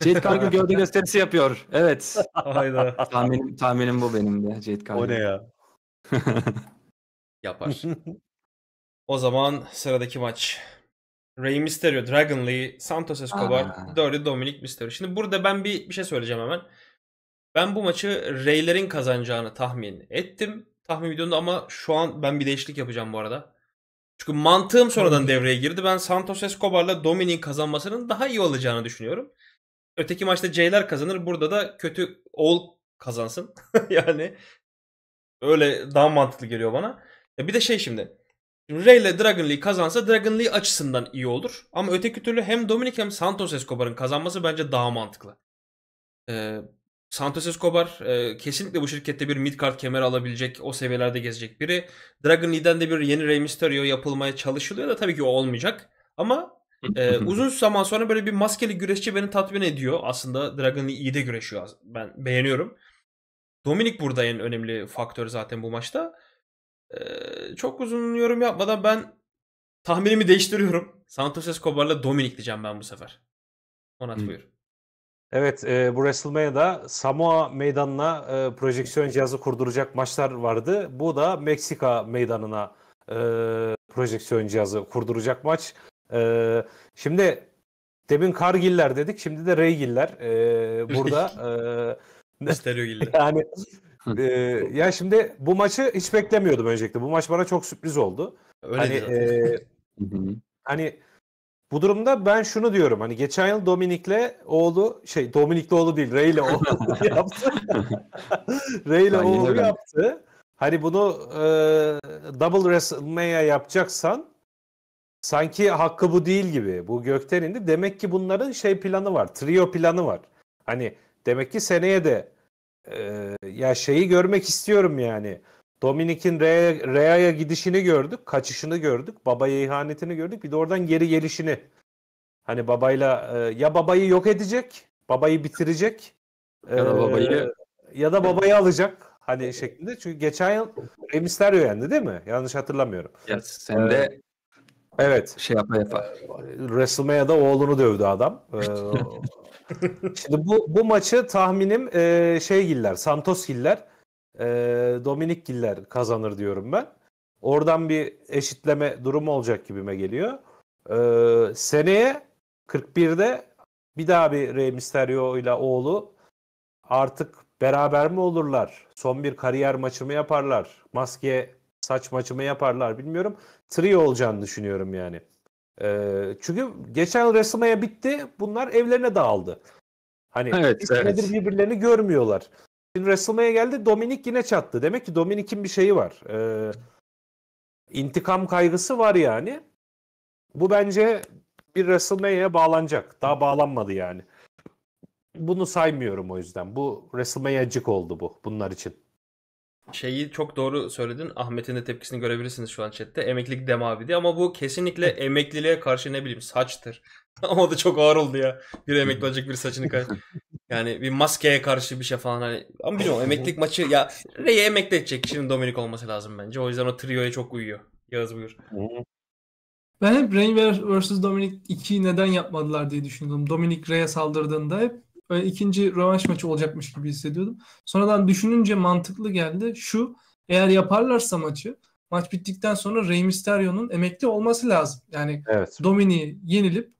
Jade Cargill gövde gösterisi yapıyor. Evet. Hayda. Tahminim, tahminim bu benim de. Jade Cargill. O ne ya? Yapar. o zaman sıradaki maç. Rey Mysterio, Dragon Lee, Santos Escobar, Aa. Dory Dominic Mysterio. Şimdi burada ben bir, bir şey söyleyeceğim hemen. Ben bu maçı Rey'lerin kazanacağını tahmin ettim. Tahmin videomda ama şu an ben bir değişiklik yapacağım bu arada. Çünkü mantığım sonradan hmm. devreye girdi. Ben Santos Escobar'la Dominic'in kazanmasının daha iyi olacağını düşünüyorum öteki maçta C'ler kazanır. Burada da kötü Oğul kazansın. yani öyle daha mantıklı geliyor bana. Ya e, bir de şey şimdi. Ray ile Dragon League kazansa Dragon League açısından iyi olur. Ama öteki türlü hem Dominic hem Santos Escobar'ın kazanması bence daha mantıklı. Ee, Santos Escobar e, kesinlikle bu şirkette bir mid midcard kemer alabilecek, o seviyelerde gezecek biri. Dragon Lee'den de bir yeni Rey Mysterio yapılmaya çalışılıyor da tabii ki o olmayacak. Ama ee, uzun zaman sonra böyle bir maskeli güreşçi beni tatmin ediyor. Aslında Dragon iyi de güreşiyor. Ben beğeniyorum. Dominik burada en önemli faktör zaten bu maçta. Ee, çok uzun yorum yapmadan ben tahminimi değiştiriyorum. Santos Escobar'la Dominik diyeceğim ben bu sefer. Onat hmm. buyur. Evet e, bu WrestleMania'da Samoa meydanına e, projeksiyon cihazı kurduracak maçlar vardı. Bu da Meksika meydanına e, projeksiyon cihazı kurduracak maç. Ee, şimdi demin Kargiller dedik. Şimdi de Reygiller. Ee, burada e, Stereogiller. yani e, ya şimdi bu maçı hiç beklemiyordum öncelikle. Bu maç bana çok sürpriz oldu. Öyle hani e, hani bu durumda ben şunu diyorum. Hani geçen yıl Dominik'le oğlu şey Dominik'le oğlu değil Rey'le oğlu yaptı. Rey'le oğlu yaptı. Hani bunu e, double WrestleMania yapacaksan sanki hakkı bu değil gibi. Bu gökten indi. Demek ki bunların şey planı var. Trio planı var. Hani demek ki seneye de e, ya şeyi görmek istiyorum yani. Dominik'in Rea'ya gidişini gördük, kaçışını gördük, babaya ihanetini gördük. Bir de oradan geri gelişini. Hani babayla e, ya babayı yok edecek, babayı bitirecek e, ya da e, babayı ya da babayı alacak hani şeklinde. Çünkü geçen yıl Rey Mysterio yendi değil mi? Yanlış hatırlamıyorum. Ya sen de e, Evet. Şey yapar yapar. Ee, WrestleMania'da oğlunu dövdü adam. Ee, şimdi bu, bu maçı tahminim e, şey Giller, Santos Giller, e, Dominik Giller kazanır diyorum ben. Oradan bir eşitleme durumu olacak gibime geliyor. E, seneye 41'de bir daha bir Rey Mysterio ile oğlu artık beraber mi olurlar? Son bir kariyer maçı mı yaparlar? Maske saç maçımı yaparlar bilmiyorum. Trio olacağını düşünüyorum yani. Ee, çünkü geçen WrestleMania bitti. Bunlar evlerine dağıldı. Hani evet, evet. birbirlerini görmüyorlar. Şimdi WrestleMania geldi Dominik yine çattı. Demek ki Dominik'in bir şeyi var. Ee, intikam kaygısı var yani. Bu bence bir WrestleMania'ya bağlanacak. Daha bağlanmadı yani. Bunu saymıyorum o yüzden. Bu WrestleMania'cık oldu bu bunlar için şeyi çok doğru söyledin. Ahmet'in de tepkisini görebilirsiniz şu an chatte. Emeklilik demavi ama bu kesinlikle emekliliğe karşı ne bileyim saçtır. ama o da çok ağır oldu ya. Bir emekli olacak bir saçını kay. Yani bir maskeye karşı bir şey falan hani. Ama bilmiyorum emeklilik maçı ya Rey'i emekli edecek kişinin Dominik olması lazım bence. O yüzden o trio'ya çok uyuyor. Yağız buyur. Ben hep Rey vs. Dominic 2'yi neden yapmadılar diye düşündüm. Dominic Rey'e saldırdığında hep böyle ikinci rövanş maçı olacakmış gibi hissediyordum. Sonradan düşününce mantıklı geldi. Şu eğer yaparlarsa maçı maç bittikten sonra Rey Mysterio'nun emekli olması lazım. Yani evet. Domini'yi yenilip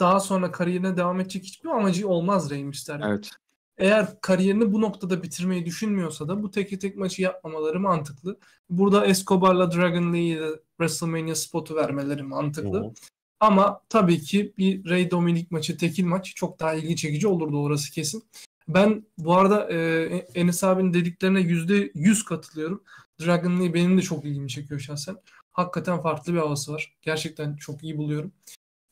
daha sonra kariyerine devam edecek hiçbir amacı olmaz Rey Mysterio. Evet. Eğer kariyerini bu noktada bitirmeyi düşünmüyorsa da bu teke tek maçı yapmamaları mantıklı. Burada Escobar'la Dragon Lee'ye WrestleMania spotu vermeleri mantıklı. hı ama tabii ki bir Ray Dominic maçı, tekil maç çok daha ilgi çekici olurdu orası kesin. Ben bu arada e, Enes abinin dediklerine yüzde yüz katılıyorum. Dragon Lee benim de çok ilgimi çekiyor şahsen. Hakikaten farklı bir havası var. Gerçekten çok iyi buluyorum.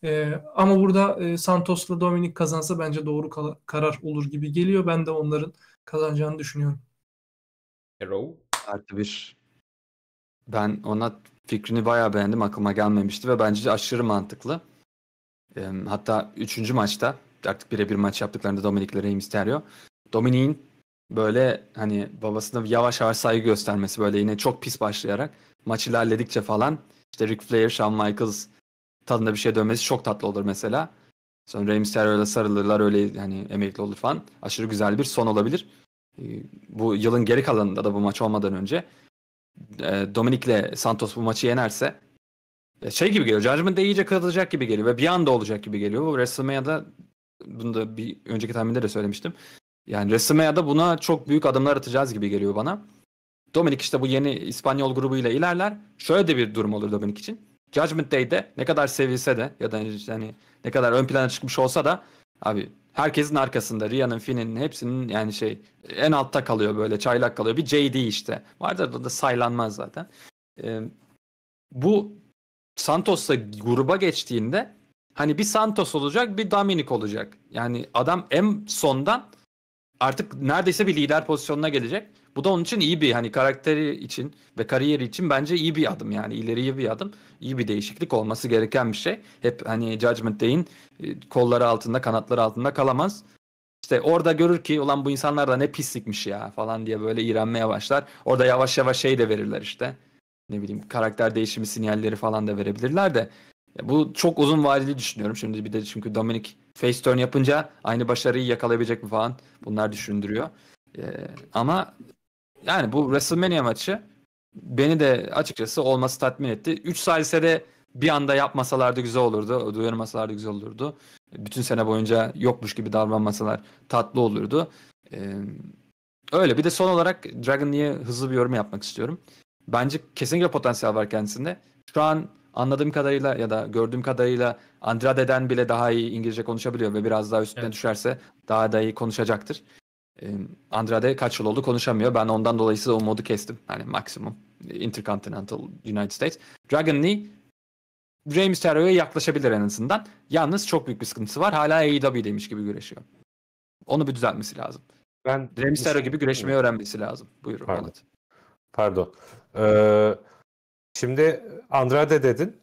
E, ama burada e, Santos'la Dominic kazansa bence doğru kal- karar olur gibi geliyor. Ben de onların kazanacağını düşünüyorum. Arrow. Artı bir. Ben ona Fikrini bayağı beğendim. Aklıma gelmemişti ve bence aşırı mantıklı. E, hatta 3. maçta artık birebir maç yaptıklarında Dominik ile Rey Mysterio. Dominik'in böyle hani babasına yavaş yavaş saygı göstermesi böyle yine çok pis başlayarak maç ilerledikçe falan işte Ric Flair, Shawn Michaels tadında bir şey dönmesi çok tatlı olur mesela. Sonra Rey Mysterio ile sarılırlar öyle hani emekli olur falan. Aşırı güzel bir son olabilir. Ee, bu yılın geri kalanında da bu maç olmadan önce ee, Dominik'le Santos bu maçı yenerse e, şey gibi geliyor. Judgment de iyice kırılacak gibi geliyor ve bir anda olacak gibi geliyor. Bu WrestleMania'da bunu da bir önceki tahminde de söylemiştim. Yani WrestleMania'da buna çok büyük adımlar atacağız gibi geliyor bana. Dominik işte bu yeni İspanyol grubuyla ilerler. Şöyle de bir durum olur Dominik için. Judgment Day'de ne kadar sevilse de ya da hani ne kadar ön plana çıkmış olsa da abi herkesin arkasında. Ria'nın, Finn'in hepsinin yani şey en altta kalıyor böyle çaylak kalıyor. Bir JD işte. Vardır da, da saylanmaz zaten. Ee, bu Santos'la gruba geçtiğinde hani bir Santos olacak bir Dominik olacak. Yani adam en sondan artık neredeyse bir lider pozisyonuna gelecek. Bu da onun için iyi bir hani karakteri için ve kariyeri için bence iyi bir adım yani ileriye bir adım. iyi bir değişiklik olması gereken bir şey. Hep hani Judgment Day'in e, kolları altında kanatları altında kalamaz. İşte orada görür ki ulan bu insanlar da ne pislikmiş ya falan diye böyle iğrenmeye başlar. Orada yavaş yavaş şey de verirler işte. Ne bileyim karakter değişimi sinyalleri falan da verebilirler de. Bu çok uzun vadeli düşünüyorum. Şimdi bir de çünkü Dominic face turn yapınca aynı başarıyı yakalayabilecek mi falan bunlar düşündürüyor. Ee, ama yani bu WrestleMania maçı beni de açıkçası olması tatmin etti. 3 sayısı de bir anda yapmasalardı güzel olurdu. Duyurmasalardı güzel olurdu. Bütün sene boyunca yokmuş gibi davranmasalar tatlı olurdu. Ee, öyle. Bir de son olarak Dragon Lee'ye hızlı bir yorum yapmak istiyorum. Bence kesinlikle potansiyel var kendisinde. Şu an anladığım kadarıyla ya da gördüğüm kadarıyla Andrade'den bile daha iyi İngilizce konuşabiliyor ve biraz daha üstüne evet. düşerse daha da iyi konuşacaktır. Andrade kaç yıl oldu konuşamıyor. Ben ondan dolayısıyla o modu kestim. Hani maksimum. Intercontinental United States. Dragon Lee Rey Mysterio'ya yaklaşabilir en azından. Yalnız çok büyük bir sıkıntısı var. Hala AEW demiş gibi güreşiyor. Onu bir düzeltmesi lazım. Ben Rey Mysterio gibi güreşmeyi öğrenmesi lazım. Buyurun. Pardon. Anlat. Pardon. Ee, şimdi Andrade dedin.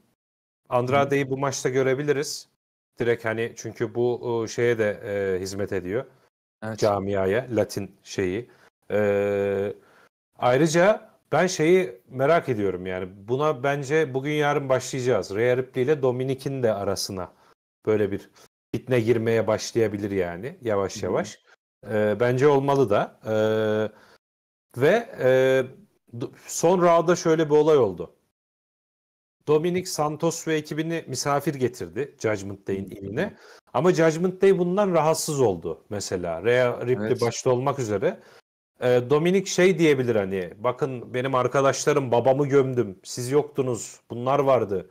Andrade'yi bu maçta görebiliriz. Direkt hani çünkü bu şeye de e, hizmet ediyor evet. camiaya, Latin şeyi. Ee, ayrıca ben şeyi merak ediyorum yani buna bence bugün yarın başlayacağız. Rhea Ripley ile Dominik'in de arasına böyle bir fitne girmeye başlayabilir yani yavaş yavaş. Ee, bence olmalı da. Ee, ve e, son round'da şöyle bir olay oldu. Dominic Santos ve ekibini misafir getirdi Judgment Day'in iline. Ama Judgment Day bundan rahatsız oldu mesela. Rhea Ripley evet. başta olmak üzere. Ee, Dominic şey diyebilir hani bakın benim arkadaşlarım babamı gömdüm. Siz yoktunuz. Bunlar vardı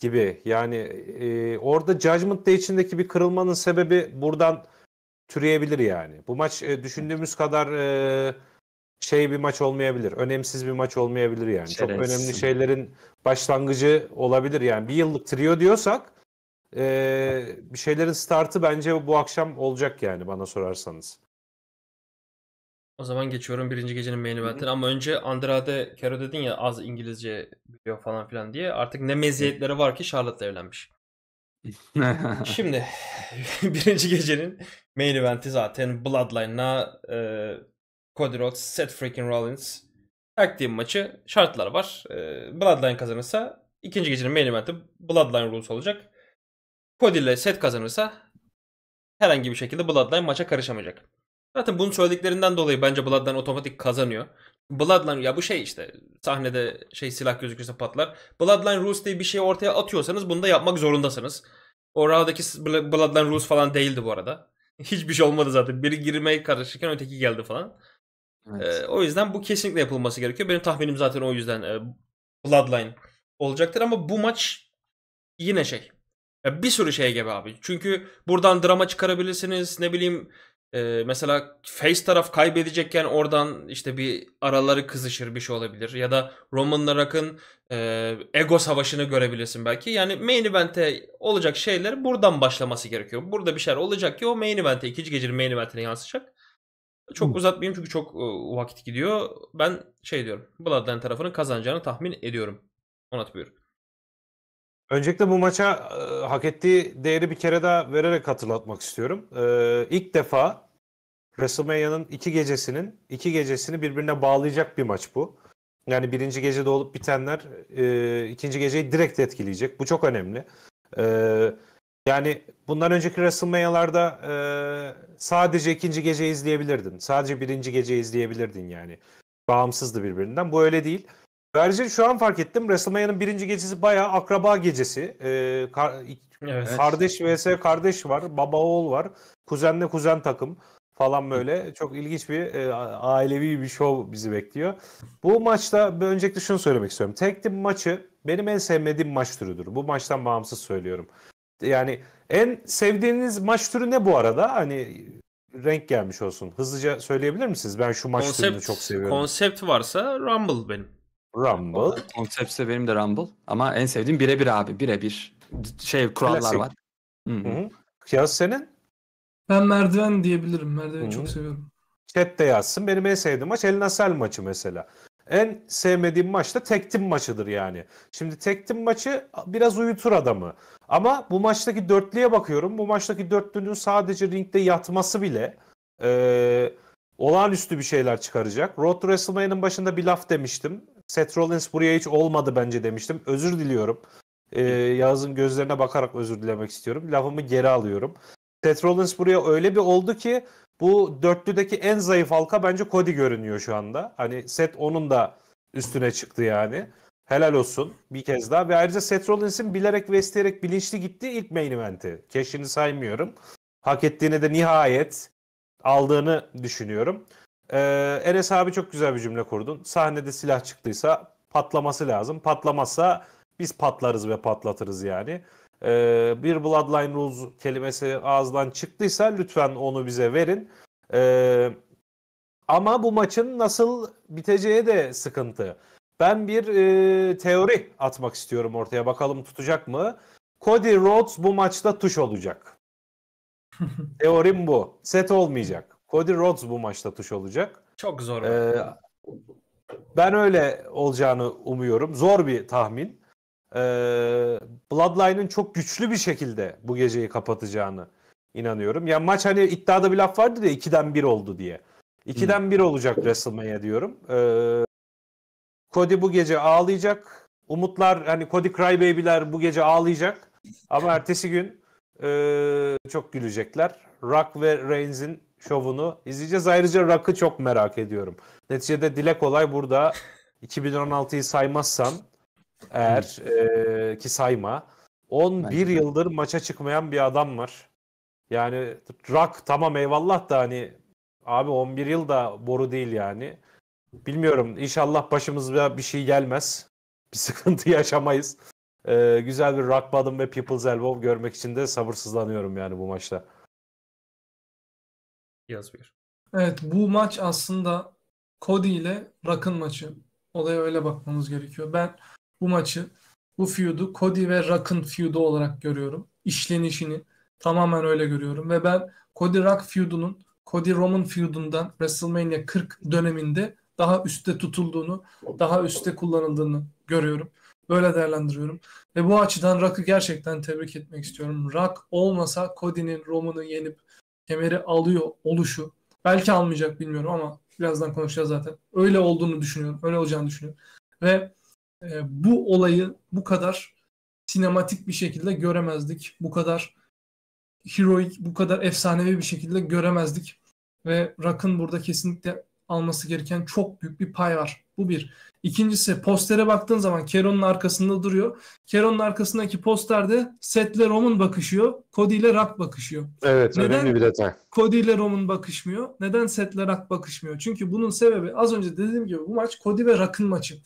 gibi. Yani e, orada Judgment Day içindeki bir kırılmanın sebebi buradan türeyebilir yani. Bu maç e, düşündüğümüz kadar e, şey bir maç olmayabilir. Önemsiz bir maç olmayabilir yani. Şerefsiz. Çok önemli şeylerin başlangıcı olabilir yani. Bir yıllık trio diyorsak ee, bir şeylerin startı bence bu akşam olacak yani bana sorarsanız. O zaman geçiyorum birinci gecenin main event'ine ama önce Andrade Kero dedin ya az İngilizce biliyor falan filan diye artık ne meziyetleri var ki Charlotte'la evlenmiş. Şimdi birinci gecenin main event'i zaten Bloodline'a e, Cody Rhodes, Seth freaking Rollins. Tag Team maçı şartlar var. Ee, Bloodline kazanırsa ikinci gecenin main eventi Bloodline Rules olacak. Cody ile Seth kazanırsa herhangi bir şekilde Bloodline maça karışamayacak. Zaten bunu söylediklerinden dolayı bence Bloodline otomatik kazanıyor. Bloodline ya bu şey işte sahnede şey silah gözükürse patlar. Bloodline Rules diye bir şey ortaya atıyorsanız bunu da yapmak zorundasınız. O Raw'daki Bloodline Rules falan değildi bu arada. Hiçbir şey olmadı zaten. Biri girmeye karışırken öteki geldi falan. Evet. o yüzden bu kesinlikle yapılması gerekiyor. Benim tahminim zaten o yüzden Bloodline olacaktır ama bu maç yine şey. bir sürü şey gibi abi. Çünkü buradan drama çıkarabilirsiniz. Ne bileyim mesela face taraf kaybedecekken oradan işte bir araları kızışır bir şey olabilir. Ya da Roman Rock'ın ego savaşını görebilirsin belki. Yani main event'e olacak şeyler buradan başlaması gerekiyor. Burada bir şeyler olacak ki o main event'e ikinci gecenin main event'ine yansıyacak. Çok Hı. uzatmayayım çünkü çok vakit gidiyor. Ben şey diyorum. Bloodline tarafının kazanacağını tahmin ediyorum. Onat buyur. Öncelikle bu maça e, hak ettiği değeri bir kere daha vererek hatırlatmak istiyorum. E, ilk defa WrestleMania'nın iki gecesinin iki gecesini birbirine bağlayacak bir maç bu. Yani birinci gecede olup bitenler e, ikinci geceyi direkt etkileyecek. Bu çok önemli. E, yani bundan önceki WrestleMania'larda e, sadece ikinci gece izleyebilirdin. Sadece birinci gece izleyebilirdin yani. Bağımsızdı birbirinden. Bu öyle değil. Ayrıca şu an fark ettim. WrestleMania'nın birinci gecesi bayağı akraba gecesi. Ee, kar, evet. Kardeş vs. kardeş var. Baba oğul var. Kuzenle kuzen takım falan böyle. Çok ilginç bir e, ailevi bir show bizi bekliyor. Bu maçta öncelikle şunu söylemek istiyorum. Tek tip maçı benim en sevmediğim maç türüdür. Bu maçtan bağımsız söylüyorum. Yani en sevdiğiniz maç türü ne bu arada? Hani renk gelmiş olsun. Hızlıca söyleyebilir misiniz? Ben şu maç konsept, türünü çok seviyorum. Konsept varsa Rumble benim. Rumble. Konseptse benim de Rumble. Ama en sevdiğim birebir abi. Birebir. Şey kurallar Klasik. var. Hı -hı. Kıyas senin? Ben merdiven diyebilirim. Merdiveni Hı-hı. çok seviyorum. Chat de yazsın. Benim en sevdiğim maç El Nasal maçı mesela. En sevmediğim maç da tektim maçıdır yani. Şimdi tektim maçı biraz uyutur adamı. Ama bu maçtaki dörtlüye bakıyorum. Bu maçtaki dörtlünün sadece ringde yatması bile e, olağanüstü bir şeyler çıkaracak. Road to WrestleMania'nın başında bir laf demiştim. Seth Rollins buraya hiç olmadı bence demiştim. Özür diliyorum. E, Yağız'ın gözlerine bakarak özür dilemek istiyorum. Lafımı geri alıyorum. Seth Rollins buraya öyle bir oldu ki bu dörtlüdeki en zayıf halka bence Cody görünüyor şu anda. Hani set onun da üstüne çıktı yani. Helal olsun bir kez daha. Ve ayrıca Seth Rollins'in bilerek ve isteyerek bilinçli gittiği ilk main eventi. Keşini saymıyorum. Hak ettiğini de nihayet aldığını düşünüyorum. Ee, Enes abi çok güzel bir cümle kurdun. Sahnede silah çıktıysa patlaması lazım. Patlamazsa biz patlarız ve patlatırız yani e, bir Bloodline Rules kelimesi ağızdan çıktıysa lütfen onu bize verin. E, ama bu maçın nasıl biteceği de sıkıntı. Ben bir e, teori atmak istiyorum ortaya. Bakalım tutacak mı? Cody Rhodes bu maçta tuş olacak. Teorim bu. Set olmayacak. Cody Rhodes bu maçta tuş olacak. Çok zor. Ee, ben öyle olacağını umuyorum. Zor bir tahmin e, Bloodline'ın çok güçlü bir şekilde bu geceyi kapatacağını inanıyorum. Yani maç hani iddiada bir laf vardı ya 2'den 1 oldu diye. 2'den hmm. 1 olacak WrestleMania diyorum. Ee, Cody bu gece ağlayacak. Umutlar hani Cody Crybaby'ler bu gece ağlayacak. Ama ertesi gün e, çok gülecekler. Rock ve Reigns'in şovunu izleyeceğiz. Ayrıca Rock'ı çok merak ediyorum. Neticede dile kolay burada 2016'yı saymazsan eğer e, ki sayma. 11 Bence. yıldır maça çıkmayan bir adam var. Yani Rak tamam eyvallah da hani abi 11 yıl da boru değil yani. Bilmiyorum inşallah başımıza bir şey gelmez. Bir sıkıntı yaşamayız. Ee, güzel bir Rock Bottom ve People's Elbow görmek için de sabırsızlanıyorum yani bu maçta. Yaz bir. Evet bu maç aslında Cody ile Rock'ın maçı. Olaya öyle bakmamız gerekiyor. Ben bu maçı, bu feud'u Cody ve Rock'ın feud'u olarak görüyorum. İşlenişini tamamen öyle görüyorum. Ve ben Cody Rock feud'unun Cody Roman feud'undan WrestleMania 40 döneminde daha üstte tutulduğunu, daha üstte kullanıldığını görüyorum. Böyle değerlendiriyorum. Ve bu açıdan Rock'ı gerçekten tebrik etmek istiyorum. Rock olmasa Cody'nin Roman'ı yenip kemeri alıyor oluşu. Belki almayacak bilmiyorum ama birazdan konuşacağız zaten. Öyle olduğunu düşünüyorum. Öyle olacağını düşünüyorum. Ve ee, bu olayı bu kadar sinematik bir şekilde göremezdik. Bu kadar heroik, bu kadar efsanevi bir şekilde göremezdik. Ve Rock'ın burada kesinlikle alması gereken çok büyük bir pay var. Bu bir. İkincisi postere baktığın zaman Keron'un arkasında duruyor. Keron'un arkasındaki posterde Seth Roman bakışıyor. Cody ile Rock bakışıyor. Evet Neden önemli bir detay. Cody ile Roman bakışmıyor? Neden Seth Rock bakışmıyor? Çünkü bunun sebebi az önce dediğim gibi bu maç Cody ve Rock'ın maçı.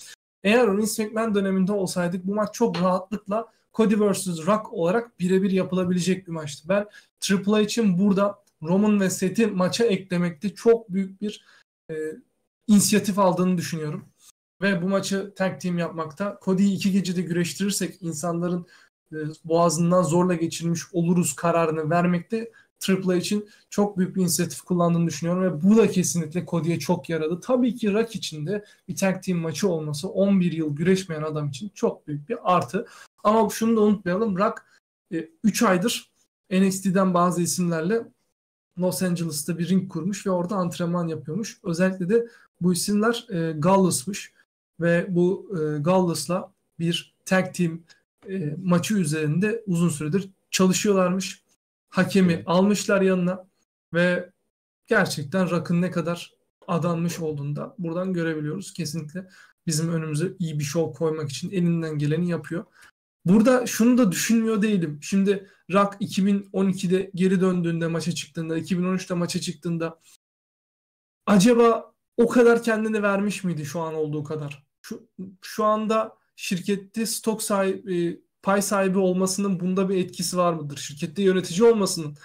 Eğer o Vince McMahon döneminde olsaydık bu maç çok rahatlıkla Cody vs. Rock olarak birebir yapılabilecek bir maçtı. Ben Triple H'in burada Roman ve Seth'i maça eklemekte çok büyük bir e, inisiyatif aldığını düşünüyorum. Ve bu maçı tag team yapmakta. Cody'yi iki gecede güreştirirsek insanların e, boğazından zorla geçirmiş oluruz kararını vermekte Triple için çok büyük bir inisiyatif kullandığını düşünüyorum ve bu da kesinlikle Cody'ye çok yaradı. Tabii ki Rock için de bir tag team maçı olması 11 yıl güreşmeyen adam için çok büyük bir artı. Ama şunu da unutmayalım. Rock 3 e, aydır NXT'den bazı isimlerle Los Angeles'ta bir ring kurmuş ve orada antrenman yapıyormuş. Özellikle de bu isimler e, Gallus'muş ve bu e, Gallus'la bir tag team e, maçı üzerinde uzun süredir çalışıyorlarmış hakemi almışlar yanına ve gerçekten Rakın ne kadar adanmış olduğunu da buradan görebiliyoruz. Kesinlikle bizim önümüze iyi bir şov koymak için elinden geleni yapıyor. Burada şunu da düşünmüyor değilim. Şimdi Rak 2012'de geri döndüğünde maça çıktığında, 2013'te maça çıktığında acaba o kadar kendini vermiş miydi şu an olduğu kadar? Şu, şu anda şirkette stok sahibi pay sahibi olmasının bunda bir etkisi var mıdır? Şirkette yönetici olmasının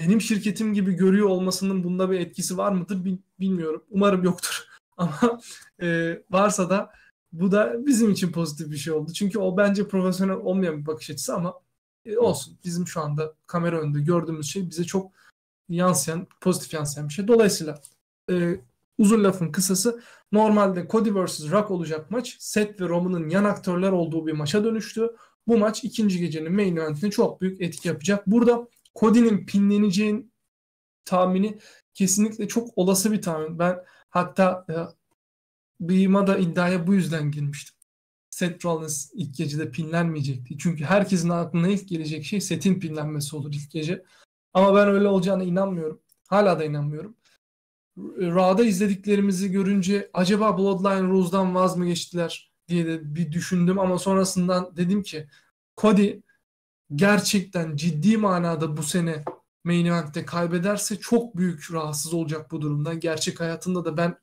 benim şirketim gibi görüyor olmasının bunda bir etkisi var mıdır bilmiyorum. Umarım yoktur. Ama e, varsa da bu da bizim için pozitif bir şey oldu. Çünkü o bence profesyonel olmayan bir bakış açısı ama e, olsun. Bizim şu anda kamera önünde gördüğümüz şey bize çok yansıyan, pozitif yansıyan bir şey. Dolayısıyla e, uzun lafın kısası normalde Cody vs. Rock olacak maç Seth ve Roman'ın yan aktörler olduğu bir maça dönüştü bu maç ikinci gecenin main eventine çok büyük etki yapacak. Burada Cody'nin pinleneceğin tahmini kesinlikle çok olası bir tahmin. Ben hatta e, Bima da iddiaya bu yüzden girmiştim. Seth Rollins ilk gecede pinlenmeyecekti. Çünkü herkesin aklına ilk gelecek şey Seth'in pinlenmesi olur ilk gece. Ama ben öyle olacağına inanmıyorum. Hala da inanmıyorum. Raw'da izlediklerimizi görünce acaba Bloodline Rose'dan vaz mı geçtiler? diye de bir düşündüm ama sonrasından dedim ki Cody gerçekten ciddi manada bu sene main event'te kaybederse çok büyük rahatsız olacak bu durumdan. Gerçek hayatında da ben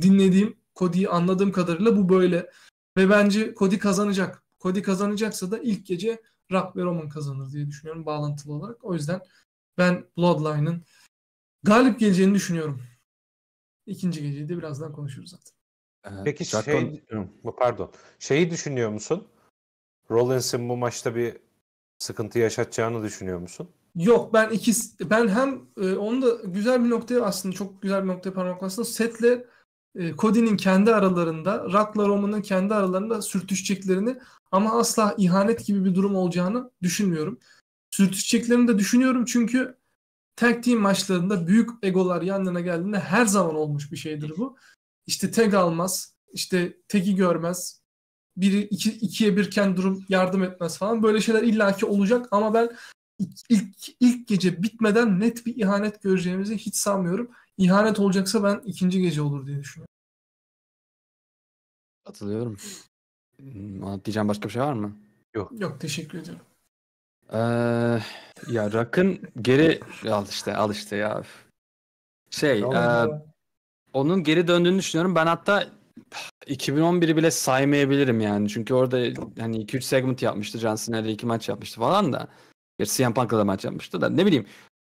dinlediğim Cody'yi anladığım kadarıyla bu böyle. Ve bence Cody kazanacak. Cody kazanacaksa da ilk gece Rock ve Roman kazanır diye düşünüyorum bağlantılı olarak. O yüzden ben Bloodline'ın galip geleceğini düşünüyorum. İkinci geceyi de birazdan konuşuruz zaten. Ee, Peki zaten... şey, pardon, şeyi düşünüyor musun? Rollins'in bu maçta bir sıkıntı yaşatacağını düşünüyor musun? Yok ben iki ben hem e, onu da güzel bir noktaya aslında çok güzel bir noktaya parmak bastın. Setle e, Cody'nin kendi aralarında, Rock'la Roman'ın kendi aralarında sürtüşeceklerini ama asla ihanet gibi bir durum olacağını düşünmüyorum. Sürtüşeceklerini de düşünüyorum çünkü tag team maçlarında büyük egolar yanlarına geldiğinde her zaman olmuş bir şeydir bu işte tag almaz, işte tag'i görmez, biri iki, ikiye birken durum yardım etmez falan. Böyle şeyler illaki olacak ama ben ilk, ilk gece bitmeden net bir ihanet göreceğimizi hiç sanmıyorum. İhanet olacaksa ben ikinci gece olur diye düşünüyorum. Katılıyorum. Diyeceğim başka bir şey var mı? Yok. Yok teşekkür ederim. Ee, ya rakın geri al işte al işte ya. Şey, e, onun geri döndüğünü düşünüyorum. Ben hatta 2011'i bile saymayabilirim yani. Çünkü orada hani 2-3 segment yapmıştı. John Cena'yla 2 maç yapmıştı falan da. Ya CM Punk'la da maç yapmıştı da. Ne bileyim.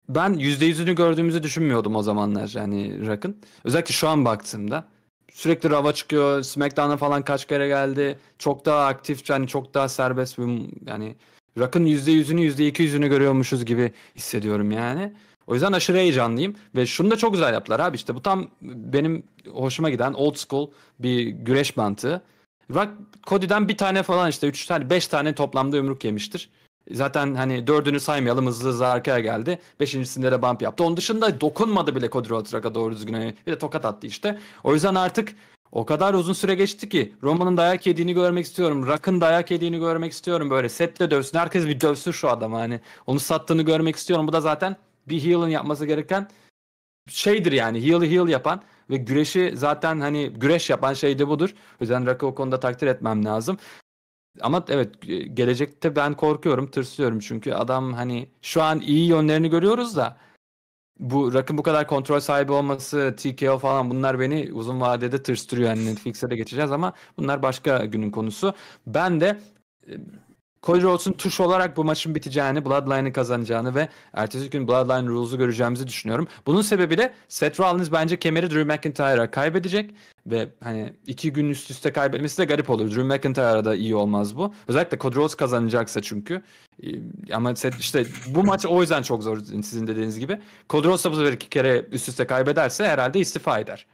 Ben %100'ünü gördüğümüzü düşünmüyordum o zamanlar yani Rock'ın. Özellikle şu an baktığımda. Sürekli rava çıkıyor. SmackDown'a falan kaç kere geldi. Çok daha aktif yani çok daha serbest bir yani Rock'ın %100'ünü %200'ünü görüyormuşuz gibi hissediyorum yani. O yüzden aşırı heyecanlıyım ve şunu da çok güzel yaptılar abi işte bu tam benim hoşuma giden old school bir güreş mantığı. Bak Cody'den bir tane falan işte 3 tane 5 tane toplamda yumruk yemiştir. Zaten hani dördünü saymayalım hızlı hızlı arkaya geldi. Beşincisinde de bump yaptı. Onun dışında dokunmadı bile Cody Rhodes'a doğru düzgün. Hani bir de tokat attı işte. O yüzden artık o kadar uzun süre geçti ki Roma'nın dayak yediğini görmek istiyorum. Rock'ın dayak yediğini görmek istiyorum. Böyle setle dövsün. Herkes bir dövsün şu adamı hani. Onu sattığını görmek istiyorum. Bu da zaten bir heal'ın yapması gereken şeydir yani heal'ı heal yapan ve güreşi zaten hani güreş yapan şey de budur. O yüzden Rock'ı o konuda takdir etmem lazım. Ama evet e, gelecekte ben korkuyorum, tırsıyorum çünkü adam hani şu an iyi yönlerini görüyoruz da bu rakım bu kadar kontrol sahibi olması, TKO falan bunlar beni uzun vadede tırstırıyor. Yani Netflix'e de geçeceğiz ama bunlar başka günün konusu. Ben de e, Cody Rhodes'un tuş olarak bu maçın biteceğini, Bloodline'ı kazanacağını ve ertesi gün Bloodline Rules'u göreceğimizi düşünüyorum. Bunun sebebi de Seth Rollins bence kemeri Drew McIntyre'a kaybedecek ve hani iki gün üst üste kaybetmesi de garip olur. Drew McIntyre'a da iyi olmaz bu. Özellikle Cody Rhodes kazanacaksa çünkü. Ee, ama Seth işte bu maç o yüzden çok zor sizin dediğiniz gibi. Cody Rhodes da bu sefer iki kere üst üste kaybederse herhalde istifa eder.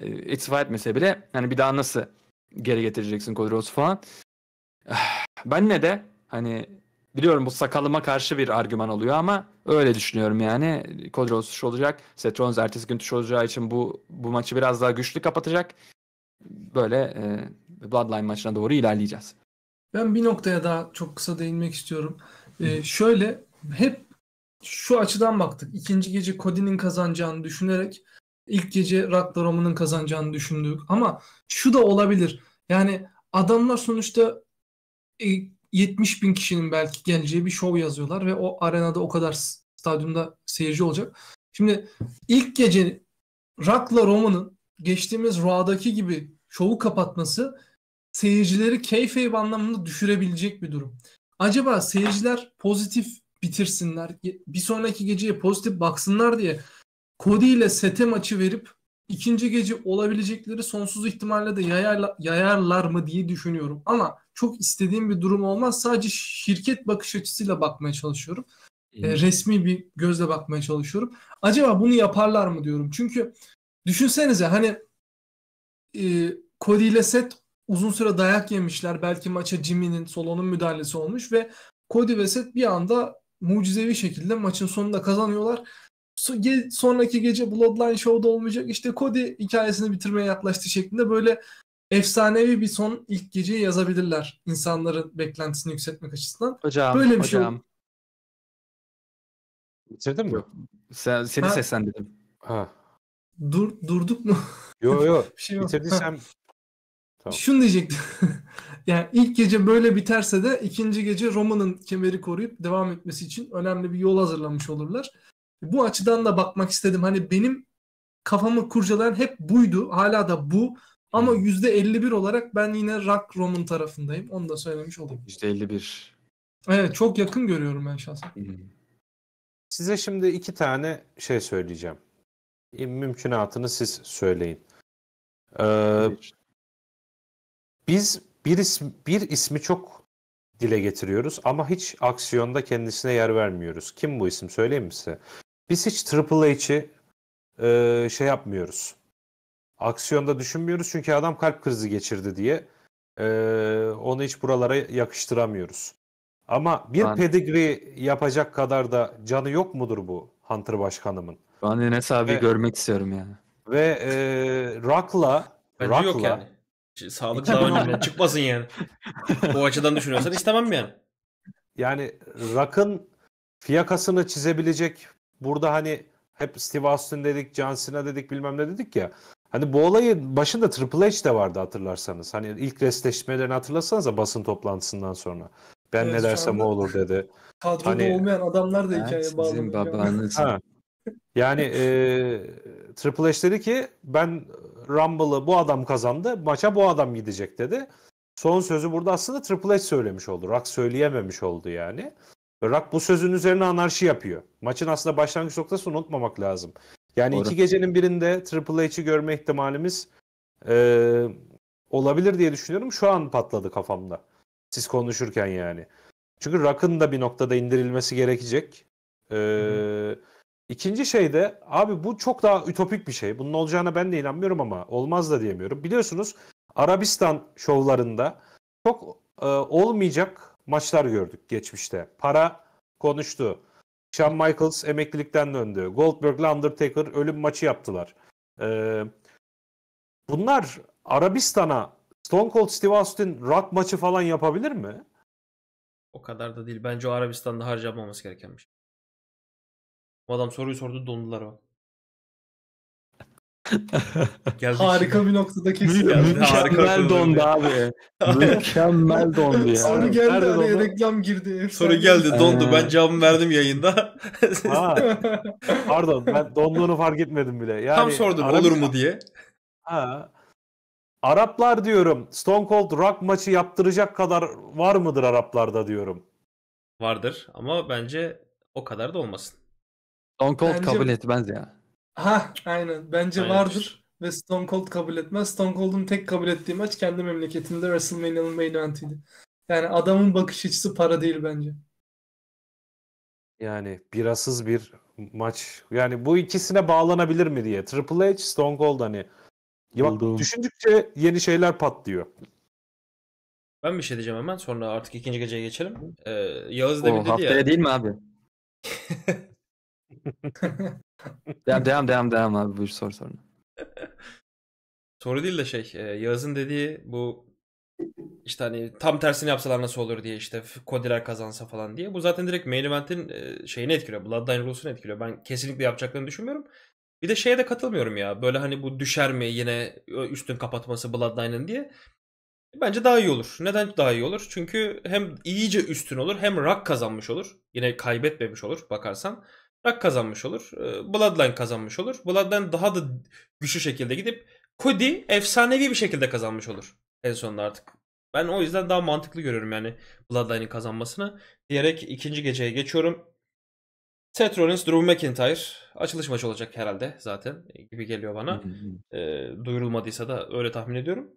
Ee, istifa etmese bile hani bir daha nasıl geri getireceksin Cody Rhodes falan. Ben ne de Hani biliyorum bu sakalıma karşı bir argüman oluyor ama öyle düşünüyorum yani. Kodros tuş olacak. Seth Rollins ertesi gün tuş olacağı için bu bu maçı biraz daha güçlü kapatacak. Böyle e, Bloodline maçına doğru ilerleyeceğiz. Ben bir noktaya daha çok kısa değinmek istiyorum. Ee, şöyle hep şu açıdan baktık. İkinci gece Cody'nin kazanacağını düşünerek ilk gece Rock Roman'ın kazanacağını düşündük. Ama şu da olabilir. Yani adamlar sonuçta e, 70 bin kişinin belki geleceği bir şov yazıyorlar ve o arenada o kadar stadyumda seyirci olacak. Şimdi ilk gece Rock'la Roma'nın geçtiğimiz Raw'daki gibi şovu kapatması seyircileri keyfeyb anlamında düşürebilecek bir durum. Acaba seyirciler pozitif bitirsinler, bir sonraki geceye pozitif baksınlar diye Cody ile sete maçı verip ikinci gece olabilecekleri sonsuz ihtimalle de yayarla, yayarlar mı diye düşünüyorum. Ama çok istediğim bir durum olmaz. Sadece şirket bakış açısıyla bakmaya çalışıyorum. E, resmi bir gözle bakmaya çalışıyorum. Acaba bunu yaparlar mı diyorum. Çünkü düşünsenize hani e, Cody ile Seth uzun süre dayak yemişler. Belki maça Jimmy'nin, Solo'nun müdahalesi olmuş ve Cody ve Seth bir anda mucizevi şekilde maçın sonunda kazanıyorlar sonraki gece Bloodline Show'da olmayacak işte Cody hikayesini bitirmeye yaklaştı şeklinde böyle efsanevi bir son ilk geceyi yazabilirler insanların beklentisini yükseltmek açısından. Hocam, böyle bir şey hocam. şey. Bitirdin mi? Sen, seni ha. seslendirdim. Dur, durduk mu? Şey yok yo. şey yok. Bitirdiysem Tamam. Şunu diyecektim. yani ilk gece böyle biterse de ikinci gece Roma'nın kemeri koruyup devam etmesi için önemli bir yol hazırlamış olurlar. Bu açıdan da bakmak istedim. Hani benim kafamı kurcalayan hep buydu. Hala da bu. Ama %51 olarak ben yine Rock Rom'un tarafındayım. Onu da söylemiş olayım. %51. Evet çok yakın görüyorum ben şahsen. Size şimdi iki tane şey söyleyeceğim. Mümkünatını siz söyleyin. Ee, biz bir ismi, bir ismi çok dile getiriyoruz ama hiç aksiyonda kendisine yer vermiyoruz. Kim bu isim söyleyeyim mi size? Biz hiç Triple H'i e, şey yapmıyoruz. Aksiyonda düşünmüyoruz çünkü adam kalp krizi geçirdi diye. E, onu hiç buralara yakıştıramıyoruz. Ama bir ben... pedigri yapacak kadar da canı yok mudur bu Hunter başkanımın? Ben Enes abi ve, görmek istiyorum yani. Ve e, Rock'la Bence Rock'la, yok yani. Şey, sağlık daha önemli. Çıkmasın yani. Bu açıdan düşünüyorsan istemem yani. Yani Rock'ın fiyakasını çizebilecek burada hani hep Steve Austin dedik, John Cena dedik bilmem ne dedik ya. Hani bu olayın başında Triple H de vardı hatırlarsanız. Hani ilk restleşmelerini hatırlasanız da basın toplantısından sonra. Ben evet, ne dersem o olur dedi. Kadroda hani, olmayan adamlar da evet, hikayeye bağlanıyor. Ha. Yani e, Triple H dedi ki ben Rumble'ı bu adam kazandı. Maça bu adam gidecek dedi. Son sözü burada aslında Triple H söylemiş oldu. Rock söyleyememiş oldu yani. Rak bu sözün üzerine anarşi yapıyor. Maçın aslında başlangıç noktasını unutmamak lazım. Yani Doğru. iki gecenin birinde Triple H'i görme ihtimalimiz e, olabilir diye düşünüyorum. Şu an patladı kafamda. Siz konuşurken yani. Çünkü Rock'ın da bir noktada indirilmesi gerekecek. Ee, hı şey de abi bu çok daha ütopik bir şey. Bunun olacağına ben de inanmıyorum ama olmaz da diyemiyorum. Biliyorsunuz Arabistan şovlarında çok e, olmayacak maçlar gördük geçmişte. Para konuştu. Shawn Michaels emeklilikten döndü. Goldberg Goldberg'le Undertaker ölüm maçı yaptılar. Ee, bunlar Arabistan'a Stone Cold Steve Austin rock maçı falan yapabilir mi? O kadar da değil. Bence o Arabistan'da harcamaması gerekenmiş. Şey. Bu adam soruyu sordu dondular bak. Geldik Harika şimdi. bir noktadaki Mü- mükemmel dondu abi. mükemmel dondu ya. Sonra geldi Nerede araya dondu? reklam girdi. Soru geldi dondu. Ben ee, cevabımı verdim yayında. Ha, pardon ben donduğunu fark etmedim bile. Yani, Tam sordum Arap... olur mu diye. Ha. Araplar diyorum Stone Cold Rock maçı yaptıracak kadar var mıdır Araplarda diyorum. Vardır ama bence o kadar da olmasın. Stone Cold bence... kabul etmez ya. Ha aynen. Bence Aynen. vardır ve Stone Cold kabul etmez. Stone Cold'un tek kabul ettiği maç kendi memleketinde WrestleMania'nın main eventiydi. Yani adamın bakış açısı para değil bence. Yani birasız bir maç. Yani bu ikisine bağlanabilir mi diye. Triple H, Stone Cold hani. Ya bak düşündükçe yeni şeyler patlıyor. Ben bir şey diyeceğim hemen sonra artık ikinci geceye geçelim. Ee, Yağız demin O dedi ya. haftaya değil mi abi? devam devam devam devam abi buyur sor sorunu. Soru değil de şey e, Yağız'ın dediği bu işte hani tam tersini yapsalar nasıl olur diye işte Kodiler kazansa falan diye. Bu zaten direkt Main Event'in e, şeyini etkiliyor. Bloodline Rules'unu etkiliyor. Ben kesinlikle yapacaklarını düşünmüyorum. Bir de şeye de katılmıyorum ya. Böyle hani bu düşer mi yine üstün kapatması Bloodline'ın diye. Bence daha iyi olur. Neden daha iyi olur? Çünkü hem iyice üstün olur hem rak kazanmış olur. Yine kaybetmemiş olur bakarsan. Rock kazanmış olur. E, Bloodline kazanmış olur. Bloodline daha da güçlü şekilde gidip Cody efsanevi bir şekilde kazanmış olur. En sonunda artık. Ben o yüzden daha mantıklı görüyorum yani Bloodline'in kazanmasını. Diyerek ikinci geceye geçiyorum. Seth Rollins, Drew McIntyre açılış maçı olacak herhalde zaten gibi geliyor bana. e, duyurulmadıysa da öyle tahmin ediyorum.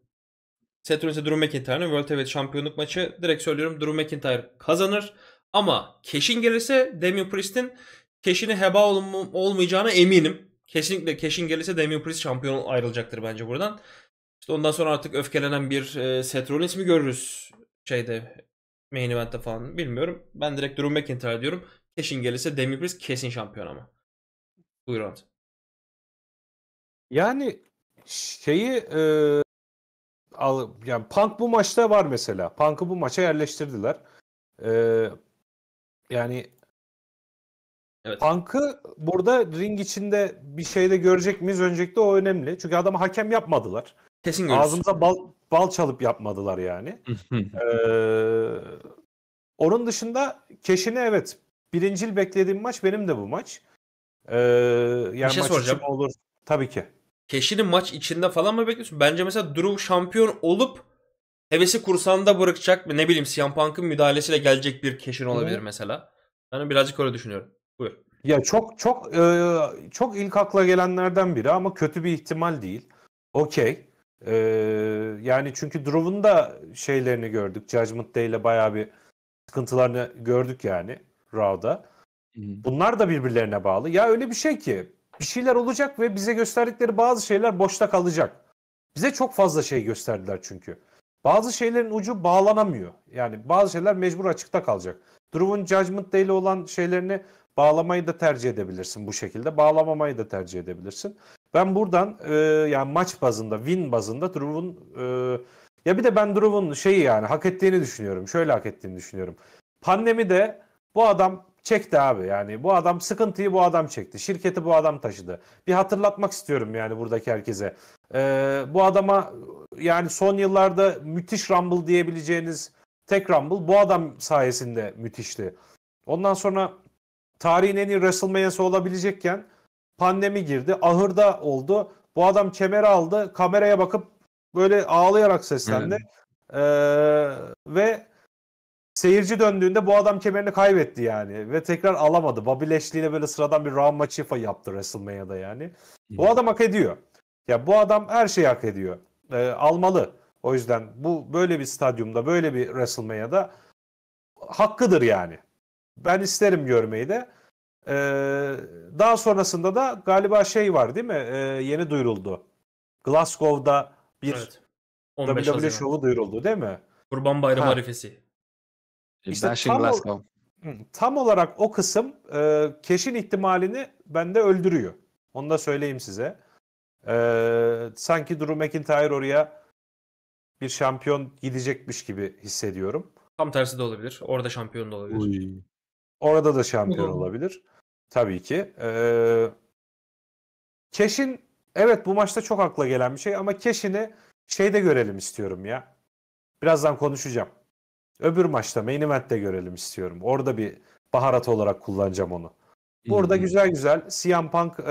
Seth Rollins'e Drew McIntyre'ın World Heavyweight şampiyonluk maçı direkt söylüyorum Drew McIntyre kazanır. Ama keşin gelirse Damian Priest'in Keşini heba olmayacağına eminim. Kesinlikle Keşin gelirse Damien Priest şampiyon ayrılacaktır bence buradan. İşte ondan sonra artık öfkelenen bir e, Seth Rollins mi görürüz şeyde main event'te falan bilmiyorum. Ben direkt Drew McIntyre diyorum. Keşin gelirse Damien Priest kesin şampiyon ama. Buyur Ant. Yani şeyi e, al, yani Punk bu maçta var mesela. Punk'ı bu maça yerleştirdiler. E, yani Evet. Bankı burada ring içinde bir şeyde görecek miyiz? Öncelikle o önemli. Çünkü adamı hakem yapmadılar. Kesin görürüz. Ağzımıza bal, bal çalıp yapmadılar yani. ee, onun dışında Keşin'i evet birincil beklediğim maç benim de bu maç. Ee, yani bir şey maç soracağım. olur. Tabii ki. Keşin'i maç içinde falan mı bekliyorsun? Bence mesela Drew şampiyon olup hevesi kursanda bırakacak mı? Ne bileyim CM Punk'ın müdahalesiyle gelecek bir Keşin olabilir Hı-hı. mesela. Ben birazcık öyle düşünüyorum. Buyur. Ya çok çok e, çok ilk akla gelenlerden biri ama kötü bir ihtimal değil. Okey. E, yani çünkü Drew'un da şeylerini gördük. Judgment Day ile bayağı bir sıkıntılarını gördük yani Raw'da. Bunlar da birbirlerine bağlı. Ya öyle bir şey ki bir şeyler olacak ve bize gösterdikleri bazı şeyler boşta kalacak. Bize çok fazla şey gösterdiler çünkü. Bazı şeylerin ucu bağlanamıyor. Yani bazı şeyler mecbur açıkta kalacak. Drew'un Judgment ile olan şeylerini Bağlamayı da tercih edebilirsin bu şekilde. Bağlamamayı da tercih edebilirsin. Ben buradan e, yani maç bazında, win bazında Drew'un e, ya bir de ben Drew'un şeyi yani hak ettiğini düşünüyorum. Şöyle hak ettiğini düşünüyorum. Pandemi de bu adam çekti abi yani. Bu adam sıkıntıyı bu adam çekti. Şirketi bu adam taşıdı. Bir hatırlatmak istiyorum yani buradaki herkese. Ee, bu adama yani son yıllarda müthiş Rumble diyebileceğiniz tek Rumble bu adam sayesinde müthişti. Ondan sonra tarihin en iyi WrestleMania'sı olabilecekken pandemi girdi. Ahırda oldu. Bu adam kemer aldı. Kameraya bakıp böyle ağlayarak seslendi. Ee, ve seyirci döndüğünde bu adam kemerini kaybetti yani. Ve tekrar alamadı. Bobby Lashley ile böyle sıradan bir round maçı yaptı WrestleMania'da yani. Evet. Bu adam hak ediyor. Ya bu adam her şeyi hak ediyor. Ee, almalı. O yüzden bu böyle bir stadyumda, böyle bir WrestleMania'da hakkıdır yani. Ben isterim görmeyi de. Ee, daha sonrasında da galiba şey var değil mi? Ee, yeni duyuruldu. Glasgow'da bir evet. WWE Haziran. şovu duyuruldu değil mi? Kurban Bayramı ha. arifesi. E, işte tam, Glasgow. tam olarak o kısım e, keşin ihtimalini bende öldürüyor. Onu da söyleyeyim size. E, sanki Drew McIntyre oraya bir şampiyon gidecekmiş gibi hissediyorum. Tam tersi de olabilir. Orada şampiyon da olabilir. Uy. Orada da şampiyon olabilir. Tabii ki. Ee, Keşin evet bu maçta çok akla gelen bir şey ama Keşin'i şeyde görelim istiyorum ya. Birazdan konuşacağım. Öbür maçta main event'te görelim istiyorum. Orada bir baharat olarak kullanacağım onu. Burada hmm. güzel güzel CM Punk e,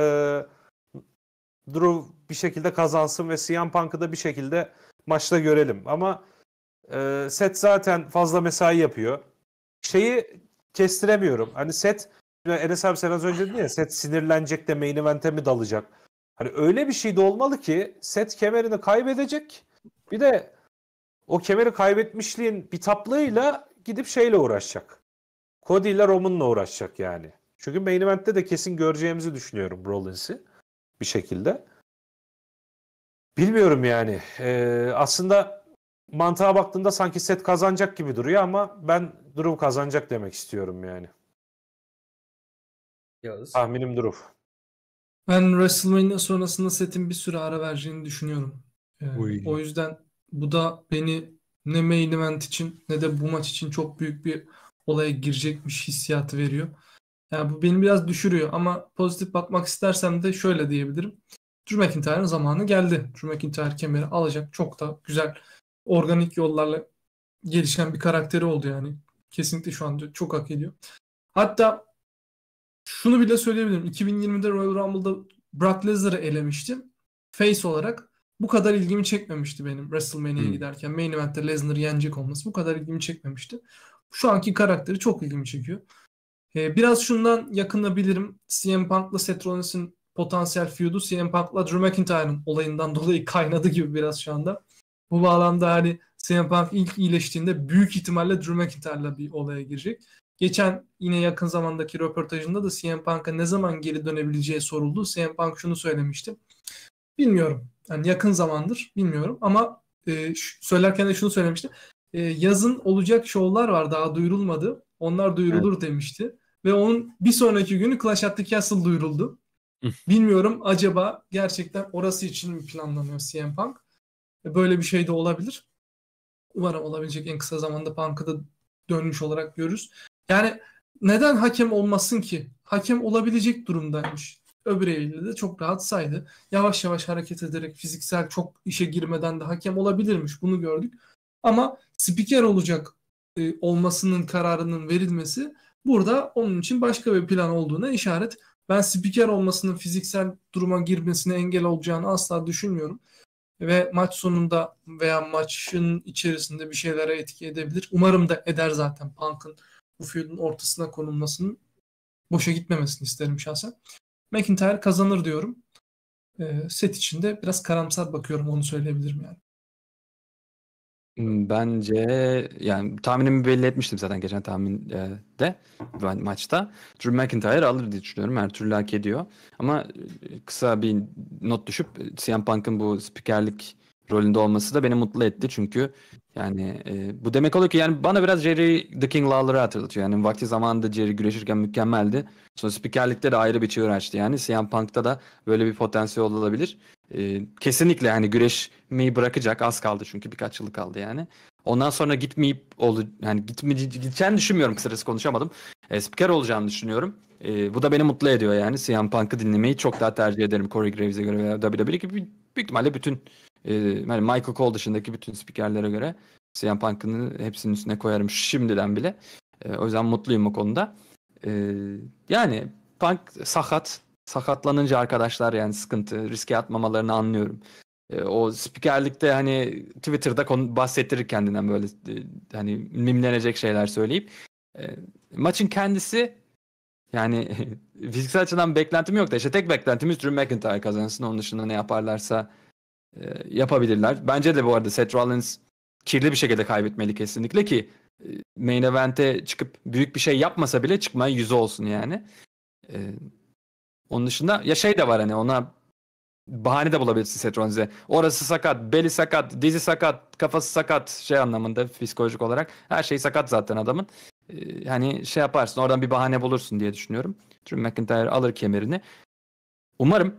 Drew bir şekilde kazansın ve CM Punk'ı da bir şekilde maçta görelim. Ama e, set zaten fazla mesai yapıyor. Şeyi kestiremiyorum. Hani set Enes abi sen az önce dedin ya set sinirlenecek de main event'e mi dalacak? Hani öyle bir şey de olmalı ki set kemerini kaybedecek. Bir de o kemeri kaybetmişliğin bir taplığıyla gidip şeyle uğraşacak. Cody ile Roman'la uğraşacak yani. Çünkü main event'te de kesin göreceğimizi düşünüyorum Rollins'i bir şekilde. Bilmiyorum yani. Ee, aslında mantığa baktığında sanki set kazanacak gibi duruyor ama ben Drew kazanacak demek istiyorum yani. Yağız. Tahminim Drew. Ben WrestleMania sonrasında setin bir süre ara vereceğini düşünüyorum. Ee, o yüzden bu da beni ne main event için ne de bu maç için çok büyük bir olaya girecekmiş hissiyatı veriyor. Yani bu beni biraz düşürüyor ama pozitif bakmak istersem de şöyle diyebilirim. Drew McIntyre'ın zamanı geldi. Drew McIntyre kemeri alacak. Çok da güzel organik yollarla gelişen bir karakteri oldu yani. Kesinlikle şu an çok hak ediyor. Hatta şunu bile söyleyebilirim. 2020'de Royal Rumble'da Brock Lesnar'ı elemiştim. Face olarak bu kadar ilgimi çekmemişti benim WrestleMania'ya hmm. giderken. Main event'te Lesnar'ı yenecek olması bu kadar ilgimi çekmemişti. Şu anki karakteri çok ilgimi çekiyor. Ee, biraz şundan yakınabilirim. CM Punk'la Seth Rollins'in potansiyel feud'u CM Punk'la Drew McIntyre'ın olayından dolayı kaynadı gibi biraz şu anda. Bu bağlamda hani CM Punk ilk iyileştiğinde büyük ihtimalle Drew McIntyre'la bir olaya girecek. Geçen yine yakın zamandaki röportajında da CM Punk'a ne zaman geri dönebileceği soruldu. CM Punk şunu söylemişti. Bilmiyorum. Yani yakın zamandır bilmiyorum ama e, söylerken de şunu söylemişti. E, yazın olacak şovlar var daha duyurulmadı. Onlar duyurulur evet. demişti. Ve onun bir sonraki günü Clash at the Castle duyuruldu. Bilmiyorum acaba gerçekten orası için mi planlanıyor CM Punk? E, böyle bir şey de olabilir umarım olabilecek en kısa zamanda Punk'ı dönmüş olarak görürüz. Yani neden hakem olmasın ki? Hakem olabilecek durumdaymış. Öbür eliyle de çok rahat saydı. Yavaş yavaş hareket ederek fiziksel çok işe girmeden de hakem olabilirmiş. Bunu gördük. Ama spiker olacak e, olmasının kararının verilmesi burada onun için başka bir plan olduğuna işaret. Ben spiker olmasının fiziksel duruma girmesine engel olacağını asla düşünmüyorum ve maç sonunda veya maçın içerisinde bir şeylere etki edebilir. Umarım da eder zaten Punk'ın bu feud'un ortasına konulmasının boşa gitmemesini isterim şahsen. McIntyre kazanır diyorum. E, set içinde biraz karamsar bakıyorum onu söyleyebilirim yani bence, yani, tahminimi belli etmiştim zaten geçen tahmin eee, de ben maçta. Drew McIntyre alır diye düşünüyorum. Her türlü hak ediyor. Ama, eee, kısa bir not düşüp CM Punk'ın bu spikerlik rolünde olması da beni mutlu etti. Çünkü, yani, eee, bu demek oluyor ki, yani, bana biraz Jerry "The King" Lawler'ı hatırlatıyor. Yani, vakti zamanında Jerry güreşirken mükemmeldi. Sonra spikerlikte de ayrı bir çığır açtı yani. CM Punk'ta da böyle bir potansiyel olabilir. Ee, kesinlikle hani güreşmeyi bırakacak. Az kaldı çünkü birkaç yıllık kaldı yani. Ondan sonra gitmeyip oldu yani gitme gideceğini düşünmüyorum kısacası konuşamadım. E, spiker olacağını düşünüyorum. E, bu da beni mutlu ediyor yani. CM Punk'ı dinlemeyi çok daha tercih ederim Corey Graves'e göre veya WWE gibi büyük ihtimalle bütün e, yani Michael Cole dışındaki bütün spikerlere göre CM Punk'ın hepsinin üstüne koyarım şimdiden bile. E, o yüzden mutluyum o konuda. E, yani Punk sakat sakatlanınca arkadaşlar yani sıkıntı riske atmamalarını anlıyorum. E, o spikerlikte hani Twitter'da konu, bahsettirir kendinden böyle e, hani mimlenecek şeyler söyleyip e, maçın kendisi yani fiziksel açıdan beklentim yok da işte tek beklentimiz Drew McIntyre kazansın. Onun dışında ne yaparlarsa e, yapabilirler. Bence de bu arada Seth Rollins kirli bir şekilde kaybetmeli kesinlikle ki e, main event'e çıkıp büyük bir şey yapmasa bile çıkmaya yüzü olsun yani. E, onun dışında ya şey de var hani ona bahane de bulabilirsin Seth Rollins'e. Orası sakat, beli sakat, dizi sakat, kafası sakat şey anlamında psikolojik olarak. Her şey sakat zaten adamın. Ee, hani şey yaparsın oradan bir bahane bulursun diye düşünüyorum. Drew McIntyre alır kemerini. Umarım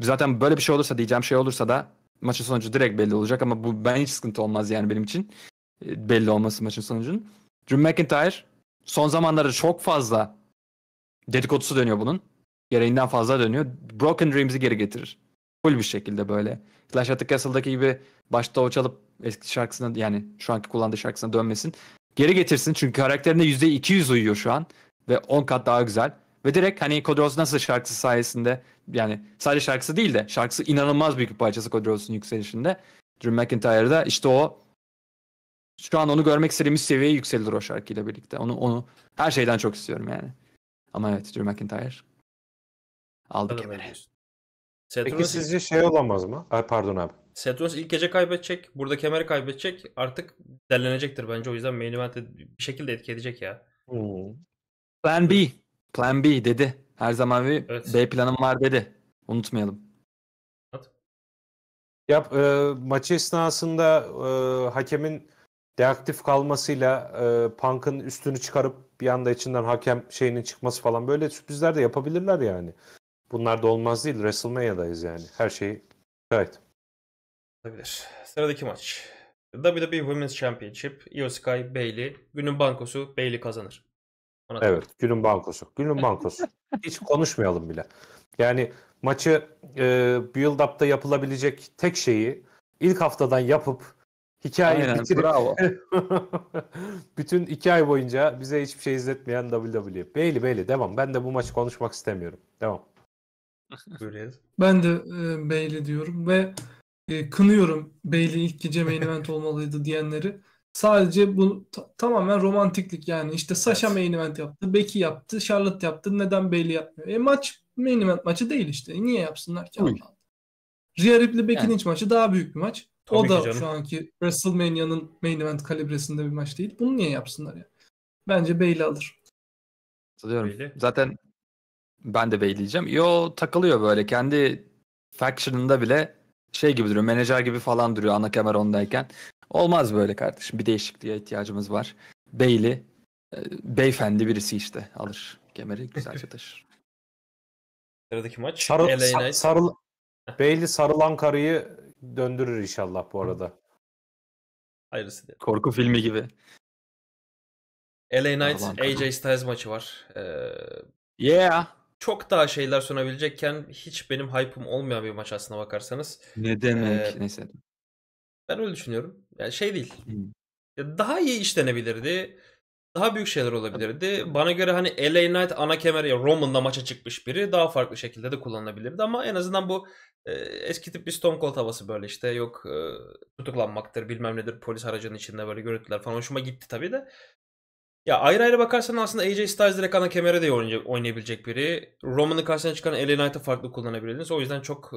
zaten böyle bir şey olursa diyeceğim şey olursa da maçın sonucu direkt belli olacak ama bu ben hiç sıkıntı olmaz yani benim için. E, belli olması maçın sonucunun. Drew McIntyre son zamanlarda çok fazla dedikodusu dönüyor bunun gereğinden fazla dönüyor. Broken Dreams'i geri getirir. Full bir şekilde böyle. Clash at the Castle'daki gibi başta o çalıp eski şarkısına yani şu anki kullandığı şarkısına dönmesin. Geri getirsin çünkü karakterine %200 uyuyor şu an. Ve 10 kat daha güzel. Ve direkt hani Kodros nasıl şarkısı sayesinde yani sadece şarkısı değil de şarkısı inanılmaz büyük bir parçası Kodros'un yükselişinde. Drew McIntyre'da işte o şu an onu görmek istediğimiz seviyeye yükselir o şarkıyla birlikte. Onu onu her şeyden çok istiyorum yani. Ama evet Drew McIntyre Aldı evet, kemeri. Peki sizce şey olamaz mı? Ay pardon abi. Setros ilk gece kaybedecek. Burada kemeri kaybedecek. Artık derlenecektir bence. O yüzden main event'e bir şekilde etki edecek ya. Hmm. Plan B. Plan B dedi. Her zaman bir evet. B planım var dedi. Unutmayalım. At. Yap e, maçı esnasında e, hakemin deaktif kalmasıyla e, Punk'ın üstünü çıkarıp bir anda içinden hakem şeyinin çıkması falan böyle sürprizler de yapabilirler yani. Bunlar da olmaz değil. WrestleMania'dayız yani. Her şey gayet. Olabilir. Sıradaki maç. WWE Women's Championship. Io Sky, Bayley. Günün bankosu Bayley kazanır. Ona evet. Tabii. Günün bankosu. Günün bankosu. Hiç konuşmayalım bile. Yani maçı e, build-up'ta yapılabilecek tek şeyi ilk haftadan yapıp hikayeyi Aynen, bitirip bravo. bütün iki ay boyunca bize hiçbir şey izletmeyen WWE. Bayley Bayley devam. Ben de bu maçı konuşmak istemiyorum. Devam. Böyle Ben de e, Bailey diyorum ve e, kınıyorum Bailey ilk gece main event olmalıydı diyenleri. Sadece bu tamamen romantiklik yani işte Sasha evet. main event yaptı, Becky yaptı, Charlotte yaptı. Neden Bailey yapmıyor? E maç main event maçı değil işte. E, niye yapsınlar ki? Allah Rhea Ripley Becky yani. Lynch maçı daha büyük bir maç. Tabii o da şu anki WrestleMania'nın main event kalibresinde bir maç değil. Bunu niye yapsınlar ya? Yani? Bence Bailey alır. Katılıyorum. Zaten ben de beyleyeceğim. Yo takılıyor böyle kendi faction'ında bile şey gibi duruyor. Menajer gibi falan duruyor ana ondayken Olmaz böyle kardeşim. Bir değişikliğe ihtiyacımız var. Beyli e, beyefendi birisi işte alır kemeri güzelce taşır. Sıradaki maç Sarı, LA Knight. Sarıl, Bailey sarılan karıyı döndürür inşallah bu arada. Hayırlısı değil. Korku filmi gibi. LA Knight AJ Styles maçı var. Ee, yeah çok daha şeyler sunabilecekken hiç benim hype'ım olmayan bir maç aslına bakarsanız. Ne demek? Ee, Neyse. Ben öyle düşünüyorum. Yani şey değil. Daha iyi işlenebilirdi. Daha büyük şeyler olabilirdi. Bana göre hani LA Knight ana kemer ya Roman'la maça çıkmış biri daha farklı şekilde de kullanılabilirdi ama en azından bu e, eski tip bir Stone Cold havası böyle işte yok e, tutuklanmaktır bilmem nedir polis aracının içinde böyle görüntüler falan hoşuma gitti tabii de ya ayrı ayrı bakarsan aslında AJ Styles direkt ana kemere de oynayabilecek biri. Roman'ın karşısına çıkan LA Knight'ı farklı kullanabilirdiniz. O yüzden çok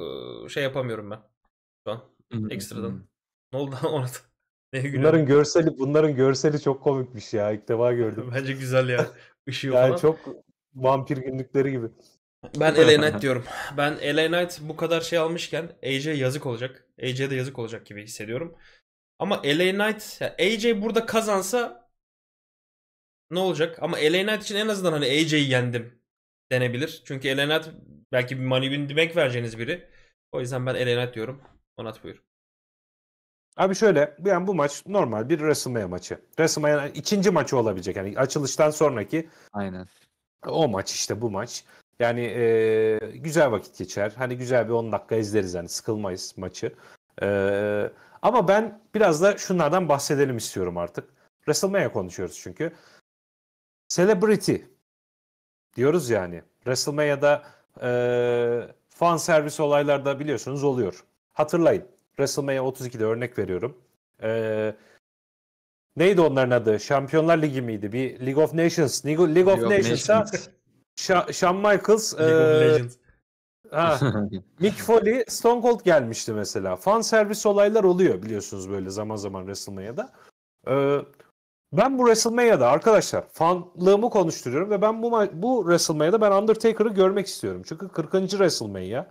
şey yapamıyorum ben. Şu an ekstradan. ne oldu orada? bunların görseli bunların görseli çok komikmiş ya. İlk defa gördüm. Bence güzel ya. Işığı yani falan. çok vampir günlükleri gibi. Ben LA Knight diyorum. Ben LA Knight bu kadar şey almışken AJ yazık olacak. AJ de yazık olacak gibi hissediyorum. Ama LA Knight, yani AJ burada kazansa ne olacak? Ama LA Knight için en azından hani AJ'yi yendim denebilir. Çünkü LA Knight belki bir money win demek vereceğiniz biri. O yüzden ben LA Knight diyorum. Onat buyur. Abi şöyle yani bu maç normal bir WrestleMania maçı. WrestleMania ikinci maçı olabilecek. Yani açılıştan sonraki. Aynen. O maç işte bu maç. Yani e, güzel vakit geçer. Hani güzel bir 10 dakika izleriz hani sıkılmayız maçı. E, ama ben biraz da şunlardan bahsedelim istiyorum artık. WrestleMania konuşuyoruz çünkü. Celebrity diyoruz yani. WrestleMania'da e, fan servis olaylarda biliyorsunuz oluyor. Hatırlayın. WrestleMania 32'de örnek veriyorum. Eee neydi onların adı? Şampiyonlar Ligi miydi? Bir League of Nations. League, League, League of, of Nations'ta Sha- Shawn Michaels e, League e, ha, Mick Foley, Stone Cold gelmişti mesela. Fan servis olaylar oluyor biliyorsunuz böyle zaman zaman WrestleMania'da. E, ben bu WrestleMania'da arkadaşlar fanlığımı konuşturuyorum ve ben bu bu WrestleMania'da ben Undertaker'ı görmek istiyorum. Çünkü 40. WrestleMania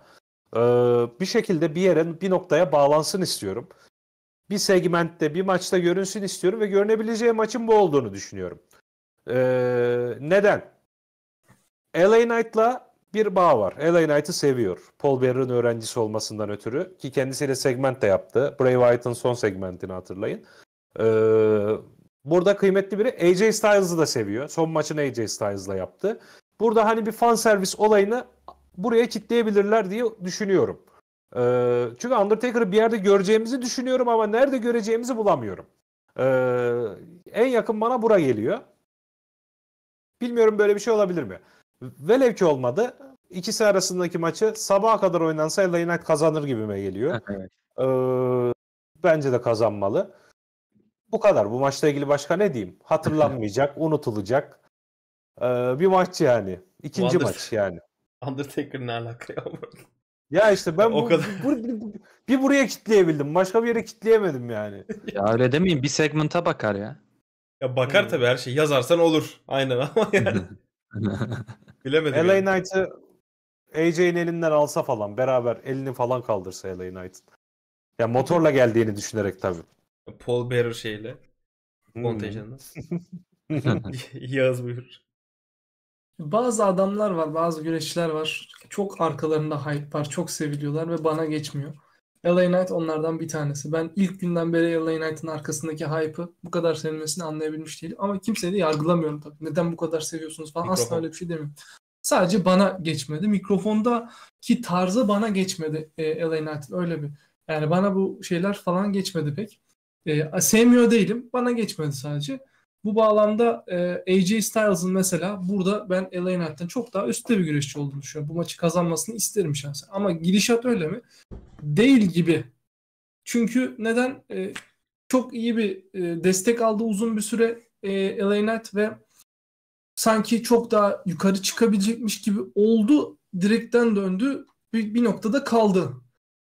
e, bir şekilde bir yere bir noktaya bağlansın istiyorum. Bir segmentte bir maçta görünsün istiyorum ve görünebileceği maçın bu olduğunu düşünüyorum. E, neden? LA Knight'la bir bağ var. LA Knight'ı seviyor. Paul Bearer'ın öğrencisi olmasından ötürü ki kendisiyle segment de yaptı. Bray Wyatt'ın son segmentini hatırlayın. Ee, Burada kıymetli biri AJ Styles'ı da seviyor. Son maçını AJ Styles'la yaptı. Burada hani bir fan servis olayını buraya kitleyebilirler diye düşünüyorum. Ee, çünkü Undertaker'ı bir yerde göreceğimizi düşünüyorum ama nerede göreceğimizi bulamıyorum. Ee, en yakın bana bura geliyor. Bilmiyorum böyle bir şey olabilir mi? Velev ki olmadı. İkisi arasındaki maçı sabaha kadar oynansa LA Knight kazanır gibime geliyor. Evet. Ee, bence de kazanmalı. Bu kadar. Bu maçla ilgili başka ne diyeyim? Hatırlanmayacak, unutulacak. Ee, bir maç yani. İkinci Wonder... maç yani. Undertaker'ın alakası ya Ya işte ben o bu, kadar... bu, bu, bu, bir buraya kitleyebildim. Başka bir yere kitleyemedim yani. ya öyle demeyin. Bir segmenta bakar ya. Ya bakar hmm. tabii her şey. Yazarsan olur. Aynen ama yani. Bilemedim. LA yani. Knight'ı AJ'in elinden alsa falan beraber elini falan kaldırsa LA Knight'ın. Ya motorla geldiğini düşünerek tabii. Paul Bearer şeyle. Contagian'la. Hmm. yaz buyur. Bazı adamlar var, bazı güreşçiler var. Çok arkalarında hype var, çok seviliyorlar ve bana geçmiyor. LA Knight onlardan bir tanesi. Ben ilk günden beri LA Knight'ın arkasındaki hype'ı bu kadar sevilmesini anlayabilmiş değilim. Ama kimseyi de yargılamıyorum tabii. Neden bu kadar seviyorsunuz falan Mikrofon. asla öyle bir şey demiyorum. Sadece bana geçmedi. Mikrofondaki tarzı bana geçmedi e, LA Knight'ın öyle bir. Yani bana bu şeyler falan geçmedi pek. E, sevmiyor değilim. Bana geçmedi sadece. Bu bağlamda e, AJ Styles'ın mesela burada ben LA Knight'ten çok daha üstte bir güreşçi olduğunu düşünüyorum. Bu maçı kazanmasını isterim şahsen. Ama gidişat öyle mi? Değil gibi. Çünkü neden? E, çok iyi bir e, destek aldı uzun bir süre e, LA Knight ve sanki çok daha yukarı çıkabilecekmiş gibi oldu. Direkten döndü. Bir, bir noktada kaldı.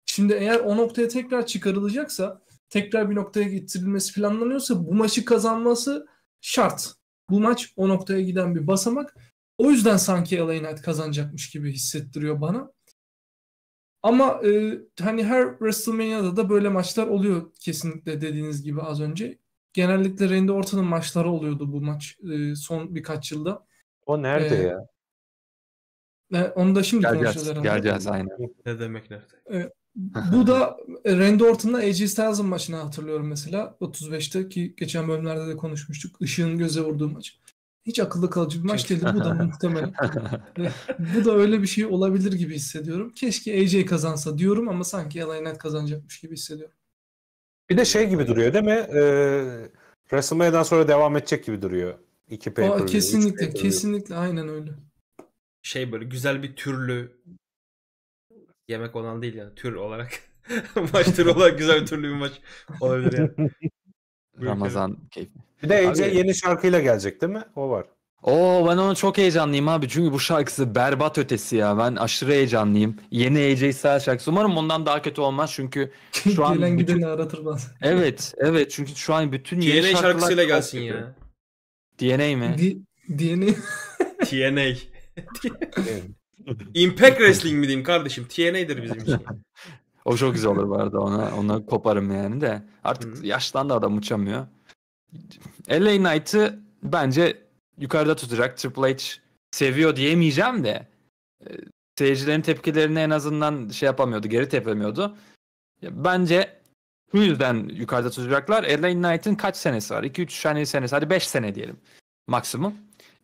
Şimdi eğer o noktaya tekrar çıkarılacaksa tekrar bir noktaya getirilmesi planlanıyorsa bu maçı kazanması şart. Bu maç o noktaya giden bir basamak. O yüzden sanki LA Knight kazanacakmış gibi hissettiriyor bana. Ama e, hani her WrestleMania'da da böyle maçlar oluyor kesinlikle dediğiniz gibi az önce. Genellikle Randy Orton'un maçları oluyordu bu maç e, son birkaç yılda. O nerede e, ya? E, onu da şimdi geleceğiz, konuşacağız herhalde. Geleceğiz aynen. Ne demek nerede? E, bu da e, Randy Orton'la AJ Styles'ın maçını hatırlıyorum mesela. 35'te ki geçen bölümlerde de konuşmuştuk. Işığın göze vurduğu maç. Hiç akıllı kalıcı bir maç değildi. Bu da muhtemelen. bu da öyle bir şey olabilir gibi hissediyorum. Keşke AJ kazansa diyorum ama sanki LA Knight kazanacakmış gibi hissediyorum. Bir de şey gibi duruyor değil mi? Ee, WrestleMania'dan sonra devam edecek gibi duruyor. İki pay Aa, kesinlikle, kesinlikle aynen öyle. Şey böyle güzel bir türlü yemek olan değil yani tür olarak. maç türü olarak güzel bir türlü bir maç olabilir yani. Ramazan keyfi. Bir de Ece yeni şarkıyla gelecek değil mi? O var. Oo ben ona çok heyecanlıyım abi. Çünkü bu şarkısı berbat ötesi ya. Ben aşırı heyecanlıyım. Yeni AJ Styles şarkısı. Umarım ondan daha kötü olmaz çünkü şu an... Gelen bütün... gideni aratırmaz. Evet evet çünkü şu an bütün yeni DNA şarkılar... şarkısıyla gelsin ya. DNA mi? D- DNA. TNA. Impact Wrestling mi diyeyim kardeşim? TNA'dır bizim için. o çok güzel olur bu arada. Ona, ona koparım yani de. Artık Hı-hı. adam uçamıyor. LA Knight'ı bence yukarıda tutacak. Triple H seviyor diyemeyeceğim de e, seyircilerin tepkilerini en azından şey yapamıyordu, geri tepemiyordu. Bence bu yüzden yukarıda tutacaklar. LA Knight'ın kaç senesi var? 2-3 hani senesi, hadi 5 sene diyelim maksimum.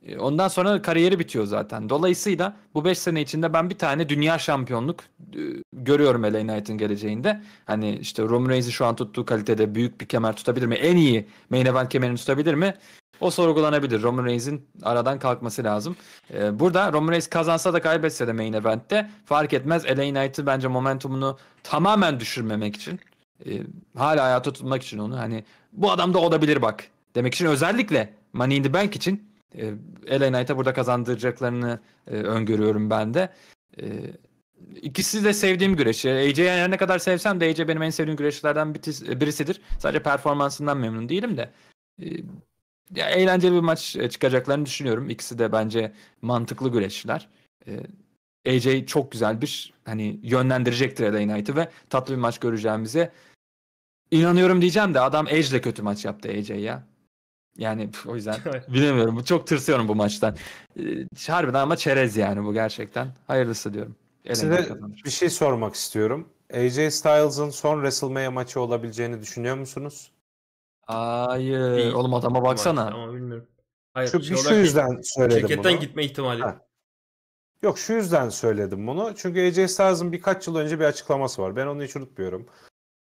E, ondan sonra kariyeri bitiyor zaten. Dolayısıyla bu 5 sene içinde ben bir tane dünya şampiyonluk e, görüyorum LA Knight'ın geleceğinde. Hani işte Roman Reigns'i şu an tuttuğu kalitede büyük bir kemer tutabilir mi? En iyi main event kemerini tutabilir mi? O sorgulanabilir. Roman Reigns'in aradan kalkması lazım. E, burada Roman Reigns kazansa da kaybetse de main event'te fark etmez. LA Knight'ı bence momentumunu tamamen düşürmemek için hala hayata tutmak için onu hani bu adam da olabilir bak demek için özellikle Money in the Bank için e, ee, LA Knight'a burada kazandıracaklarını e, öngörüyorum ben de. E, İkisi de sevdiğim güreşçi. AJ yani ne kadar sevsem de AJ benim en sevdiğim güreşçilerden birisidir. Sadece performansından memnun değilim de. Ee, ya, eğlenceli bir maç e, çıkacaklarını düşünüyorum. İkisi de bence mantıklı güreşçiler. AJ çok güzel bir hani yönlendirecektir LA Knight'ı ve tatlı bir maç göreceğimize inanıyorum diyeceğim de adam Edge'le kötü maç yaptı AJ ya. Yani o yüzden bilemiyorum. Çok tırsıyorum bu maçtan. Ee, harbiden ama çerez yani bu gerçekten. Hayırlısı diyorum. Size bir şey sormak istiyorum. AJ Styles'ın son WrestleMania maçı olabileceğini düşünüyor musunuz? Hayır. Değil. Oğlum adama baksana. Ama bilmiyorum. Hayır, şu, şey şu yüzden söyledim Şirketten bunu. gitme ihtimali. Ha. Yok şu yüzden söyledim bunu. Çünkü AJ Styles'ın birkaç yıl önce bir açıklaması var. Ben onu hiç unutmuyorum.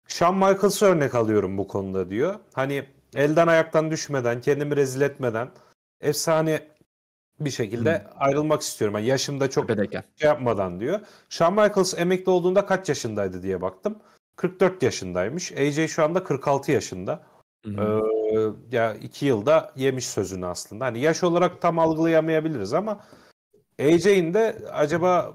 Shawn Michaels'ı örnek alıyorum bu konuda diyor. Hani elden ayaktan düşmeden, kendimi rezil etmeden efsane bir şekilde hmm. ayrılmak istiyorum. Yani yaşımda çok Tepedeyken. şey yapmadan diyor. Shawn Michaels emekli olduğunda kaç yaşındaydı diye baktım. 44 yaşındaymış. AJ şu anda 46 yaşında. Hmm. Ee, ya iki yılda yemiş sözünü aslında. Hani yaş olarak tam algılayamayabiliriz ama AJ'in de acaba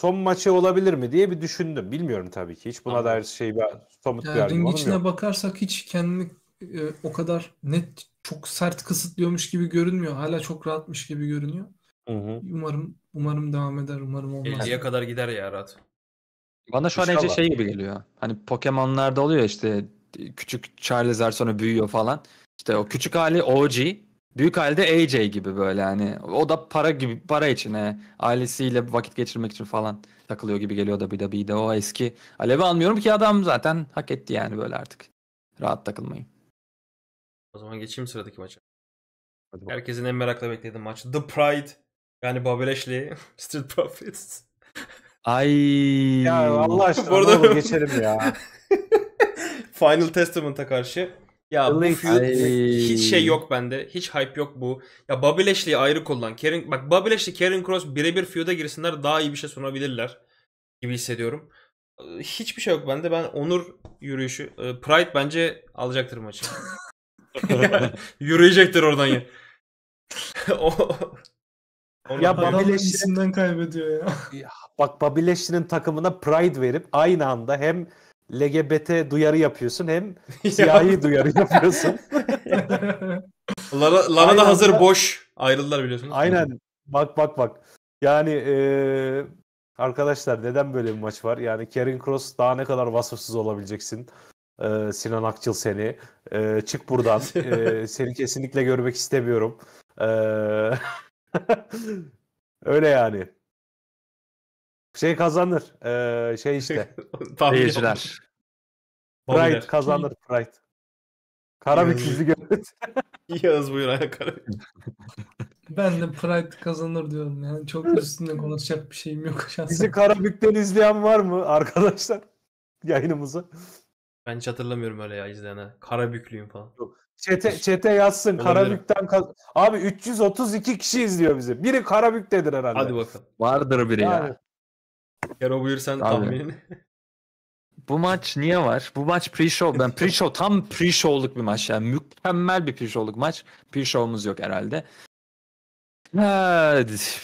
son maçı olabilir mi diye bir düşündüm. Bilmiyorum tabii ki. Hiç buna Anladım. dair şey bir somut yani bir argümanım yok. içine bakarsak hiç kendini e, o kadar net çok sert kısıtlıyormuş gibi görünmüyor. Hala çok rahatmış gibi görünüyor. Hı hı. Umarım umarım devam eder. Umarım olmaz. 50'ye kadar gider ya rahat. Bana şu an iyice şey gibi geliyor. Hani Pokemon'larda oluyor işte küçük Charizard sonra büyüyor falan. İşte o küçük hali OG, büyük hali de AJ gibi böyle yani. O da para gibi para için he. ailesiyle vakit geçirmek için falan takılıyor gibi geliyor da bir de bir de o eski. Alevi almıyorum ki adam zaten hak etti yani böyle artık. Rahat takılmayın. O zaman geçeyim sıradaki maça. Hadi Herkesin en merakla beklediği maç. The Pride. Yani Babeleşli. Street Profits. Ay. Ya Allah aşkına Bu geçelim ya. Final Testament'a karşı. Ya bu Link. feud Ay. hiç şey yok bende. Hiç hype yok bu. Ya Bobby Lashley'i ayrı kullan. Karen, bak Bobby Lashley, Karen Cross birebir feud'a girsinler daha iyi bir şey sunabilirler gibi hissediyorum. Hiçbir şey yok bende. Ben Onur yürüyüşü. E, Pride bence alacaktır maçı. Yürüyecektir oradan ya. Ya Babileşti'nden kaybediyor ya. Bak Babileşti'nin takımına pride verip aynı anda hem LGBT duyarı yapıyorsun hem siyahi duyarı yapıyorsun. Lana, Lana da hazır boş ayrıldılar biliyorsun. Aynen. Bak bak bak. Yani e, arkadaşlar neden böyle bir maç var? Yani Kerin Cross daha ne kadar vasıfsız olabileceksin? Ee, Sinan Akçıl seni. Ee, çık buradan. ee, seni kesinlikle görmek istemiyorum. Ee... Öyle yani. Şey kazanır. Ee, şey işte. Seyirciler. Pride kazanır Pride. Karabük'lüzü gördük. Yağız buyur ayağa kara Ben de Pride kazanır diyorum yani. Çok üstünde konuşacak bir şeyim yok şahsen. Bizi Karabük'ten izleyen var mı arkadaşlar? Yayınımızı. Ben hiç hatırlamıyorum öyle ya izleyene. Karabüklüyüm falan. Yok. Çete, çete yazsın Olabilir. Karabük'ten. kaz- Abi 332 kişi izliyor bizi. Biri Karabük'tedir herhalde. Hadi bakalım. Vardır biri Yani. ya. Kero buyursan Abi. tahminin. Bu maç niye var? Bu maç pre-show. Ben pre-show tam pre-show'luk bir maç. Yani mükemmel bir pre-show'luk maç. Pre-show'umuz yok herhalde. Evet.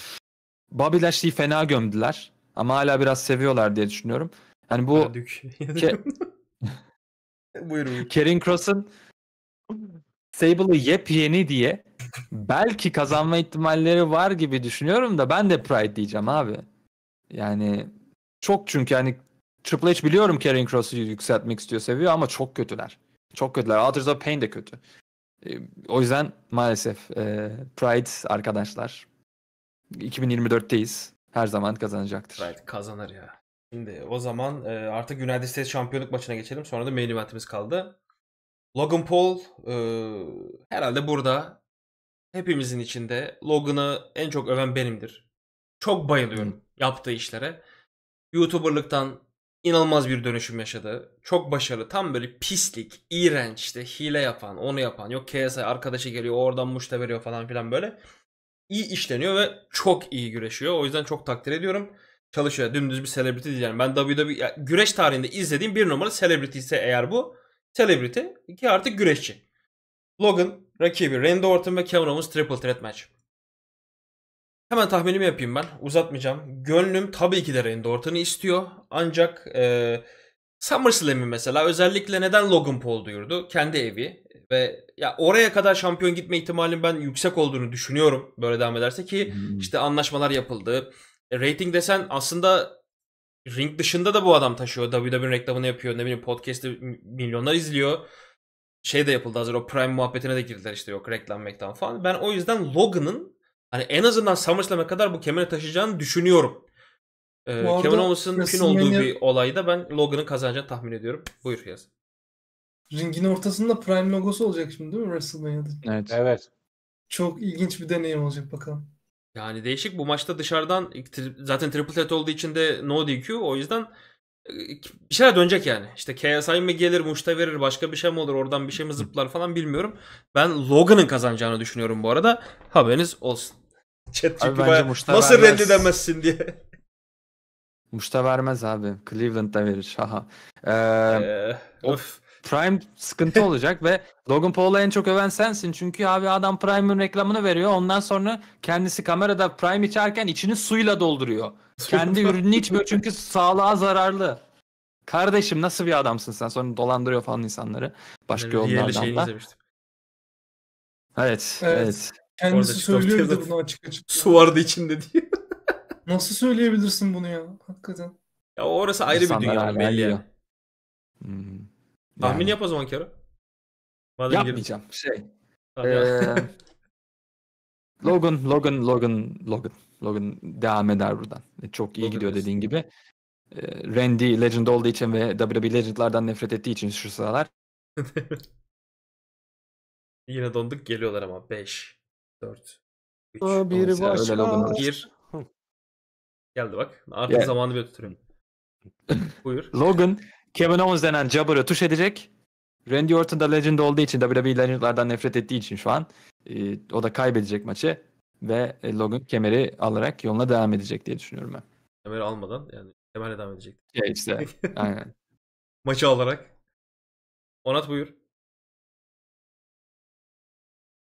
Bobby Lashley'i fena gömdüler. Ama hala biraz seviyorlar diye düşünüyorum. Yani bu ke- Buyurun. Karen Cross'ın Sable'ı yepyeni diye belki kazanma ihtimalleri var gibi düşünüyorum da ben de Pride diyeceğim abi. Yani çok çünkü hani Triple H biliyorum Karen Cross'u yükseltmek istiyor seviyor ama çok kötüler. Çok kötüler. Authors of Pain de kötü. Ee, o yüzden maalesef e, Pride arkadaşlar 2024'teyiz. Her zaman kazanacaktır. Pride kazanır ya. Şimdi o zaman e, artık United States şampiyonluk maçına geçelim. Sonra da main eventimiz kaldı. Logan Paul e, herhalde burada hepimizin içinde Logan'ı en çok öven benimdir. Çok bayılıyorum Hı. yaptığı işlere. YouTuber'lıktan inanılmaz bir dönüşüm yaşadı. Çok başarılı. Tam böyle pislik, iğrenç işte hile yapan, onu yapan. Yok KSI arkadaşı geliyor oradan muşta veriyor falan filan böyle. İyi işleniyor ve çok iyi güreşiyor. O yüzden çok takdir ediyorum çalışıyor. Dümdüz bir celebrity değil yani. Ben WWE ya, güreş tarihinde izlediğim bir numara celebrity ise eğer bu. Celebrity iki artık güreşçi. Logan rakibi Randy Orton ve Kevin Owens Triple Threat Match. Hemen tahminimi yapayım ben. Uzatmayacağım. Gönlüm tabii ki de Randy Orton'u istiyor. Ancak e, SummerSlam'i mesela özellikle neden Logan Paul duyurdu? Kendi evi. Ve ya oraya kadar şampiyon gitme ihtimalim ben yüksek olduğunu düşünüyorum. Böyle devam ederse ki hmm. işte anlaşmalar yapıldı. E, rating desen aslında ring dışında da bu adam taşıyor. WWE'nin reklamını yapıyor. Ne bileyim podcast'i milyonlar izliyor. Şey de yapıldı hazır o Prime muhabbetine de girdiler işte yok reklam mektan falan. Ben o yüzden Logan'ın hani en azından SummerSlam'e kadar bu kemeri taşıyacağını düşünüyorum. Ee, Kevin Owens'ın mümkün olduğu yani... bir olayda ben Logan'ın kazanacağını tahmin ediyorum. Buyur yaz. Ringin ortasında Prime logosu olacak şimdi değil mi WrestleMania'da? Evet. evet. Çok ilginç bir deneyim olacak bakalım. Yani değişik bu maçta dışarıdan zaten triple threat olduğu için de no DQ o yüzden e, bir şeyler dönecek yani. İşte KSI mi gelir, Muş'ta verir, başka bir şey mi olur, oradan bir şey mi zıplar falan bilmiyorum. Ben Logan'ın kazanacağını düşünüyorum bu arada. Haberiniz olsun. Chat abi bayağı, nasıl vermez. rendi demezsin diye. Muş'ta vermez abi. Cleveland'da verir. Haha. Ee, ee, eh, of. Prime sıkıntı olacak ve Logan Paul'a en çok öven sensin. Çünkü abi adam Prime'ın reklamını veriyor. Ondan sonra kendisi kamerada Prime içerken içini suyla dolduruyor. Kendi ürünü içmiyor çünkü sağlığa zararlı. Kardeşim nasıl bir adamsın sen? Sonra dolandırıyor falan insanları. Başka yani yollardan da. Evet, evet. evet. Kendisi söylüyordu bunu açık açık. Su vardı içinde diye. nasıl söyleyebilirsin bunu ya? Hakikaten. Ya orası ayrı İnsanlar bir dünya belli. Yani. Hmm. Tahmin yani. yap o zaman Kero. Madem Yapmayacağım. Girip... Şey. ee, Logan, Logan, Logan, Logan. Logan devam eder buradan. E, çok iyi Logan gidiyor dediğin gibi. Randy Legend olduğu için ve WWE Legend'lardan nefret ettiği için şu sıralar. Yine donduk geliyorlar ama 5, 4, 3. Biri başka. 1. Geldi bak. Artık yeah. zamanı bir tutuyorum. Buyur. Logan Kevin Owens denen Jabber'ı tuş edecek. Randy Orton da Legend olduğu için WWE Legend'lardan nefret ettiği için şu an e, o da kaybedecek maçı ve e, Logan kemeri alarak yoluna devam edecek diye düşünüyorum ben. Kemeri almadan yani kemerle devam edecek. Ya işte aynen. Maçı alarak. Onat buyur.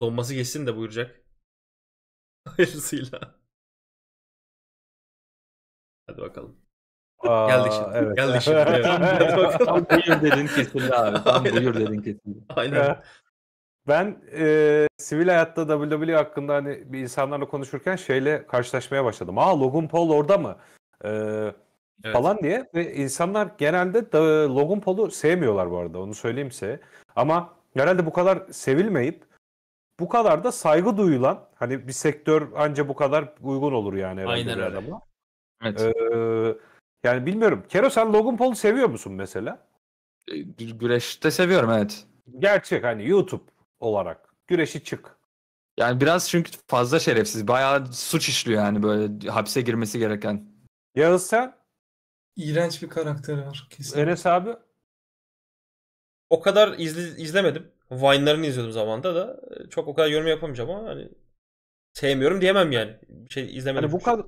Donması geçsin de buyuracak. Hayırlısıyla. Hadi bakalım. Aa, geldik şimdi. Evet. Geldik şimdi. Evet. Tam, buyur dedin kesildi abi. Tam buyur dedin kesildi. Aynen. Eh, ben e, sivil hayatta WWE hakkında hani bir insanlarla konuşurken şeyle karşılaşmaya başladım. Aa Logan Paul orada mı? E, evet. Falan diye. Ve insanlar genelde da, Logan Paul'u sevmiyorlar bu arada. Onu söyleyeyim size. Ama herhalde bu kadar sevilmeyip bu kadar da saygı duyulan hani bir sektör anca bu kadar uygun olur yani. Aynen öyle. Adama. Evet. Ee, yani bilmiyorum. Kero sen Logan Paul'u seviyor musun mesela? E, Güreşte seviyorum evet. Gerçek hani YouTube olarak. Güreşi çık. Yani biraz çünkü fazla şerefsiz. Bayağı suç işliyor yani böyle hapse girmesi gereken. Yağız sen? İğrenç bir karakteri var kesin. Enes abi? O kadar izle, izlemedim. Vine'larını izliyordum zamanda da. Çok o kadar yorum yapamayacağım ama hani sevmiyorum diyemem yani. Şey izlemedim. Hani bu kadar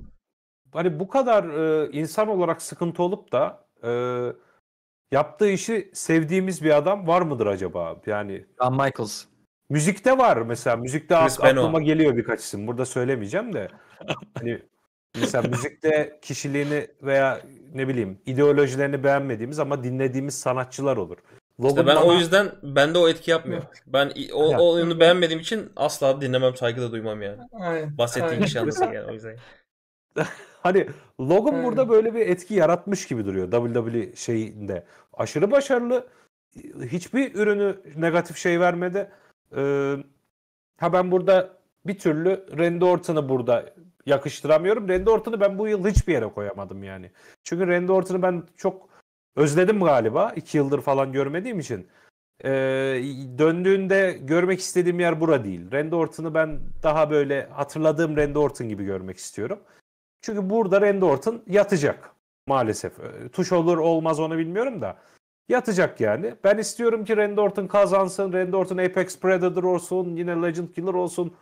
hani bu kadar e, insan olarak sıkıntı olup da e, yaptığı işi sevdiğimiz bir adam var mıdır acaba? Yani Shawn Michaels. Müzikte var mesela. Müzikte Chris aklıma geliyor birkaç isim. Burada söylemeyeceğim de. hani mesela müzikte kişiliğini veya ne bileyim ideolojilerini beğenmediğimiz ama dinlediğimiz sanatçılar olur. Logan ben bana... o yüzden ben de o etki yapmıyor. Ben o, o oyunu beğenmediğim için asla dinlemem, saygı da duymam yani. Aynen. Bahsettiğim kişi anlasın yani o yüzden. hani Logan hmm. burada böyle bir etki yaratmış gibi duruyor WWE şeyinde. Aşırı başarılı. Hiçbir ürünü negatif şey vermedi. Ee, ha ben burada bir türlü Randy Orton'u burada yakıştıramıyorum. Randy Orton'u ben bu yıl hiçbir yere koyamadım yani. Çünkü Randy Orton'u ben çok özledim galiba. iki yıldır falan görmediğim için. Ee, döndüğünde görmek istediğim yer bura değil. Randy Orton'u ben daha böyle hatırladığım Randy Orton gibi görmek istiyorum. Çünkü burada Randy Orton yatacak maalesef. Ee, tuş olur olmaz onu bilmiyorum da. Yatacak yani. Ben istiyorum ki Randy Orton kazansın. Randy Orton Apex Predator olsun. Yine Legend Killer olsun.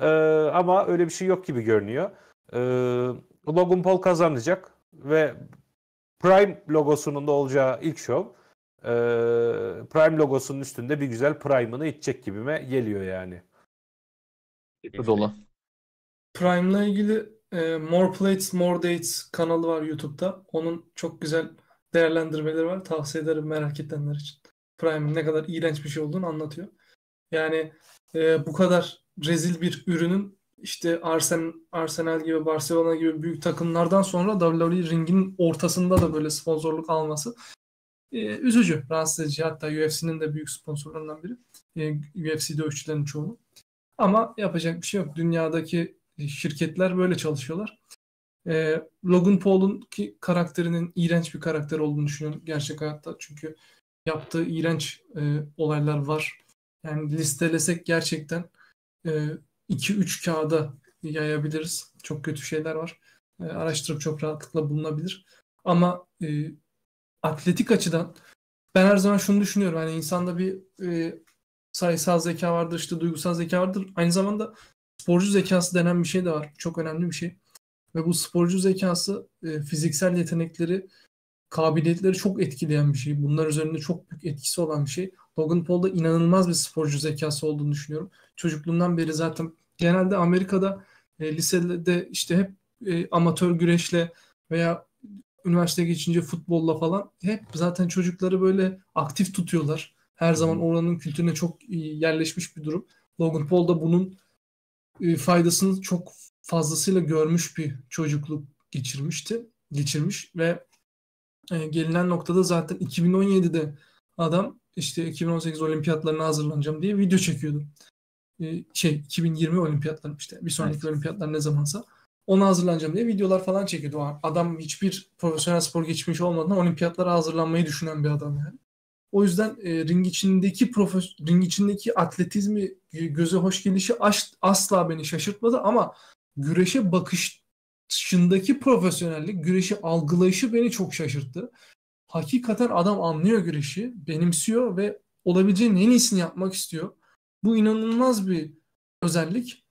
Ee, ama öyle bir şey yok gibi görünüyor. Ee, Logan Paul kazanacak. Ve Prime logosunun da olacağı ilk şov. Ee, Prime logosunun üstünde bir güzel Prime'ını içecek gibime geliyor yani. Dolu. Prime'la ilgili ee, More Plates More Dates kanalı var YouTube'da. Onun çok güzel değerlendirmeleri var. Tavsiye ederim merak edenler için. Prime'in ne kadar iğrenç bir şey olduğunu anlatıyor. Yani e, bu kadar rezil bir ürünün işte Arsen, Arsenal gibi Barcelona gibi büyük takımlardan sonra WWE ringin ortasında da böyle sponsorluk alması e, üzücü, rahatsız edici. Hatta UFC'nin de büyük sponsorlarından biri. E, UFC dövüşçülerin çoğunu. Ama yapacak bir şey yok. Dünyadaki şirketler böyle çalışıyorlar. E, Logan Paul'un ki karakterinin iğrenç bir karakter olduğunu düşünüyorum gerçek hayatta. Çünkü yaptığı iğrenç e, olaylar var. Yani listelesek gerçekten 2-3 e, kağıda yayabiliriz. Çok kötü şeyler var. E, araştırıp çok rahatlıkla bulunabilir. Ama e, atletik açıdan ben her zaman şunu düşünüyorum. Yani insanda bir e, sayısal zeka vardır, işte duygusal zeka vardır. Aynı zamanda sporcu zekası denen bir şey de var. Çok önemli bir şey. Ve bu sporcu zekası e, fiziksel yetenekleri, kabiliyetleri çok etkileyen bir şey. Bunlar üzerinde çok büyük etkisi olan bir şey. Logan Paul'da inanılmaz bir sporcu zekası olduğunu düşünüyorum. çocukluğundan beri zaten genelde Amerika'da e, lisede işte hep e, amatör güreşle veya üniversite geçince futbolla falan hep zaten çocukları böyle aktif tutuyorlar. Her zaman oranın kültürüne çok yerleşmiş bir durum. Logan Paul da bunun e, faydasını çok fazlasıyla görmüş bir çocukluk geçirmişti. Geçirmiş ve e, gelinen noktada zaten 2017'de adam işte 2018 olimpiyatlarına hazırlanacağım diye video çekiyordu. E, şey 2020 olimpiyatları işte bir sonraki evet. olimpiyatlar ne zamansa ona hazırlanacağım diye videolar falan çekiyordu. Adam hiçbir profesyonel spor geçmiş olmadan olimpiyatlara hazırlanmayı düşünen bir adam yani. O yüzden e, ring içindeki profes ring içindeki atletizmi göze hoş gelişi aş- asla beni şaşırtmadı ama güreşe bakışındaki profesyonellik, güreşi algılayışı beni çok şaşırttı. Hakikaten adam anlıyor güreşi, benimsiyor ve olabileceğinin en iyisini yapmak istiyor. Bu inanılmaz bir özellik.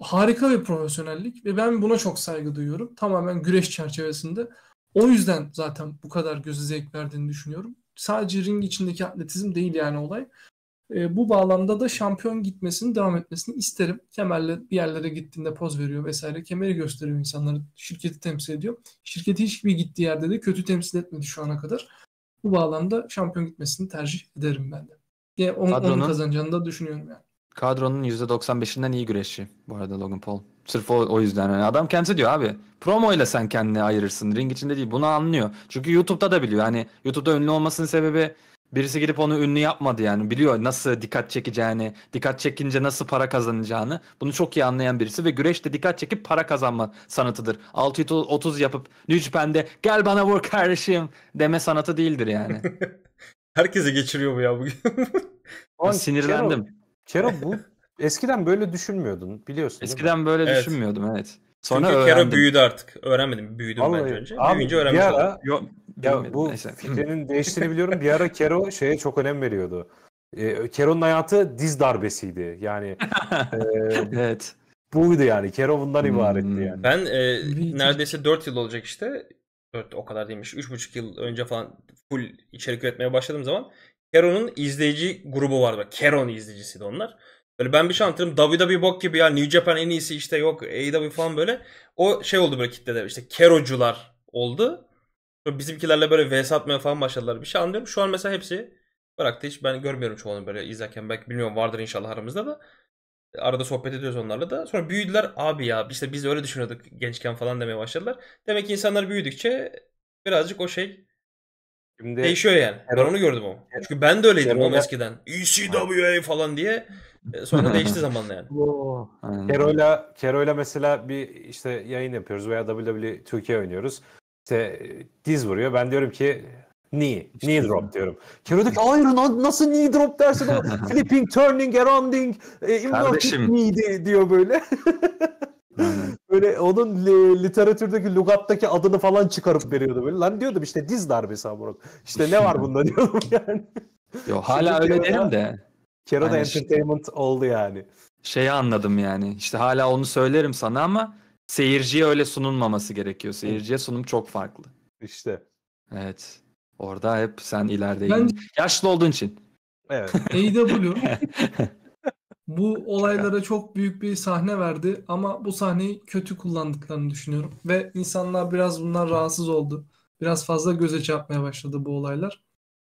Harika bir profesyonellik ve ben buna çok saygı duyuyorum. Tamamen güreş çerçevesinde. O yüzden zaten bu kadar göze zevk verdiğini düşünüyorum sadece ring içindeki atletizm değil yani olay. E, bu bağlamda da şampiyon gitmesini devam etmesini isterim. Kemerle bir yerlere gittiğinde poz veriyor vesaire. Kemeri gösteriyor insanları. Şirketi temsil ediyor. Şirketi hiçbir gittiği yerde de kötü temsil etmedi şu ana kadar. Bu bağlamda şampiyon gitmesini tercih ederim ben de. Yani on, onun kazanacağını da düşünüyorum yani kadronun %95'inden iyi güreşçi bu arada Logan Paul. Sırf o, o yüzden yani adam kendisi diyor abi. Promo ile sen kendini ayırırsın. Ring içinde değil. Bunu anlıyor. Çünkü YouTube'da da biliyor. Hani YouTube'da ünlü olmasının sebebi birisi gidip onu ünlü yapmadı yani. Biliyor nasıl dikkat çekeceğini, dikkat çekince nasıl para kazanacağını. Bunu çok iyi anlayan birisi ve güreş de dikkat çekip para kazanma sanatıdır. 630 yapıp New Japan'de gel bana vur kardeşim deme sanatı değildir yani. Herkese geçiriyor bu ya bugün. ya sinirlendim. Kero bu eskiden böyle düşünmüyordun biliyorsun. Eskiden böyle Evet. düşünmüyordum evet. Sonra Çünkü öğrendim. Kero büyüdü artık. Öğrenmedim. Büyüdüm Vallahi bence önce. abi, Büyüyünce öğrenmiş ara Yo, ya bu fikrinin değiştiğini biliyorum. Bir ara Kero şeye çok önem veriyordu. E, Kero'nun hayatı diz darbesiydi. Yani e, evet. buydu yani. Kero bundan Hmm. ibaretti yani. Ben e, neredeyse 4 yıl olacak işte. 4 o kadar değilmiş. 3,5 yıl önce falan full içerik üretmeye başladığım zaman Keron'un izleyici grubu vardı. Keron izleyicisiydi onlar. Böyle ben bir şey anlatırım. WWE bok gibi ya New Japan en iyisi işte yok AEW falan böyle. O şey oldu böyle kitlede işte Kerocular oldu. Sonra bizimkilerle böyle vs atmaya falan başladılar. Bir şey anlıyorum. Şu an mesela hepsi bıraktı. Hiç ben görmüyorum çoğunu böyle izlerken. Belki bilmiyorum vardır inşallah aramızda da. Arada sohbet ediyoruz onlarla da. Sonra büyüdüler abi ya işte biz öyle düşünüyorduk gençken falan demeye başladılar. Demek ki insanlar büyüdükçe birazcık o şey Şimdi Değişiyor yani. Ben onu gördüm ama. Er- Çünkü ben de öyleydim Kero'yla... eskiden. ECWA falan diye. E, sonra değişti zamanla yani. Kerola Kero'yla mesela bir işte yayın yapıyoruz veya WWE Türkiye oynuyoruz. İşte e, diz vuruyor. Ben diyorum ki knee, knee drop diyorum. Kero diyor ki hayır nasıl knee drop dersin o flipping, turning, arounding, e, inverted knee'di diyor böyle böyle onun literatürdeki lugattaki adını falan çıkarıp veriyordu böyle. Lan diyordum işte diz darbesi amına. İşte ne var bunda diyordum yani. Yo hala öyle derim de. Kero'da yani entertainment işte, oldu yani. Şeyi anladım yani. İşte hala onu söylerim sana ama seyirciye öyle sunulmaması gerekiyor. Seyirciye sunum çok farklı. İşte. Evet. Orada hep sen ileride. Ben... Yaşlı olduğun için. Evet. AW bu olaylara çok büyük bir sahne verdi ama bu sahneyi kötü kullandıklarını düşünüyorum. Ve insanlar biraz bundan rahatsız oldu. Biraz fazla göze çarpmaya başladı bu olaylar.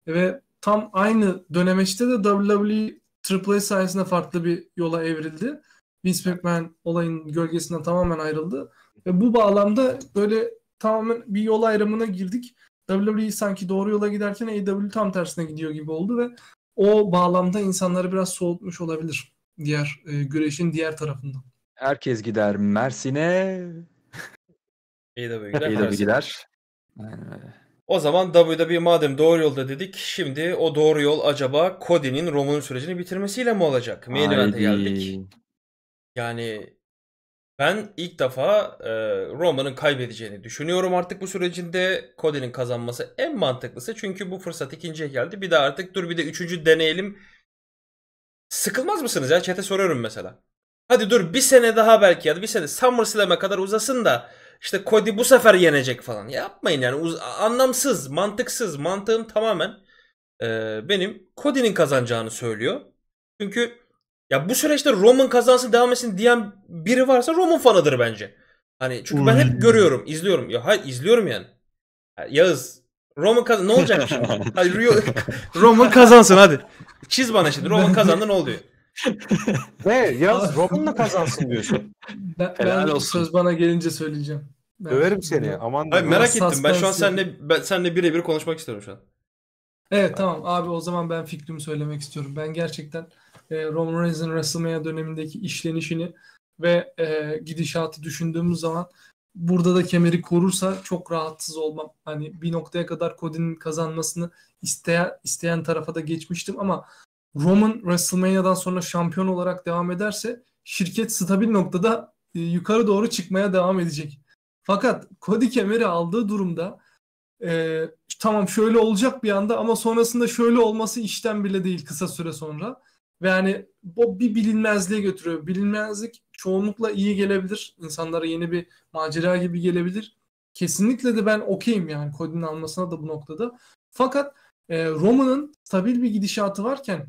Ve tam aynı dönemeçte de WWE Triple H sayesinde farklı bir yola evrildi. Vince McMahon olayın gölgesinden tamamen ayrıldı. Ve bu bağlamda böyle tamamen bir yol ayrımına girdik. WWE sanki doğru yola giderken AEW tam tersine gidiyor gibi oldu ve o bağlamda insanları biraz soğutmuş olabilir. Diğer e, güreşin diğer tarafında. Herkes gider Mersin'e. AEW gider. AEW gider. O zaman WWE madem doğru yolda dedik şimdi o doğru yol acaba Cody'nin Roman'ın sürecini bitirmesiyle mi olacak? Main event'e geldik. Yani ben ilk defa e, Roman'ın kaybedeceğini düşünüyorum artık bu sürecinde. Cody'nin kazanması en mantıklısı çünkü bu fırsat ikinciye geldi. Bir de artık dur bir de üçüncü deneyelim Sıkılmaz mısınız ya? Çete soruyorum mesela. Hadi dur bir sene daha belki ya da bir sene SummerSlam'e kadar uzasın da işte Cody bu sefer yenecek falan. Yapmayın yani Uz- anlamsız, mantıksız. Mantığım tamamen e, benim Cody'nin kazanacağını söylüyor. Çünkü ya bu süreçte Roman kazansın devam etsin diyen biri varsa Roman fanıdır bence. Hani çünkü ben hep görüyorum, izliyorum. Ya hayır izliyorum yani. yani Yağız Roma kazan ne olacak şimdi? Hayır, Rio... Roma kazansın hadi. Çiz bana şimdi Roma kazandı ne oluyor? ne yaz Roman'la kazansın diyorsun. Ben, ben olsun. söz bana gelince söyleyeceğim. Ben Döverim seni. Ya. Aman Hayır, merak ettim. Ben şu an seninle ben seninle birebir konuşmak istiyorum şu an. Evet ha. tamam abi o zaman ben fikrimi söylemek istiyorum. Ben gerçekten e, Roman Reigns'in WrestleMania dönemindeki işlenişini ve e, gidişatı düşündüğümüz zaman burada da kemeri korursa çok rahatsız olmam. Hani bir noktaya kadar Cody'nin kazanmasını isteyen, isteyen tarafa da geçmiştim ama Roman WrestleMania'dan sonra şampiyon olarak devam ederse şirket stabil noktada e, yukarı doğru çıkmaya devam edecek. Fakat Cody kemeri aldığı durumda e, tamam şöyle olacak bir anda ama sonrasında şöyle olması işten bile değil kısa süre sonra. Ve yani bu bir bilinmezliğe götürüyor. Bilinmezlik çoğunlukla iyi gelebilir. İnsanlara yeni bir macera gibi gelebilir. Kesinlikle de ben okeyim yani Cody'nin almasına da bu noktada. Fakat e, Roman'ın stabil bir gidişatı varken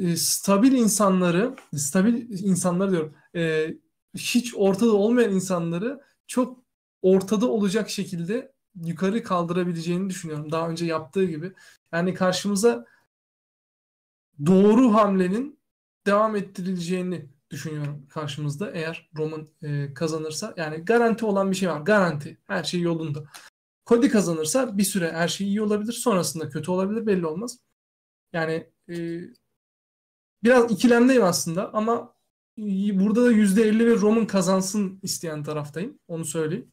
e, stabil insanları, stabil insanları diyorum, e, hiç ortada olmayan insanları çok ortada olacak şekilde yukarı kaldırabileceğini düşünüyorum. Daha önce yaptığı gibi. Yani karşımıza doğru hamlenin devam ettirileceğini düşünüyorum karşımızda. Eğer Roman e, kazanırsa yani garanti olan bir şey var. Garanti. Her şey yolunda. Cody kazanırsa bir süre her şey iyi olabilir. Sonrasında kötü olabilir belli olmaz. Yani e, biraz ikilemdeyim aslında ama burada da %50 ve Roman kazansın isteyen taraftayım. Onu söyleyeyim.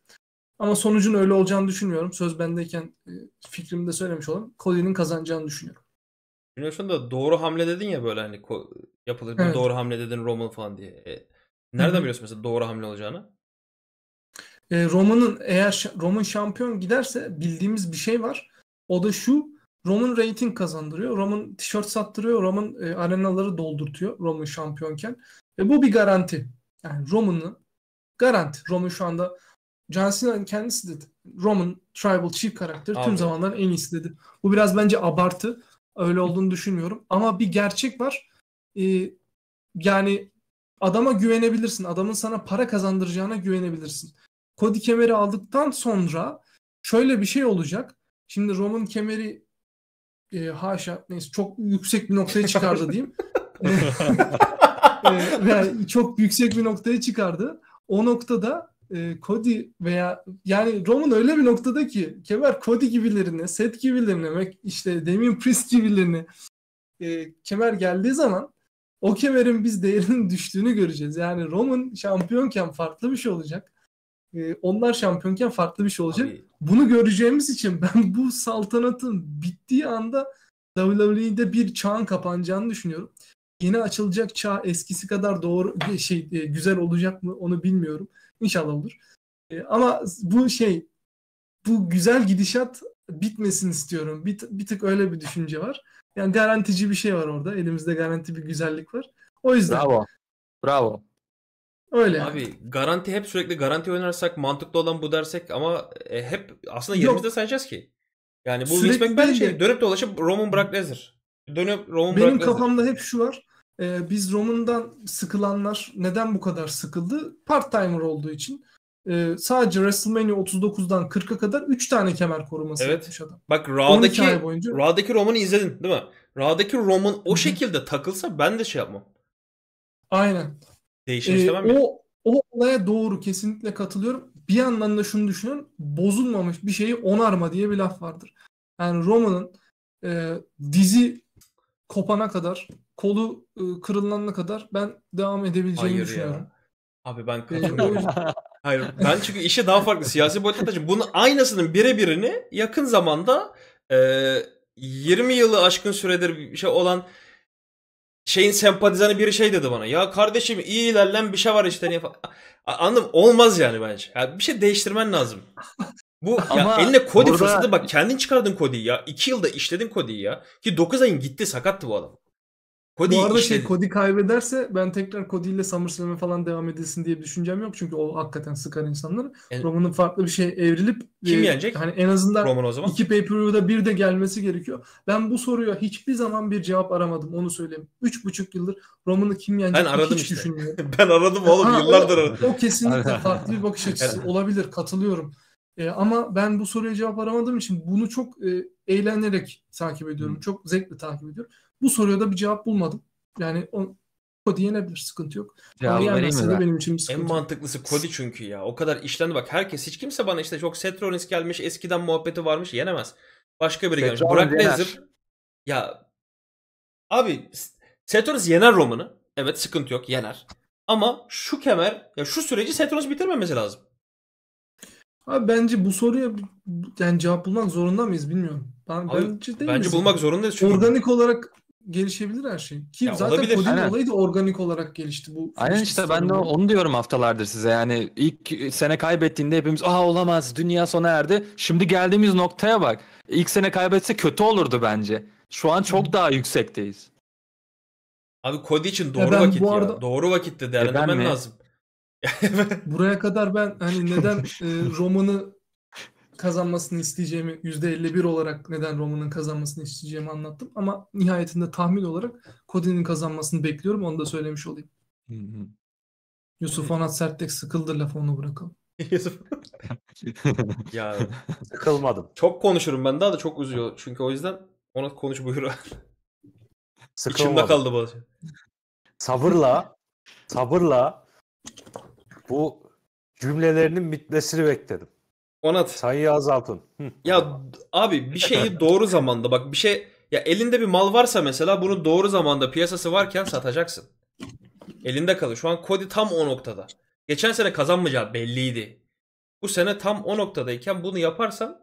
Ama sonucun öyle olacağını düşünmüyorum. Söz bendeyken e, fikrimi de söylemiş olayım. Cody'nin kazanacağını düşünüyorum. Simülasyon da doğru hamle dedin ya böyle hani yapılır evet. doğru hamle dedin Roman falan diye. E, nereden Hı-hı. biliyorsun mesela doğru hamle olacağını? E, Roma'nın eğer Roman şampiyon giderse bildiğimiz bir şey var. O da şu Roman rating kazandırıyor. Roman tişört sattırıyor. Roman e, arenaları doldurtuyor Roman şampiyonken. Ve bu bir garanti. Yani Roman'ın garanti. Roman şu anda John Cena'nın kendisi dedi. Roman Tribal Chief karakter tüm zamanların en iyisi dedi. Bu biraz bence abartı. Öyle olduğunu düşünmüyorum. Ama bir gerçek var. Ee, yani adama güvenebilirsin. Adamın sana para kazandıracağına güvenebilirsin. Kodi kemeri aldıktan sonra şöyle bir şey olacak. Şimdi Roman kemeri e, haşa neyse çok yüksek bir noktaya çıkardı diyeyim. e, yani çok yüksek bir noktaya çıkardı. O noktada e, Cody veya yani Roman öyle bir noktada ki kemer Cody gibilerini, Seth gibilerini ve işte Damien Priest gibilerini e, kemer geldiği zaman o kemerin biz değerinin düştüğünü göreceğiz. Yani Roman şampiyonken farklı bir şey olacak. E, onlar şampiyonken farklı bir şey olacak. Abi. Bunu göreceğimiz için ben bu saltanatın bittiği anda WWE'de bir çağın kapanacağını düşünüyorum. Yeni açılacak çağ eskisi kadar doğru şey e, güzel olacak mı onu bilmiyorum. İnşallah olur. E, ama bu şey bu güzel gidişat bitmesin istiyorum. Bir, bir tık öyle bir düşünce var. Yani garantici bir şey var orada. Elimizde garanti bir güzellik var. O yüzden. Bravo. Bravo. Öyle. Abi yani. garanti hep sürekli garanti oynarsak mantıklı olan bu dersek ama e, hep aslında yerimizde sayacağız ki. Yani bu Vince McMahon şey dönüp dolaşıp Roman Brock Lesnar. Dönüp Roman Benim Brock Lesnar. kafamda hep şu var e, biz Roman'dan sıkılanlar neden bu kadar sıkıldı? Part-timer olduğu için. E, sadece WrestleMania 39'dan 40'a kadar 3 tane kemer koruması evet. yapmış adam. Bak Raw'daki, Raw'daki Roman'ı izledin değil mi? Raw'daki Roman o şekilde takılsa ben de şey yapmam. Aynen. Değişim ee, istemem o, ya. o olaya doğru kesinlikle katılıyorum. Bir yandan da şunu düşünün. Bozulmamış bir şeyi onarma diye bir laf vardır. Yani Roman'ın e, dizi kopana kadar kolu ıı, kırılana kadar ben devam edebileceğimi Hayır düşünüyorum. Ya. Abi ben ee, katılmıyorum. Hayır ben çünkü işe daha farklı siyasi boyutta taşım. Bunun aynasının birebirini yakın zamanda e, 20 yılı aşkın süredir bir şey olan şeyin sempatizanı biri şey dedi bana. Ya kardeşim iyi ilerlen bir şey var işte. Niye Anladım olmaz yani bence. Ya bir şey değiştirmen lazım. Bu Ama ya eline Kodi burada... fırsatı bak kendin çıkardın Kodi'yi ya. 2 yılda işledin Kodi'yi ya. Ki 9 ayın gitti sakattı bu adam. Cody Bu arada işledi. şey Cody kaybederse ben tekrar Cody ile SummerSlam'e falan devam edilsin diye bir düşüncem yok. Çünkü o hakikaten sıkar insanları. En... Roman'ın farklı bir şey evrilip kim e, yenecek? Hani en azından Roman o zaman. iki pay per bir de gelmesi gerekiyor. Ben bu soruya hiçbir zaman bir cevap aramadım. Onu söyleyeyim. Üç buçuk yıldır Roman'ı kim yenecek ben aradım hiç işte. düşünmüyorum. ben aradım oğlum ha, yıllardır o, aradım. O kesinlikle farklı bir bakış açısı olabilir. Katılıyorum. E, ama ben bu soruya cevap aramadığım için bunu çok e, eğlenerek takip ediyorum. Hmm. Çok zevkle takip ediyorum. Bu soruya da bir cevap bulmadım. Yani on, Cody yenebilir sıkıntı yok. Ya Ama de benim için bir sıkıntı En mantıklısı Cody çünkü ya. O kadar işlendi bak herkes hiç kimse bana işte çok Seth Rollins gelmiş eskiden muhabbeti varmış yenemez. Başka biri Seth gelmiş. Brock Lesnar. Ya abi Seth Rollins yener Roman'ı. Evet sıkıntı yok yener. Ama şu kemer ya şu süreci Seth Rollins bitirmemesi lazım. Abi bence bu soruya yani cevap bulmak zorunda mıyız bilmiyorum. Ben, Abi, bence değiliz. Bence bulmak zorundayız. Çünkü... Organik olarak gelişebilir her şey. Ki ya zaten olabilir. Kodin olayı da organik olarak gelişti. bu. Aynen işte ben de onu diyorum haftalardır size. Yani ilk sene kaybettiğinde hepimiz aha olamaz dünya sona erdi. Şimdi geldiğimiz noktaya bak. İlk sene kaybetse kötü olurdu bence. Şu an çok daha yüksekteyiz. Abi kodi için e doğru ben vakit arada... ya. Doğru vakitte e değerlendirmen lazım. Buraya kadar ben hani neden e, romanı kazanmasını isteyeceğimi %51 olarak neden Roma'nın kazanmasını isteyeceğimi anlattım. Ama nihayetinde tahmin olarak Cody'nin kazanmasını bekliyorum. Onu da söylemiş olayım. Yusuf Onat Sertek sıkıldı lafı onu bırakalım. Yusuf. ya sıkılmadım. Çok konuşurum ben daha da çok üzüyor. Çünkü o yüzden ona konuş buyur. Sıkılmadım. İçimde kaldı bazı. Sabırla sabırla bu cümlelerinin bitmesini bekledim. Onat. Sayıyı azaltın. ya abi bir şeyi doğru zamanda bak bir şey ya elinde bir mal varsa mesela bunu doğru zamanda piyasası varken satacaksın. Elinde kalır. Şu an Cody tam o noktada. Geçen sene kazanmayacağı belliydi. Bu sene tam o noktadayken bunu yaparsan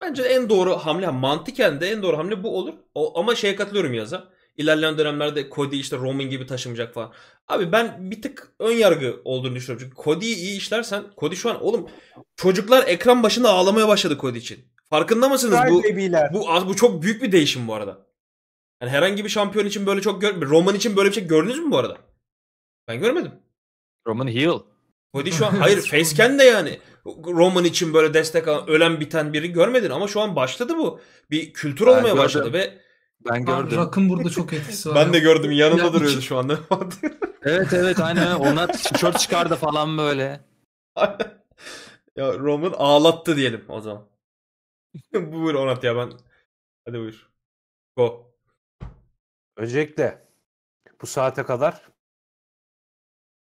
bence en doğru hamle mantıken de en doğru hamle bu olur. O, ama şeye katılıyorum yaza. İlerleyen dönemlerde Cody işte Roman gibi taşımayacak falan. Abi ben bir tık ön yargı olduğunu düşünüyorum. Çünkü Cody'yi iyi işlersen Cody şu an oğlum çocuklar ekran başında ağlamaya başladı Cody için. Farkında mısınız Her bu, bebiler. bu bu çok büyük bir değişim bu arada. Yani herhangi bir şampiyon için böyle çok gör Roman için böyle bir şey gördünüz mü bu arada? Ben görmedim. Roman heel. Cody şu an hayır faceken de yani. Roman için böyle destek alan ölen biten biri görmedin ama şu an başladı bu. Bir kültür olmaya ben başladı ve ben gördüm. Rock'ın burada çok etkisi var. ben de gördüm. Yanında ya, duruyordu hiç... şu anda. evet evet aynen. Onlar tişört çıkardı falan böyle. ya Roman ağlattı diyelim o zaman. buyur Onat ya ben. Hadi buyur. Go. Öncelikle bu saate kadar.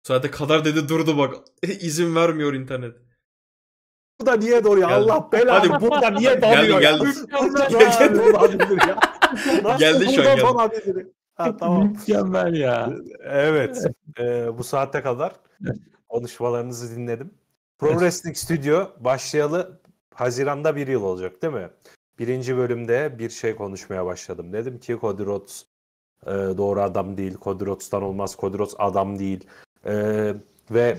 Bu saate kadar dedi durdu bak. izin vermiyor internet da niye doğruyor? Geldim. Allah belanı Hadi. burada niye doğruyor? Geldim Geldi. Geldim. Geldi şu an geldi. Ha, tamam. Mükemmel ya. Evet. Ee, bu saate kadar konuşmalarınızı dinledim. Pro Wrestling Studio başlayalı Haziran'da bir yıl olacak değil mi? Birinci bölümde bir şey konuşmaya başladım. Dedim ki Cody Rhodes e, doğru adam değil. Cody Rhodes'tan olmaz. Cody Rhodes adam değil. E, ve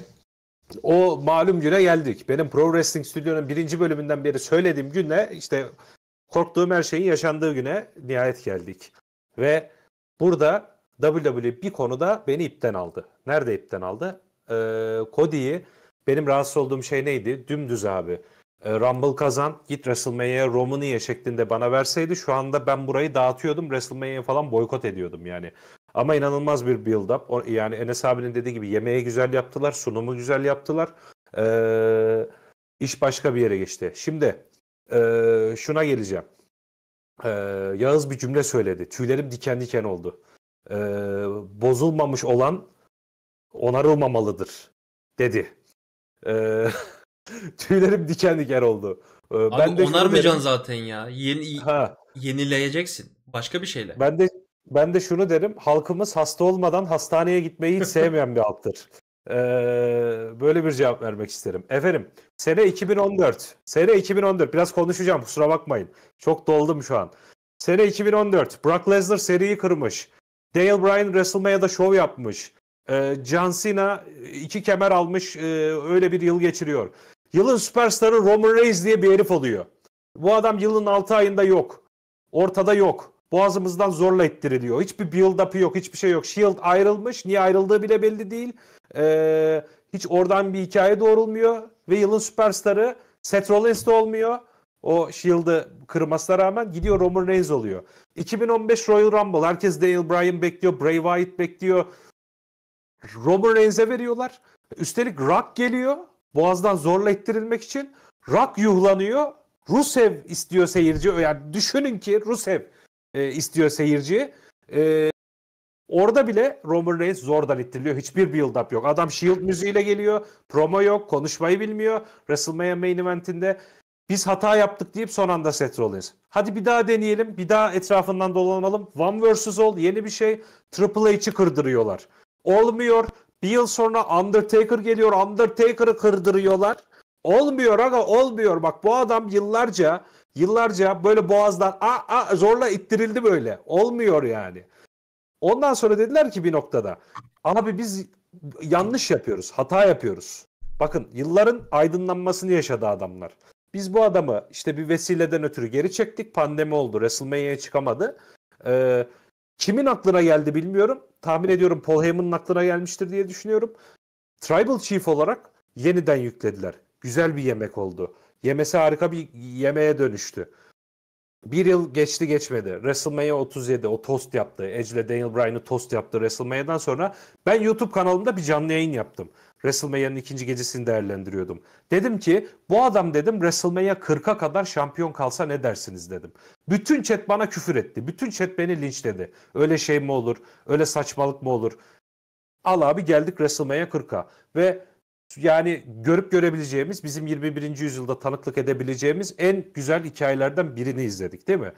o malum güne geldik. Benim Pro Wrestling Stüdyo'nun birinci bölümünden beri söylediğim güne işte korktuğum her şeyin yaşandığı güne nihayet geldik. Ve burada WWE bir konuda beni ipten aldı. Nerede ipten aldı? Ee, Cody'yi benim rahatsız olduğum şey neydi? Dümdüz abi. Ee, Rumble kazan, git WrestleMania'ya, Romaniya şeklinde bana verseydi şu anda ben burayı dağıtıyordum. WrestleMania'ya falan boykot ediyordum yani. Ama inanılmaz bir build-up. Yani Enes abinin dediği gibi yemeği güzel yaptılar, sunumu güzel yaptılar. Ee, iş başka bir yere geçti. Şimdi e, şuna geleceğim. Ee, Yağız bir cümle söyledi. Tüylerim diken diken oldu. Ee, bozulmamış olan onarılmamalıdır dedi. Ee, tüylerim diken diken oldu. Ee, Abi ben de onarmayacaksın dedim, zaten ya. Yeni, ha. Yenileyeceksin. Başka bir şeyle. Ben de ben de şunu derim. Halkımız hasta olmadan hastaneye gitmeyi hiç sevmeyen bir halktır. Ee, böyle bir cevap vermek isterim. Efendim sene 2014. Sene 2014. Biraz konuşacağım kusura bakmayın. Çok doldum şu an. Sene 2014. Brock Lesnar seriyi kırmış. Dale Bryan WrestleMania'da şov yapmış. Ee, John Cena e, iki kemer almış. E, öyle bir yıl geçiriyor. Yılın süperstarı Roman Reigns diye bir herif oluyor. Bu adam yılın 6 ayında yok. Ortada yok boğazımızdan zorla ettiriliyor. Hiçbir build up'ı yok, hiçbir şey yok. Shield ayrılmış, niye ayrıldığı bile belli değil. Ee, hiç oradan bir hikaye doğrulmuyor ve yılın süperstarı Seth Rollins de olmuyor. O Shield'ı kırmasına rağmen gidiyor Roman Reigns oluyor. 2015 Royal Rumble. Herkes Dale Bryan bekliyor, Bray Wyatt bekliyor. Roman Reigns'e veriyorlar. Üstelik Rock geliyor. Boğazdan zorla ettirilmek için. Rock yuhlanıyor. Rusev istiyor seyirci. Yani düşünün ki Rusev e, istiyor seyirci. E, orada bile Roman Reigns zordan ittiriliyor. Hiçbir build-up yok. Adam Shield müziğiyle geliyor. Promo yok. Konuşmayı bilmiyor. WrestleMania main eventinde biz hata yaptık deyip son anda Seth Rollins. Hadi bir daha deneyelim. Bir daha etrafından dolanalım. One versus all yeni bir şey. Triple H'i kırdırıyorlar. Olmuyor. Bir yıl sonra Undertaker geliyor. Undertaker'ı kırdırıyorlar. Olmuyor aga olmuyor. Bak bu adam yıllarca Yıllarca böyle boğazdan a a zorla ittirildi böyle. Olmuyor yani. Ondan sonra dediler ki bir noktada abi biz yanlış yapıyoruz, hata yapıyoruz. Bakın yılların aydınlanmasını yaşadı adamlar. Biz bu adamı işte bir vesileden ötürü geri çektik. Pandemi oldu. WrestleMania'ya çıkamadı. Ee, kimin aklına geldi bilmiyorum. Tahmin ediyorum Paul Heyman'ın aklına gelmiştir diye düşünüyorum. Tribal Chief olarak yeniden yüklediler. Güzel bir yemek oldu. Yemesi harika bir yemeğe dönüştü. Bir yıl geçti geçmedi. WrestleMania 37 o tost yaptı. Edge ile Daniel Bryan'ı tost yaptı WrestleMania'dan sonra. Ben YouTube kanalımda bir canlı yayın yaptım. WrestleMania'nın ikinci gecesini değerlendiriyordum. Dedim ki bu adam dedim WrestleMania 40'a kadar şampiyon kalsa ne dersiniz dedim. Bütün chat bana küfür etti. Bütün chat beni linçledi. Öyle şey mi olur? Öyle saçmalık mı olur? Al abi geldik WrestleMania 40'a. Ve yani görüp görebileceğimiz bizim 21. yüzyılda tanıklık edebileceğimiz en güzel hikayelerden birini izledik değil mi?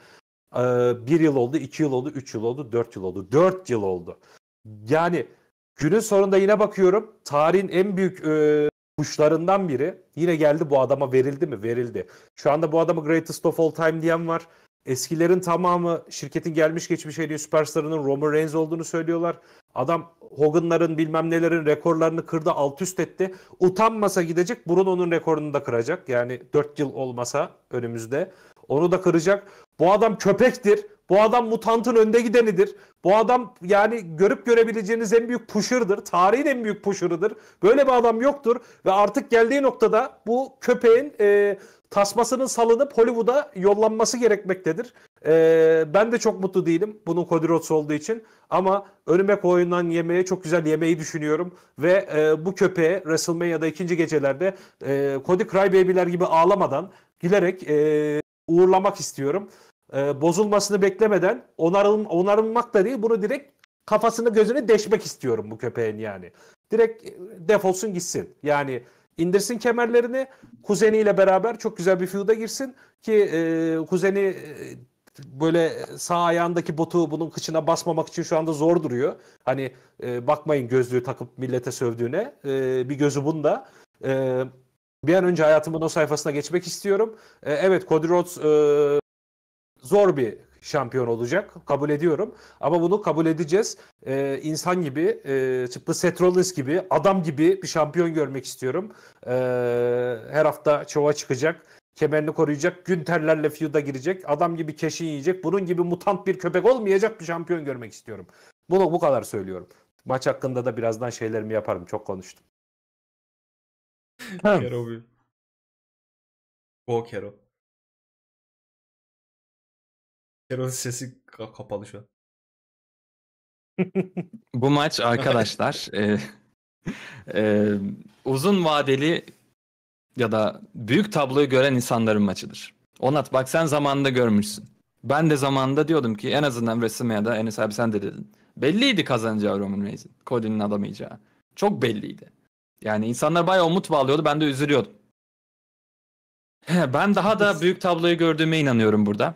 Ee, bir yıl oldu, iki yıl oldu, üç yıl oldu, dört yıl oldu, dört yıl oldu. Yani günün sonunda yine bakıyorum tarihin en büyük e, kuşlarından biri yine geldi bu adama verildi mi? Verildi. Şu anda bu adamı greatest of all time diyen var. Eskilerin tamamı şirketin gelmiş geçmiş en iyi süperstarının Roman Reigns olduğunu söylüyorlar. Adam Hogan'ların bilmem nelerin rekorlarını kırdı alt üst etti. Utanmasa gidecek onun rekorunu da kıracak. Yani 4 yıl olmasa önümüzde. Onu da kıracak. Bu adam köpektir. Bu adam mutantın önde gidenidir. Bu adam yani görüp görebileceğiniz en büyük pusher'dır. Tarihin en büyük pusher'ıdır. Böyle bir adam yoktur. Ve artık geldiği noktada bu köpeğin e, tasmasının salınıp Hollywood'a yollanması gerekmektedir. Ee, ben de çok mutlu değilim bunun Kodirots olduğu için. Ama önüme koyulan yemeğe çok güzel yemeği düşünüyorum. Ve e, bu köpeğe WrestleMania'da ikinci gecelerde e, Cody Crybaby'ler gibi ağlamadan, gülerek e, uğurlamak istiyorum. E, bozulmasını beklemeden onarıl, onarılmak da değil bunu direkt kafasını gözünü deşmek istiyorum bu köpeğin yani. Direkt e, defolsun gitsin. Yani indirsin kemerlerini kuzeniyle beraber çok güzel bir feud'a girsin ki e, kuzeni e, böyle sağ ayağındaki botu bunun kıçına basmamak için şu anda zor duruyor. Hani e, bakmayın gözlüğü takıp millete sövdüğüne. E, bir gözü bunda. E, bir an önce hayatımın o sayfasına geçmek istiyorum. E, evet Cody Rhodes e, zor bir şampiyon olacak. Kabul ediyorum. Ama bunu kabul edeceğiz. E, insan gibi, e, tıpkı Seth Rollins gibi, adam gibi bir şampiyon görmek istiyorum. E, her hafta çova çıkacak kemerini koruyacak. Günterlerle feud'a girecek. Adam gibi keşi yiyecek. Bunun gibi mutant bir köpek olmayacak bir şampiyon görmek istiyorum. Bunu bu kadar söylüyorum. Maç hakkında da birazdan şeylerimi yaparım. Çok konuştum. Kero bir. Go Kero. Kero'nun sesi kapalı şu an. Bu maç arkadaşlar e, e, uzun vadeli ya da büyük tabloyu gören insanların maçıdır. Onat bak sen zamanında görmüşsün. Ben de zamanında diyordum ki en azından ya da Enes abi sen de dedin. Belliydi kazanacağı Roman Reigns'in. Cody'nin adamayacağı. Çok belliydi. Yani insanlar bayağı umut bağlıyordu. Ben de üzülüyordum. Ben daha da büyük tabloyu gördüğüme inanıyorum burada.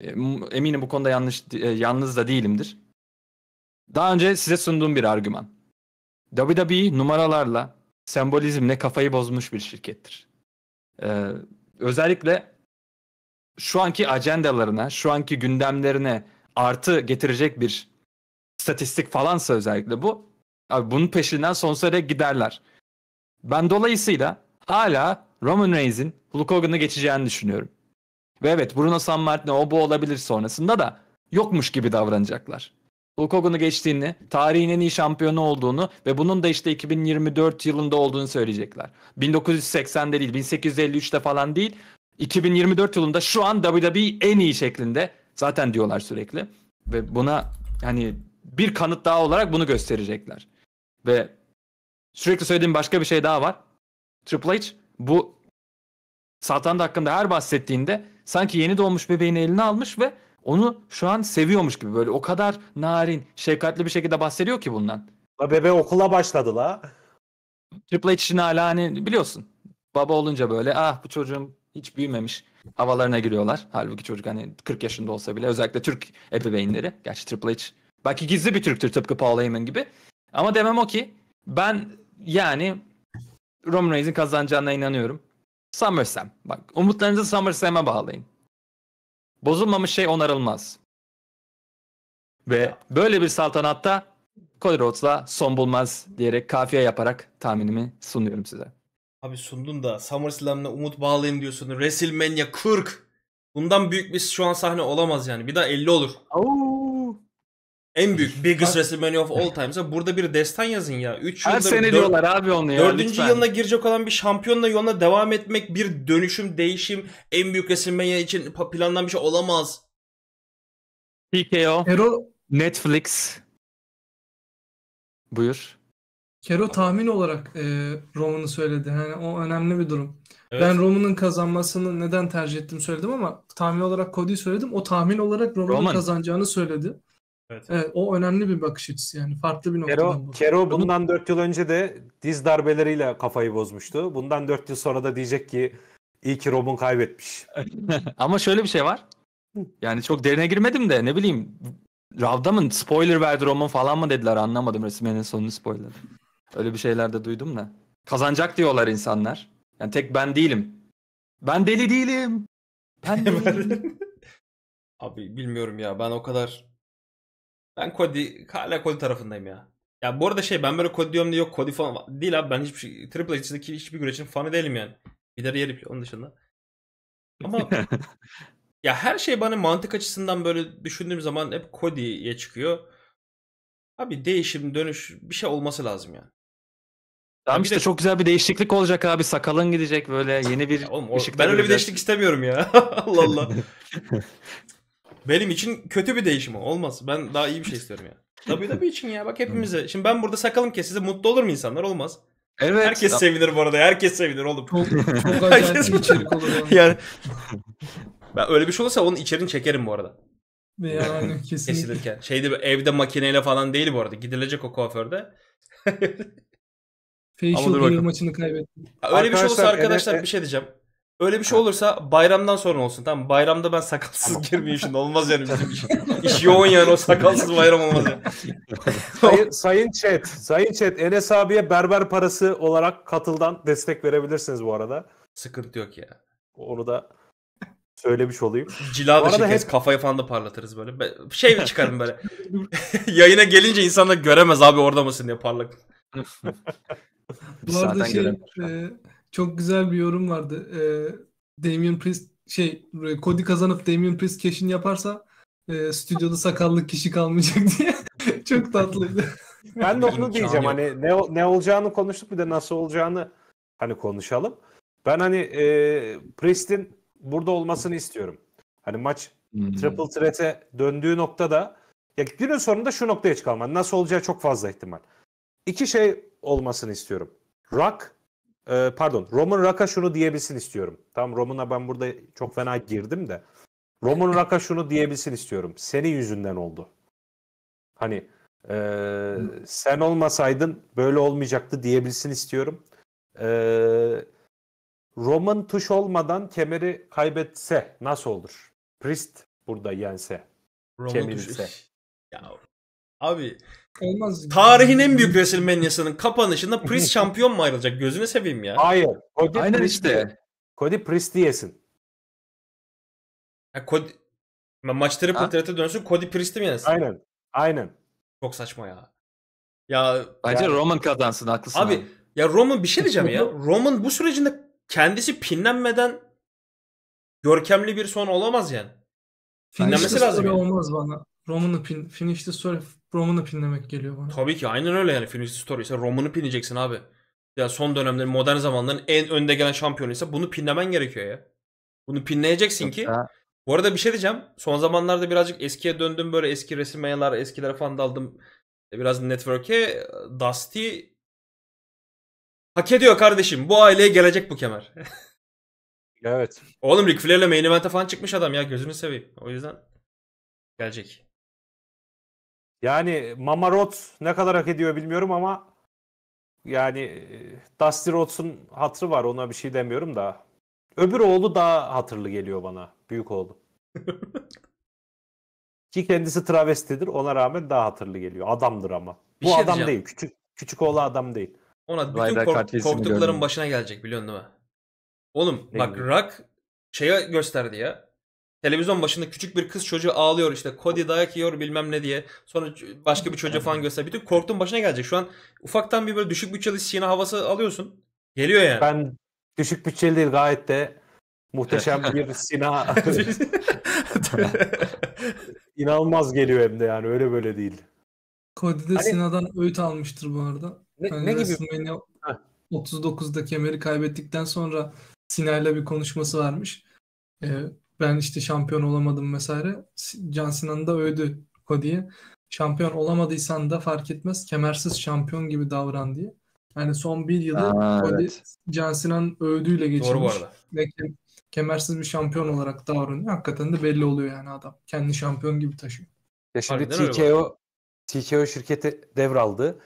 E, eminim bu konuda yanlış e, yalnız da değilimdir. Daha önce size sunduğum bir argüman. WWE numaralarla sembolizmle kafayı bozmuş bir şirkettir. Ee, özellikle şu anki ajandalarına, şu anki gündemlerine artı getirecek bir statistik falansa özellikle bu. Abi bunun peşinden sonsuza dek giderler. Ben dolayısıyla hala Roman Reigns'in Hulk Hogan'ı geçeceğini düşünüyorum. Ve evet Bruno Sammartino o bu olabilir sonrasında da yokmuş gibi davranacaklar. Lukaku'nu geçtiğini, tarihin en iyi şampiyonu olduğunu ve bunun da işte 2024 yılında olduğunu söyleyecekler. 1980'de değil, 1853'te falan değil. 2024 yılında şu an WWE en iyi şeklinde zaten diyorlar sürekli. Ve buna hani bir kanıt daha olarak bunu gösterecekler. Ve sürekli söylediğim başka bir şey daha var. Triple H bu saltanat hakkında her bahsettiğinde sanki yeni doğmuş bebeğin eline almış ve onu şu an seviyormuş gibi böyle o kadar narin, şefkatli bir şekilde bahsediyor ki bundan. La bebe okula başladı la. Triple H için hala hani biliyorsun. Baba olunca böyle ah bu çocuğun hiç büyümemiş havalarına giriyorlar. Halbuki çocuk hani 40 yaşında olsa bile özellikle Türk ebeveynleri. Gerçi Triple H belki gizli bir Türktür tıpkı Paul Heyman gibi. Ama demem o ki ben yani Roman Reigns'in kazanacağına inanıyorum. SummerSlam. Bak umutlarınızı SummerSlam'a bağlayın. Bozulmamış şey onarılmaz. Ve böyle bir saltanatta Cody Rhodes'la son bulmaz diyerek kafiye yaparak tahminimi sunuyorum size. Abi sundun da SummerSlam'la umut bağlayayım diyorsun. WrestleMania 40. Bundan büyük bir şu an sahne olamaz yani. Bir daha 50 olur. Oo. En büyük biggest WrestleMania of all times'a burada bir destan yazın ya. 3 yıldır Her sene dör- diyorlar abi onu ya. 4. lütfen. yılına girecek olan bir şampiyonla yoluna devam etmek bir dönüşüm, değişim en büyük WrestleMania için planlanan bir şey olamaz. TKO, Kero, Netflix. Buyur. Kero tahmin olarak e, Roman'ı söyledi. Yani o önemli bir durum. Evet. Ben Roman'ın kazanmasını neden tercih ettim söyledim ama tahmin olarak Cody'yi söyledim. O tahmin olarak Roman'ın Roman. kazanacağını söyledi. Evet. evet. O önemli bir bakış açısı yani farklı bir noktadan Kero, bakıyor. Kero bundan 4 yıl önce de diz darbeleriyle kafayı bozmuştu. Bundan 4 yıl sonra da diyecek ki iyi ki Rob'un kaybetmiş. Ama şöyle bir şey var. Yani çok derine girmedim de ne bileyim Rav'da mı spoiler verdi Roman falan mı dediler anlamadım resmenin sonunu spoiler. Öyle bir şeyler de duydum da. Kazanacak diyorlar insanlar. Yani tek ben değilim. Ben deli değilim. Ben değilim. Abi bilmiyorum ya ben o kadar ben Cody, hala Cody tarafındayım ya. Ya bu arada şey ben böyle Cody diyorum diye yok Cody falan değil abi ben hiçbir şey, Triple H'deki hiçbir güreşin fanı değilim yani. Bir de yerip onun dışında. Ama ya her şey bana mantık açısından böyle düşündüğüm zaman hep Cody'ye çıkıyor. Abi değişim, dönüş bir şey olması lazım yani. Tamam yani işte de... çok güzel bir değişiklik olacak abi. Sakalın gidecek böyle yeni bir ya oğlum, o... Ben öyle bir değişiklik istemiyorum ya. Allah Allah. Benim için kötü bir değişim Olmaz. Ben daha iyi bir şey istiyorum ya. Tabii tabii için ya. Bak hepimize. Hmm. Şimdi ben burada sakalım kesilse mutlu olur mu insanlar? Olmaz. Evet. Herkes sevinir bu arada. Herkes sevinir oğlum. Çok, çok Herkes bir içerik olur. Yani ben öyle bir şey olursa onun içerini çekerim bu arada. Yani kesinlikle. Kesilirken. Şeyde evde makineyle falan değil bu arada. Gidilecek o kuaförde. Facial maçını kaybettim. Öyle arkadaşlar, bir şey olursa arkadaşlar evet, bir şey diyeceğim. Öyle bir şey olursa bayramdan sonra olsun. Tamam bayramda ben sakalsız girmeyeyim şimdi. Olmaz yani bizim iş. İş yoğun yani o sakalsız bayram olmaz yani. sayın, sayın Chat, Sayın Chat Enes abiye berber parası olarak katıldan destek verebilirsiniz bu arada. Sıkıntı yok ya. Onu da söylemiş olayım. Cila da çekeriz. Hep... Kafayı falan da parlatırız böyle. Şey mi çıkarım böyle. Yayına gelince insanlar göremez abi orada mısın diye parlak. bu arada şey, e, çok güzel bir yorum vardı. E, Damien Priest şey e, Cody kazanıp Damien Priest keşin yaparsa e, stüdyoda sakallı kişi kalmayacak diye. Çok tatlıydı. Ben de onu diyeceğim hani ne ne olacağını konuştuk bir de nasıl olacağını hani konuşalım. Ben hani e, Priest'in burada olmasını istiyorum. Hani maç hmm. triple threat'e döndüğü noktada ya günün sonunda şu noktaya çıkalım. Nasıl olacağı çok fazla ihtimal. İki şey olmasını istiyorum. Rock e, pardon Roman Raka şunu diyebilsin istiyorum. Tam Roman'a ben burada çok fena girdim de. Roman Raka şunu diyebilsin istiyorum. Senin yüzünden oldu. Hani e, sen olmasaydın böyle olmayacaktı diyebilsin istiyorum. E, Roman tuş olmadan kemeri kaybetse nasıl olur? Priest burada yense. Roman tuş. Ya, abi Olmaz. Tarihin en büyük WrestleMania'sının kapanışında Priest şampiyon mu ayrılacak? Gözünü seveyim ya. Hayır. Cody Aynen Priest işte. Cody Priest diyesin. Ya Cody... Maç triple threat'e dönsün Cody Priest'i mi yenesin? Aynen. Aynen. Çok saçma ya. Ya Bence yani... Roman kazansın haklısın. Abi, abi ya Roman bir şey diyeceğim ya. Roman bu sürecinde kendisi pinlenmeden görkemli bir son olamaz yani. Finlenmesi lazım. Yani. olmaz bana. Roman'ın pin, finish the story Roman'ı pinlemek geliyor bana. Tabii ki aynen öyle yani Phoenix Story ise Roman'ı pinleyeceksin abi. Ya son dönemlerin modern zamanların en önde gelen şampiyonu ise bunu pinlemen gerekiyor ya. Bunu pinleyeceksin ki. Bu arada bir şey diyeceğim. Son zamanlarda birazcık eskiye döndüm böyle eski resimler, eskilere falan daldım. E, biraz network'e e, Dusty hak ediyor kardeşim. Bu aileye gelecek bu kemer. evet. Oğlum Ric Flair'le main event'e falan çıkmış adam ya gözünü seveyim. O yüzden gelecek. Yani Mama Rhodes ne kadar hak ediyor bilmiyorum ama yani e, Dusty Rhodes'un hatırı var ona bir şey demiyorum da. Öbür oğlu daha hatırlı geliyor bana. Büyük oğlu. Ki kendisi travestidir ona rağmen daha hatırlı geliyor. Adamdır ama. Bir Bu şey adam diyeceğim. değil. Küçük küçük oğlu adam değil. Ona bütün be, kork- korktukların başına gelecek biliyorsun değil mi? Oğlum Ne bak bileyim. Rock şeye gösterdi ya televizyon başında küçük bir kız çocuğu ağlıyor işte Cody dayak yiyor bilmem ne diye. Sonra başka bir çocuğa falan göster. Bütün korktuğun başına gelecek. Şu an ufaktan bir böyle düşük bütçeli Sina havası alıyorsun. Geliyor yani. Ben düşük bütçeli değil gayet de muhteşem bir Sina. İnanılmaz geliyor hem de yani öyle böyle değil. Cody de hani... Sina'dan öğüt almıştır bu arada. Ne, hani ne gibi? 39'da kemeri kaybettikten sonra Sina'yla bir konuşması varmış. Ee, ben işte şampiyon olamadım vesaire. Can Sinan da övdü Cody'ye. Şampiyon olamadıysan da fark etmez. Kemersiz şampiyon gibi davran diye. Yani son bir yılı Aa, Cody evet. Can Sinan övdüğüyle geçirmiş. Doğru bu arada. Ve kemersiz bir şampiyon olarak davranıyor. Hakikaten de belli oluyor yani adam. Kendi şampiyon gibi taşıyor. Ya şimdi TKO, TKO şirketi devraldı.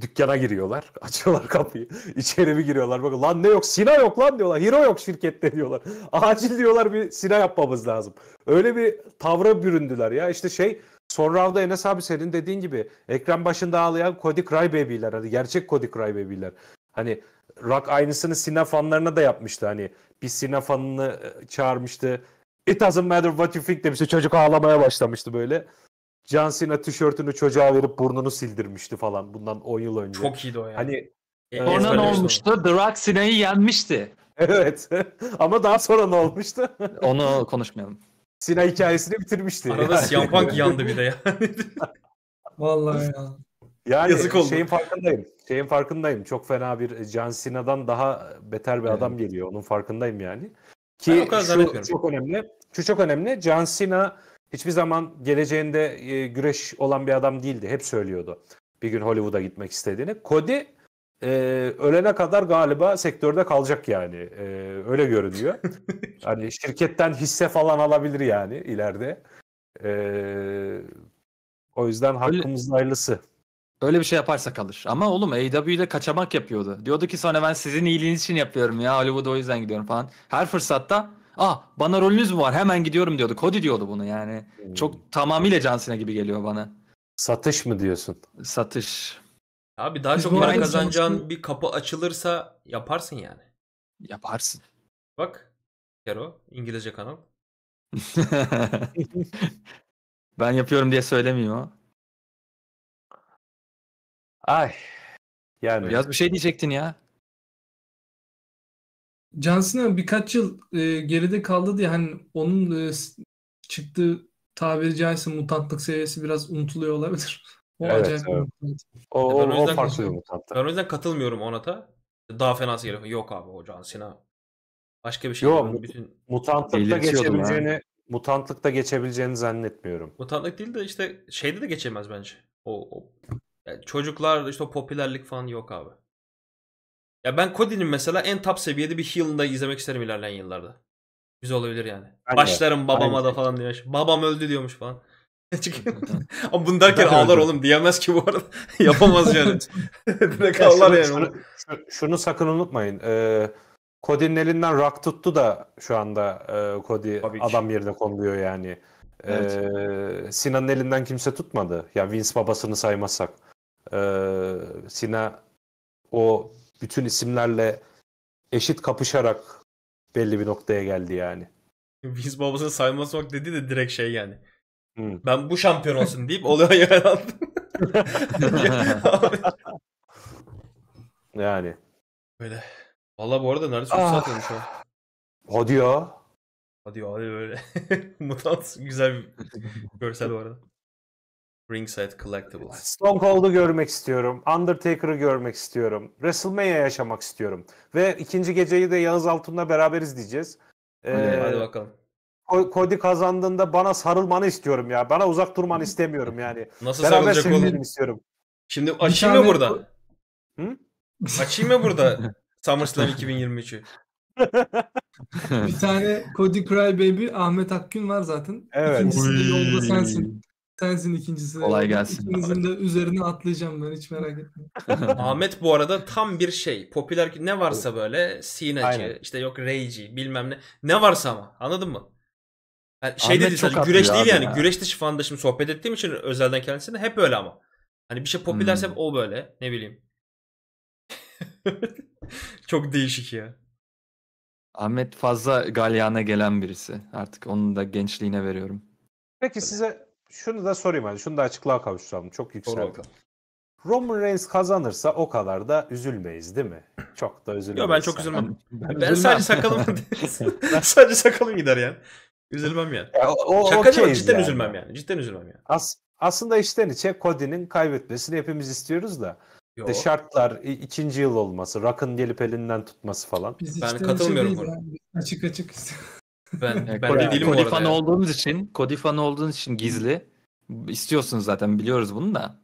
Dükkana giriyorlar. Açıyorlar kapıyı. İçeri bir giriyorlar. Bakın lan ne yok? Sina yok lan diyorlar. Hero yok şirkette diyorlar. Acil diyorlar bir Sina yapmamız lazım. Öyle bir tavra büründüler ya. İşte şey Son roundda Enes abi senin dediğin gibi ekran başında ağlayan Cody Crybaby'ler. Hani gerçek Cody Crybaby'ler. Hani Rock aynısını Sina fanlarına da yapmıştı. Hani bir Sina fanını e, çağırmıştı. It doesn't matter what you think demişti. Çocuk ağlamaya başlamıştı böyle. John Cena tişörtünü çocuğa verip burnunu sildirmişti falan bundan 10 yıl önce. Çok iyiydi o yani. Hani e, e, Sonra ne olmuştu? The Rock Cena'yı yenmişti. Evet. Ama daha sonra ne olmuştu? Onu konuşmayalım. Sina hikayesini bitirmişti. Arada yani. Punk yandı bir de yani. Vallahi ya. Yani Yazık oldu. şeyin farkındayım. Şeyin farkındayım. Çok fena bir John Cena'dan daha beter bir evet. adam geliyor. Onun farkındayım yani. Ki şu çok önemli. Şu çok önemli. John Cena hiçbir zaman geleceğinde e, güreş olan bir adam değildi. Hep söylüyordu bir gün Hollywood'a gitmek istediğini. Cody e, ölene kadar galiba sektörde kalacak yani. E, öyle görünüyor. hani şirketten hisse falan alabilir yani ileride. E, o yüzden hakkımızın öyle, hayırlısı. Öyle bir şey yaparsa kalır. Ama oğlum AEW'de kaçamak yapıyordu. Diyordu ki sonra ben sizin iyiliğiniz için yapıyorum ya Hollywood'a o yüzden gidiyorum falan. Her fırsatta ah bana rolünüz mü var hemen gidiyorum diyordu. Cody diyordu bunu yani. Hmm. Çok tamamıyla cansına gibi geliyor bana. Satış mı diyorsun? Satış. Abi daha Biz çok para kazanacağın bir kapı açılırsa yaparsın yani. Yaparsın. Bak Kero İngilizce kanal. ben yapıyorum diye söylemiyor. o. Ay. Yani. Yaz bir şey diyecektin ya. John birkaç yıl e, geride kaldı diye hani onun e, çıktığı tabiri caizse mutantlık seviyesi biraz unutuluyor olabilir. O evet, acayip evet. Mutant. O, o, o, o farklı bir mutantlık. Ben o yüzden katılmıyorum ona da. Daha fenası geliyor. Yok abi o John Başka bir şey. Yok mut, bütün... mutantlıkta geçebileceğini ha. mutantlıkta geçebileceğini zannetmiyorum. Mutantlık değil de işte şeyde de geçemez bence. O, o yani çocuklar işte o popülerlik falan yok abi. Ya ben Cody'nin mesela en top seviyede bir heal'ını izlemek isterim ilerleyen yıllarda. Güzel olabilir yani. Aynen. Başlarım babama Aynen. da falan diyor. Babam öldü diyormuş falan. Ama bunu derken ağlar oğlum diyemez ki bu arada. Yapamaz yani. Direkt ya ağlar şunu, yani. Şunu, şunu sakın unutmayın. Ee, Cody'nin elinden rak tuttu da şu anda e, Cody Tabii adam ki. yerine konuluyor yani. Ee, evet. Sinan'ın elinden kimse tutmadı. Ya yani Vince babasını saymazsak. Ee, Sina o bütün isimlerle eşit kapışarak belli bir noktaya geldi yani. Biz babasını sayması bak dedi de direkt şey yani. Hmm. Ben bu şampiyon olsun deyip oluyor yaralandı. yani. Böyle. Valla bu arada neredeyse 3 ah. saat olmuş ha. Hadi ya. Hadi ya hadi böyle. Mutant güzel bir görsel bu arada. Ringside Collectibles. Stone Cold'u görmek istiyorum. Undertaker'ı görmek istiyorum. WrestleMania yaşamak istiyorum. Ve ikinci geceyi de Yağız Altun'la beraber izleyeceğiz. Ee, hadi, bakalım. Cody kazandığında bana sarılmanı istiyorum ya. Bana uzak durmanı istemiyorum yani. Nasıl beraber sarılacak oğlum? istiyorum. Şimdi açayım mı burada? Hı? Açayım mı burada SummerSlam 2023'ü? bir tane Cody Cry Baby Ahmet Akgün var zaten. Evet. İkincisi de yolda sensin. Sensin ikincisi. Kolay gelsin. İkinizin de üzerine atlayacağım ben hiç merak etme. Ahmet bu arada tam bir şey. Popüler ne varsa böyle sinacı, işte yok reyci bilmem ne. Ne varsa ama anladın mı? Yani şey Ahmet dedi sadece hani güreş değil yani. Ya. Güreş dışı falan da şimdi sohbet ettiğim için özelden kendisine hep öyle ama. Hani bir şey popülerse hmm. o böyle ne bileyim. Çok değişik ya. Ahmet fazla galyana gelen birisi. Artık onun da gençliğine veriyorum. Peki size şunu da sorayım hadi. Şunu da açıklığa kavuşturalım. Çok yükseldi. Roman Reigns kazanırsa o kadar da üzülmeyiz değil mi? Çok da üzülmeyiz. Yok ben çok üzülmem. Ben, ben, ben sadece sakalım sadece sakalım gider yani. Üzülmem yani. Ya, o, o, Şaka değil, cidden yani. üzülmem yani. Cidden üzülmem yani. As, aslında içten içe Cody'nin kaybetmesini hepimiz istiyoruz da. Yo. İşte şartlar ikinci yıl olması, Rock'ın gelip elinden tutması falan. Biz ben katılmıyorum buna. Yani. Açık açık ben, ben Kodi değilim Kodi fanı yani. olduğunuz için, Kodi fanı olduğunuz için gizli. istiyorsunuz zaten biliyoruz bunu da.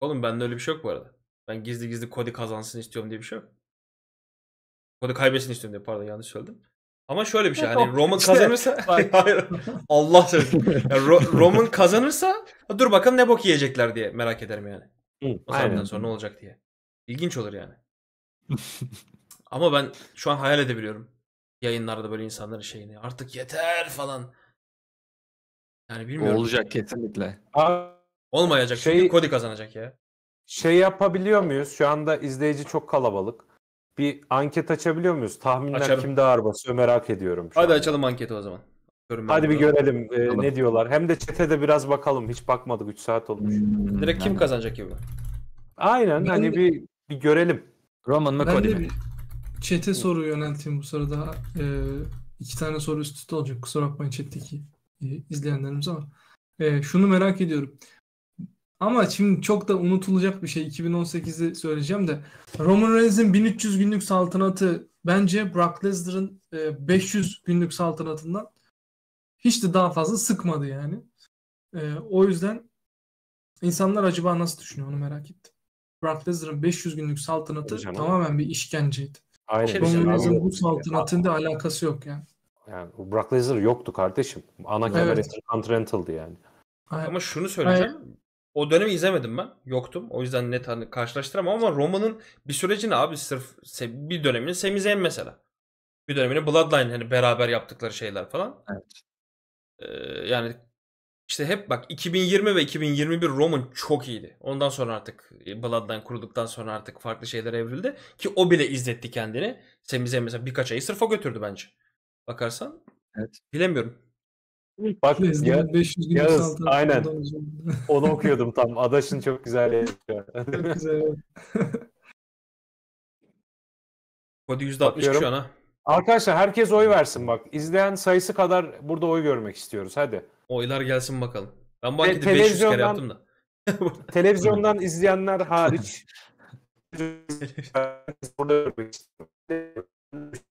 Oğlum bende öyle bir şey yok bu arada. Ben gizli gizli Kodi kazansın istiyorum diye bir şey yok. Kodi kaybetsin istiyorum diye pardon yanlış söyledim. Ama şöyle bir şey hani Roman kazanırsa Allah söylesin. Yani Ro- Roman kazanırsa dur bakalım ne bok yiyecekler diye merak ederim yani. o zamandan sonra ne olacak diye. İlginç olur yani. Ama ben şu an hayal edebiliyorum. Yayınlarda böyle insanların şeyini artık yeter falan. Yani bilmiyorum. Olacak kesinlikle. Olmayacak şey, çünkü Kodi kazanacak ya. Şey yapabiliyor muyuz? Şu anda izleyici çok kalabalık. Bir anket açabiliyor muyuz? Tahminler Açalım. kim daha ağır basıyor merak ediyorum. Hadi anda. açalım anketi o zaman. Görüm Hadi bir görelim e, ne diyorlar. Hem de çetede biraz bakalım. Hiç bakmadık 3 saat olmuş. Direkt kim kazanacak gibi. Aynen ben hani de... bir bir görelim. Roman mı Cody mi? Çete soru yönelteyim bu sırada. Ee, iki tane soru üst üste olacak. Kusura bakmayın chat'teki e, izleyenlerimiz ama. E, şunu merak ediyorum. Ama şimdi çok da unutulacak bir şey. 2018'i söyleyeceğim de. Roman Reigns'in 1300 günlük saltanatı bence Brock Lesnar'ın e, 500 günlük saltanatından hiç de daha fazla sıkmadı yani. E, o yüzden insanlar acaba nasıl düşünüyor onu merak ettim. Brock Lesnar'ın 500 günlük saltanatı tamamen bir işkenceydi. Aynen. Komünizm bu saltanatında alakası yok yani. Yani Brock Lesnar yoktu kardeşim. Ana kadar evet. Continental'dı yani. Aynen. Ama şunu söyleyeceğim. Aynen. O dönemi izlemedim ben. Yoktum. O yüzden net hani karşılaştıramam ama Roma'nın bir sürecini abi sırf bir dönemini Sami Zayn mesela. Bir dönemini Bloodline hani beraber yaptıkları şeyler falan. Evet. Ee, yani işte hep bak 2020 ve 2021 Roman çok iyiydi. Ondan sonra artık e, Bloodline kurulduktan sonra artık farklı şeyler evrildi. Ki o bile izletti kendini. Sen bize mesela birkaç ayı sırfa götürdü bence. Bakarsan. Evet. Bilemiyorum. Bak ya, Yağız aynen. Onu okuyordum tam. Adaş'ın çok güzel Çok güzel. Kodu %60 şu an ha. Arkadaşlar herkes oy versin bak. İzleyen sayısı kadar burada oy görmek istiyoruz. Hadi. Oylar gelsin bakalım. Ben bu anketi 500 kere yaptım da. televizyondan izleyenler hariç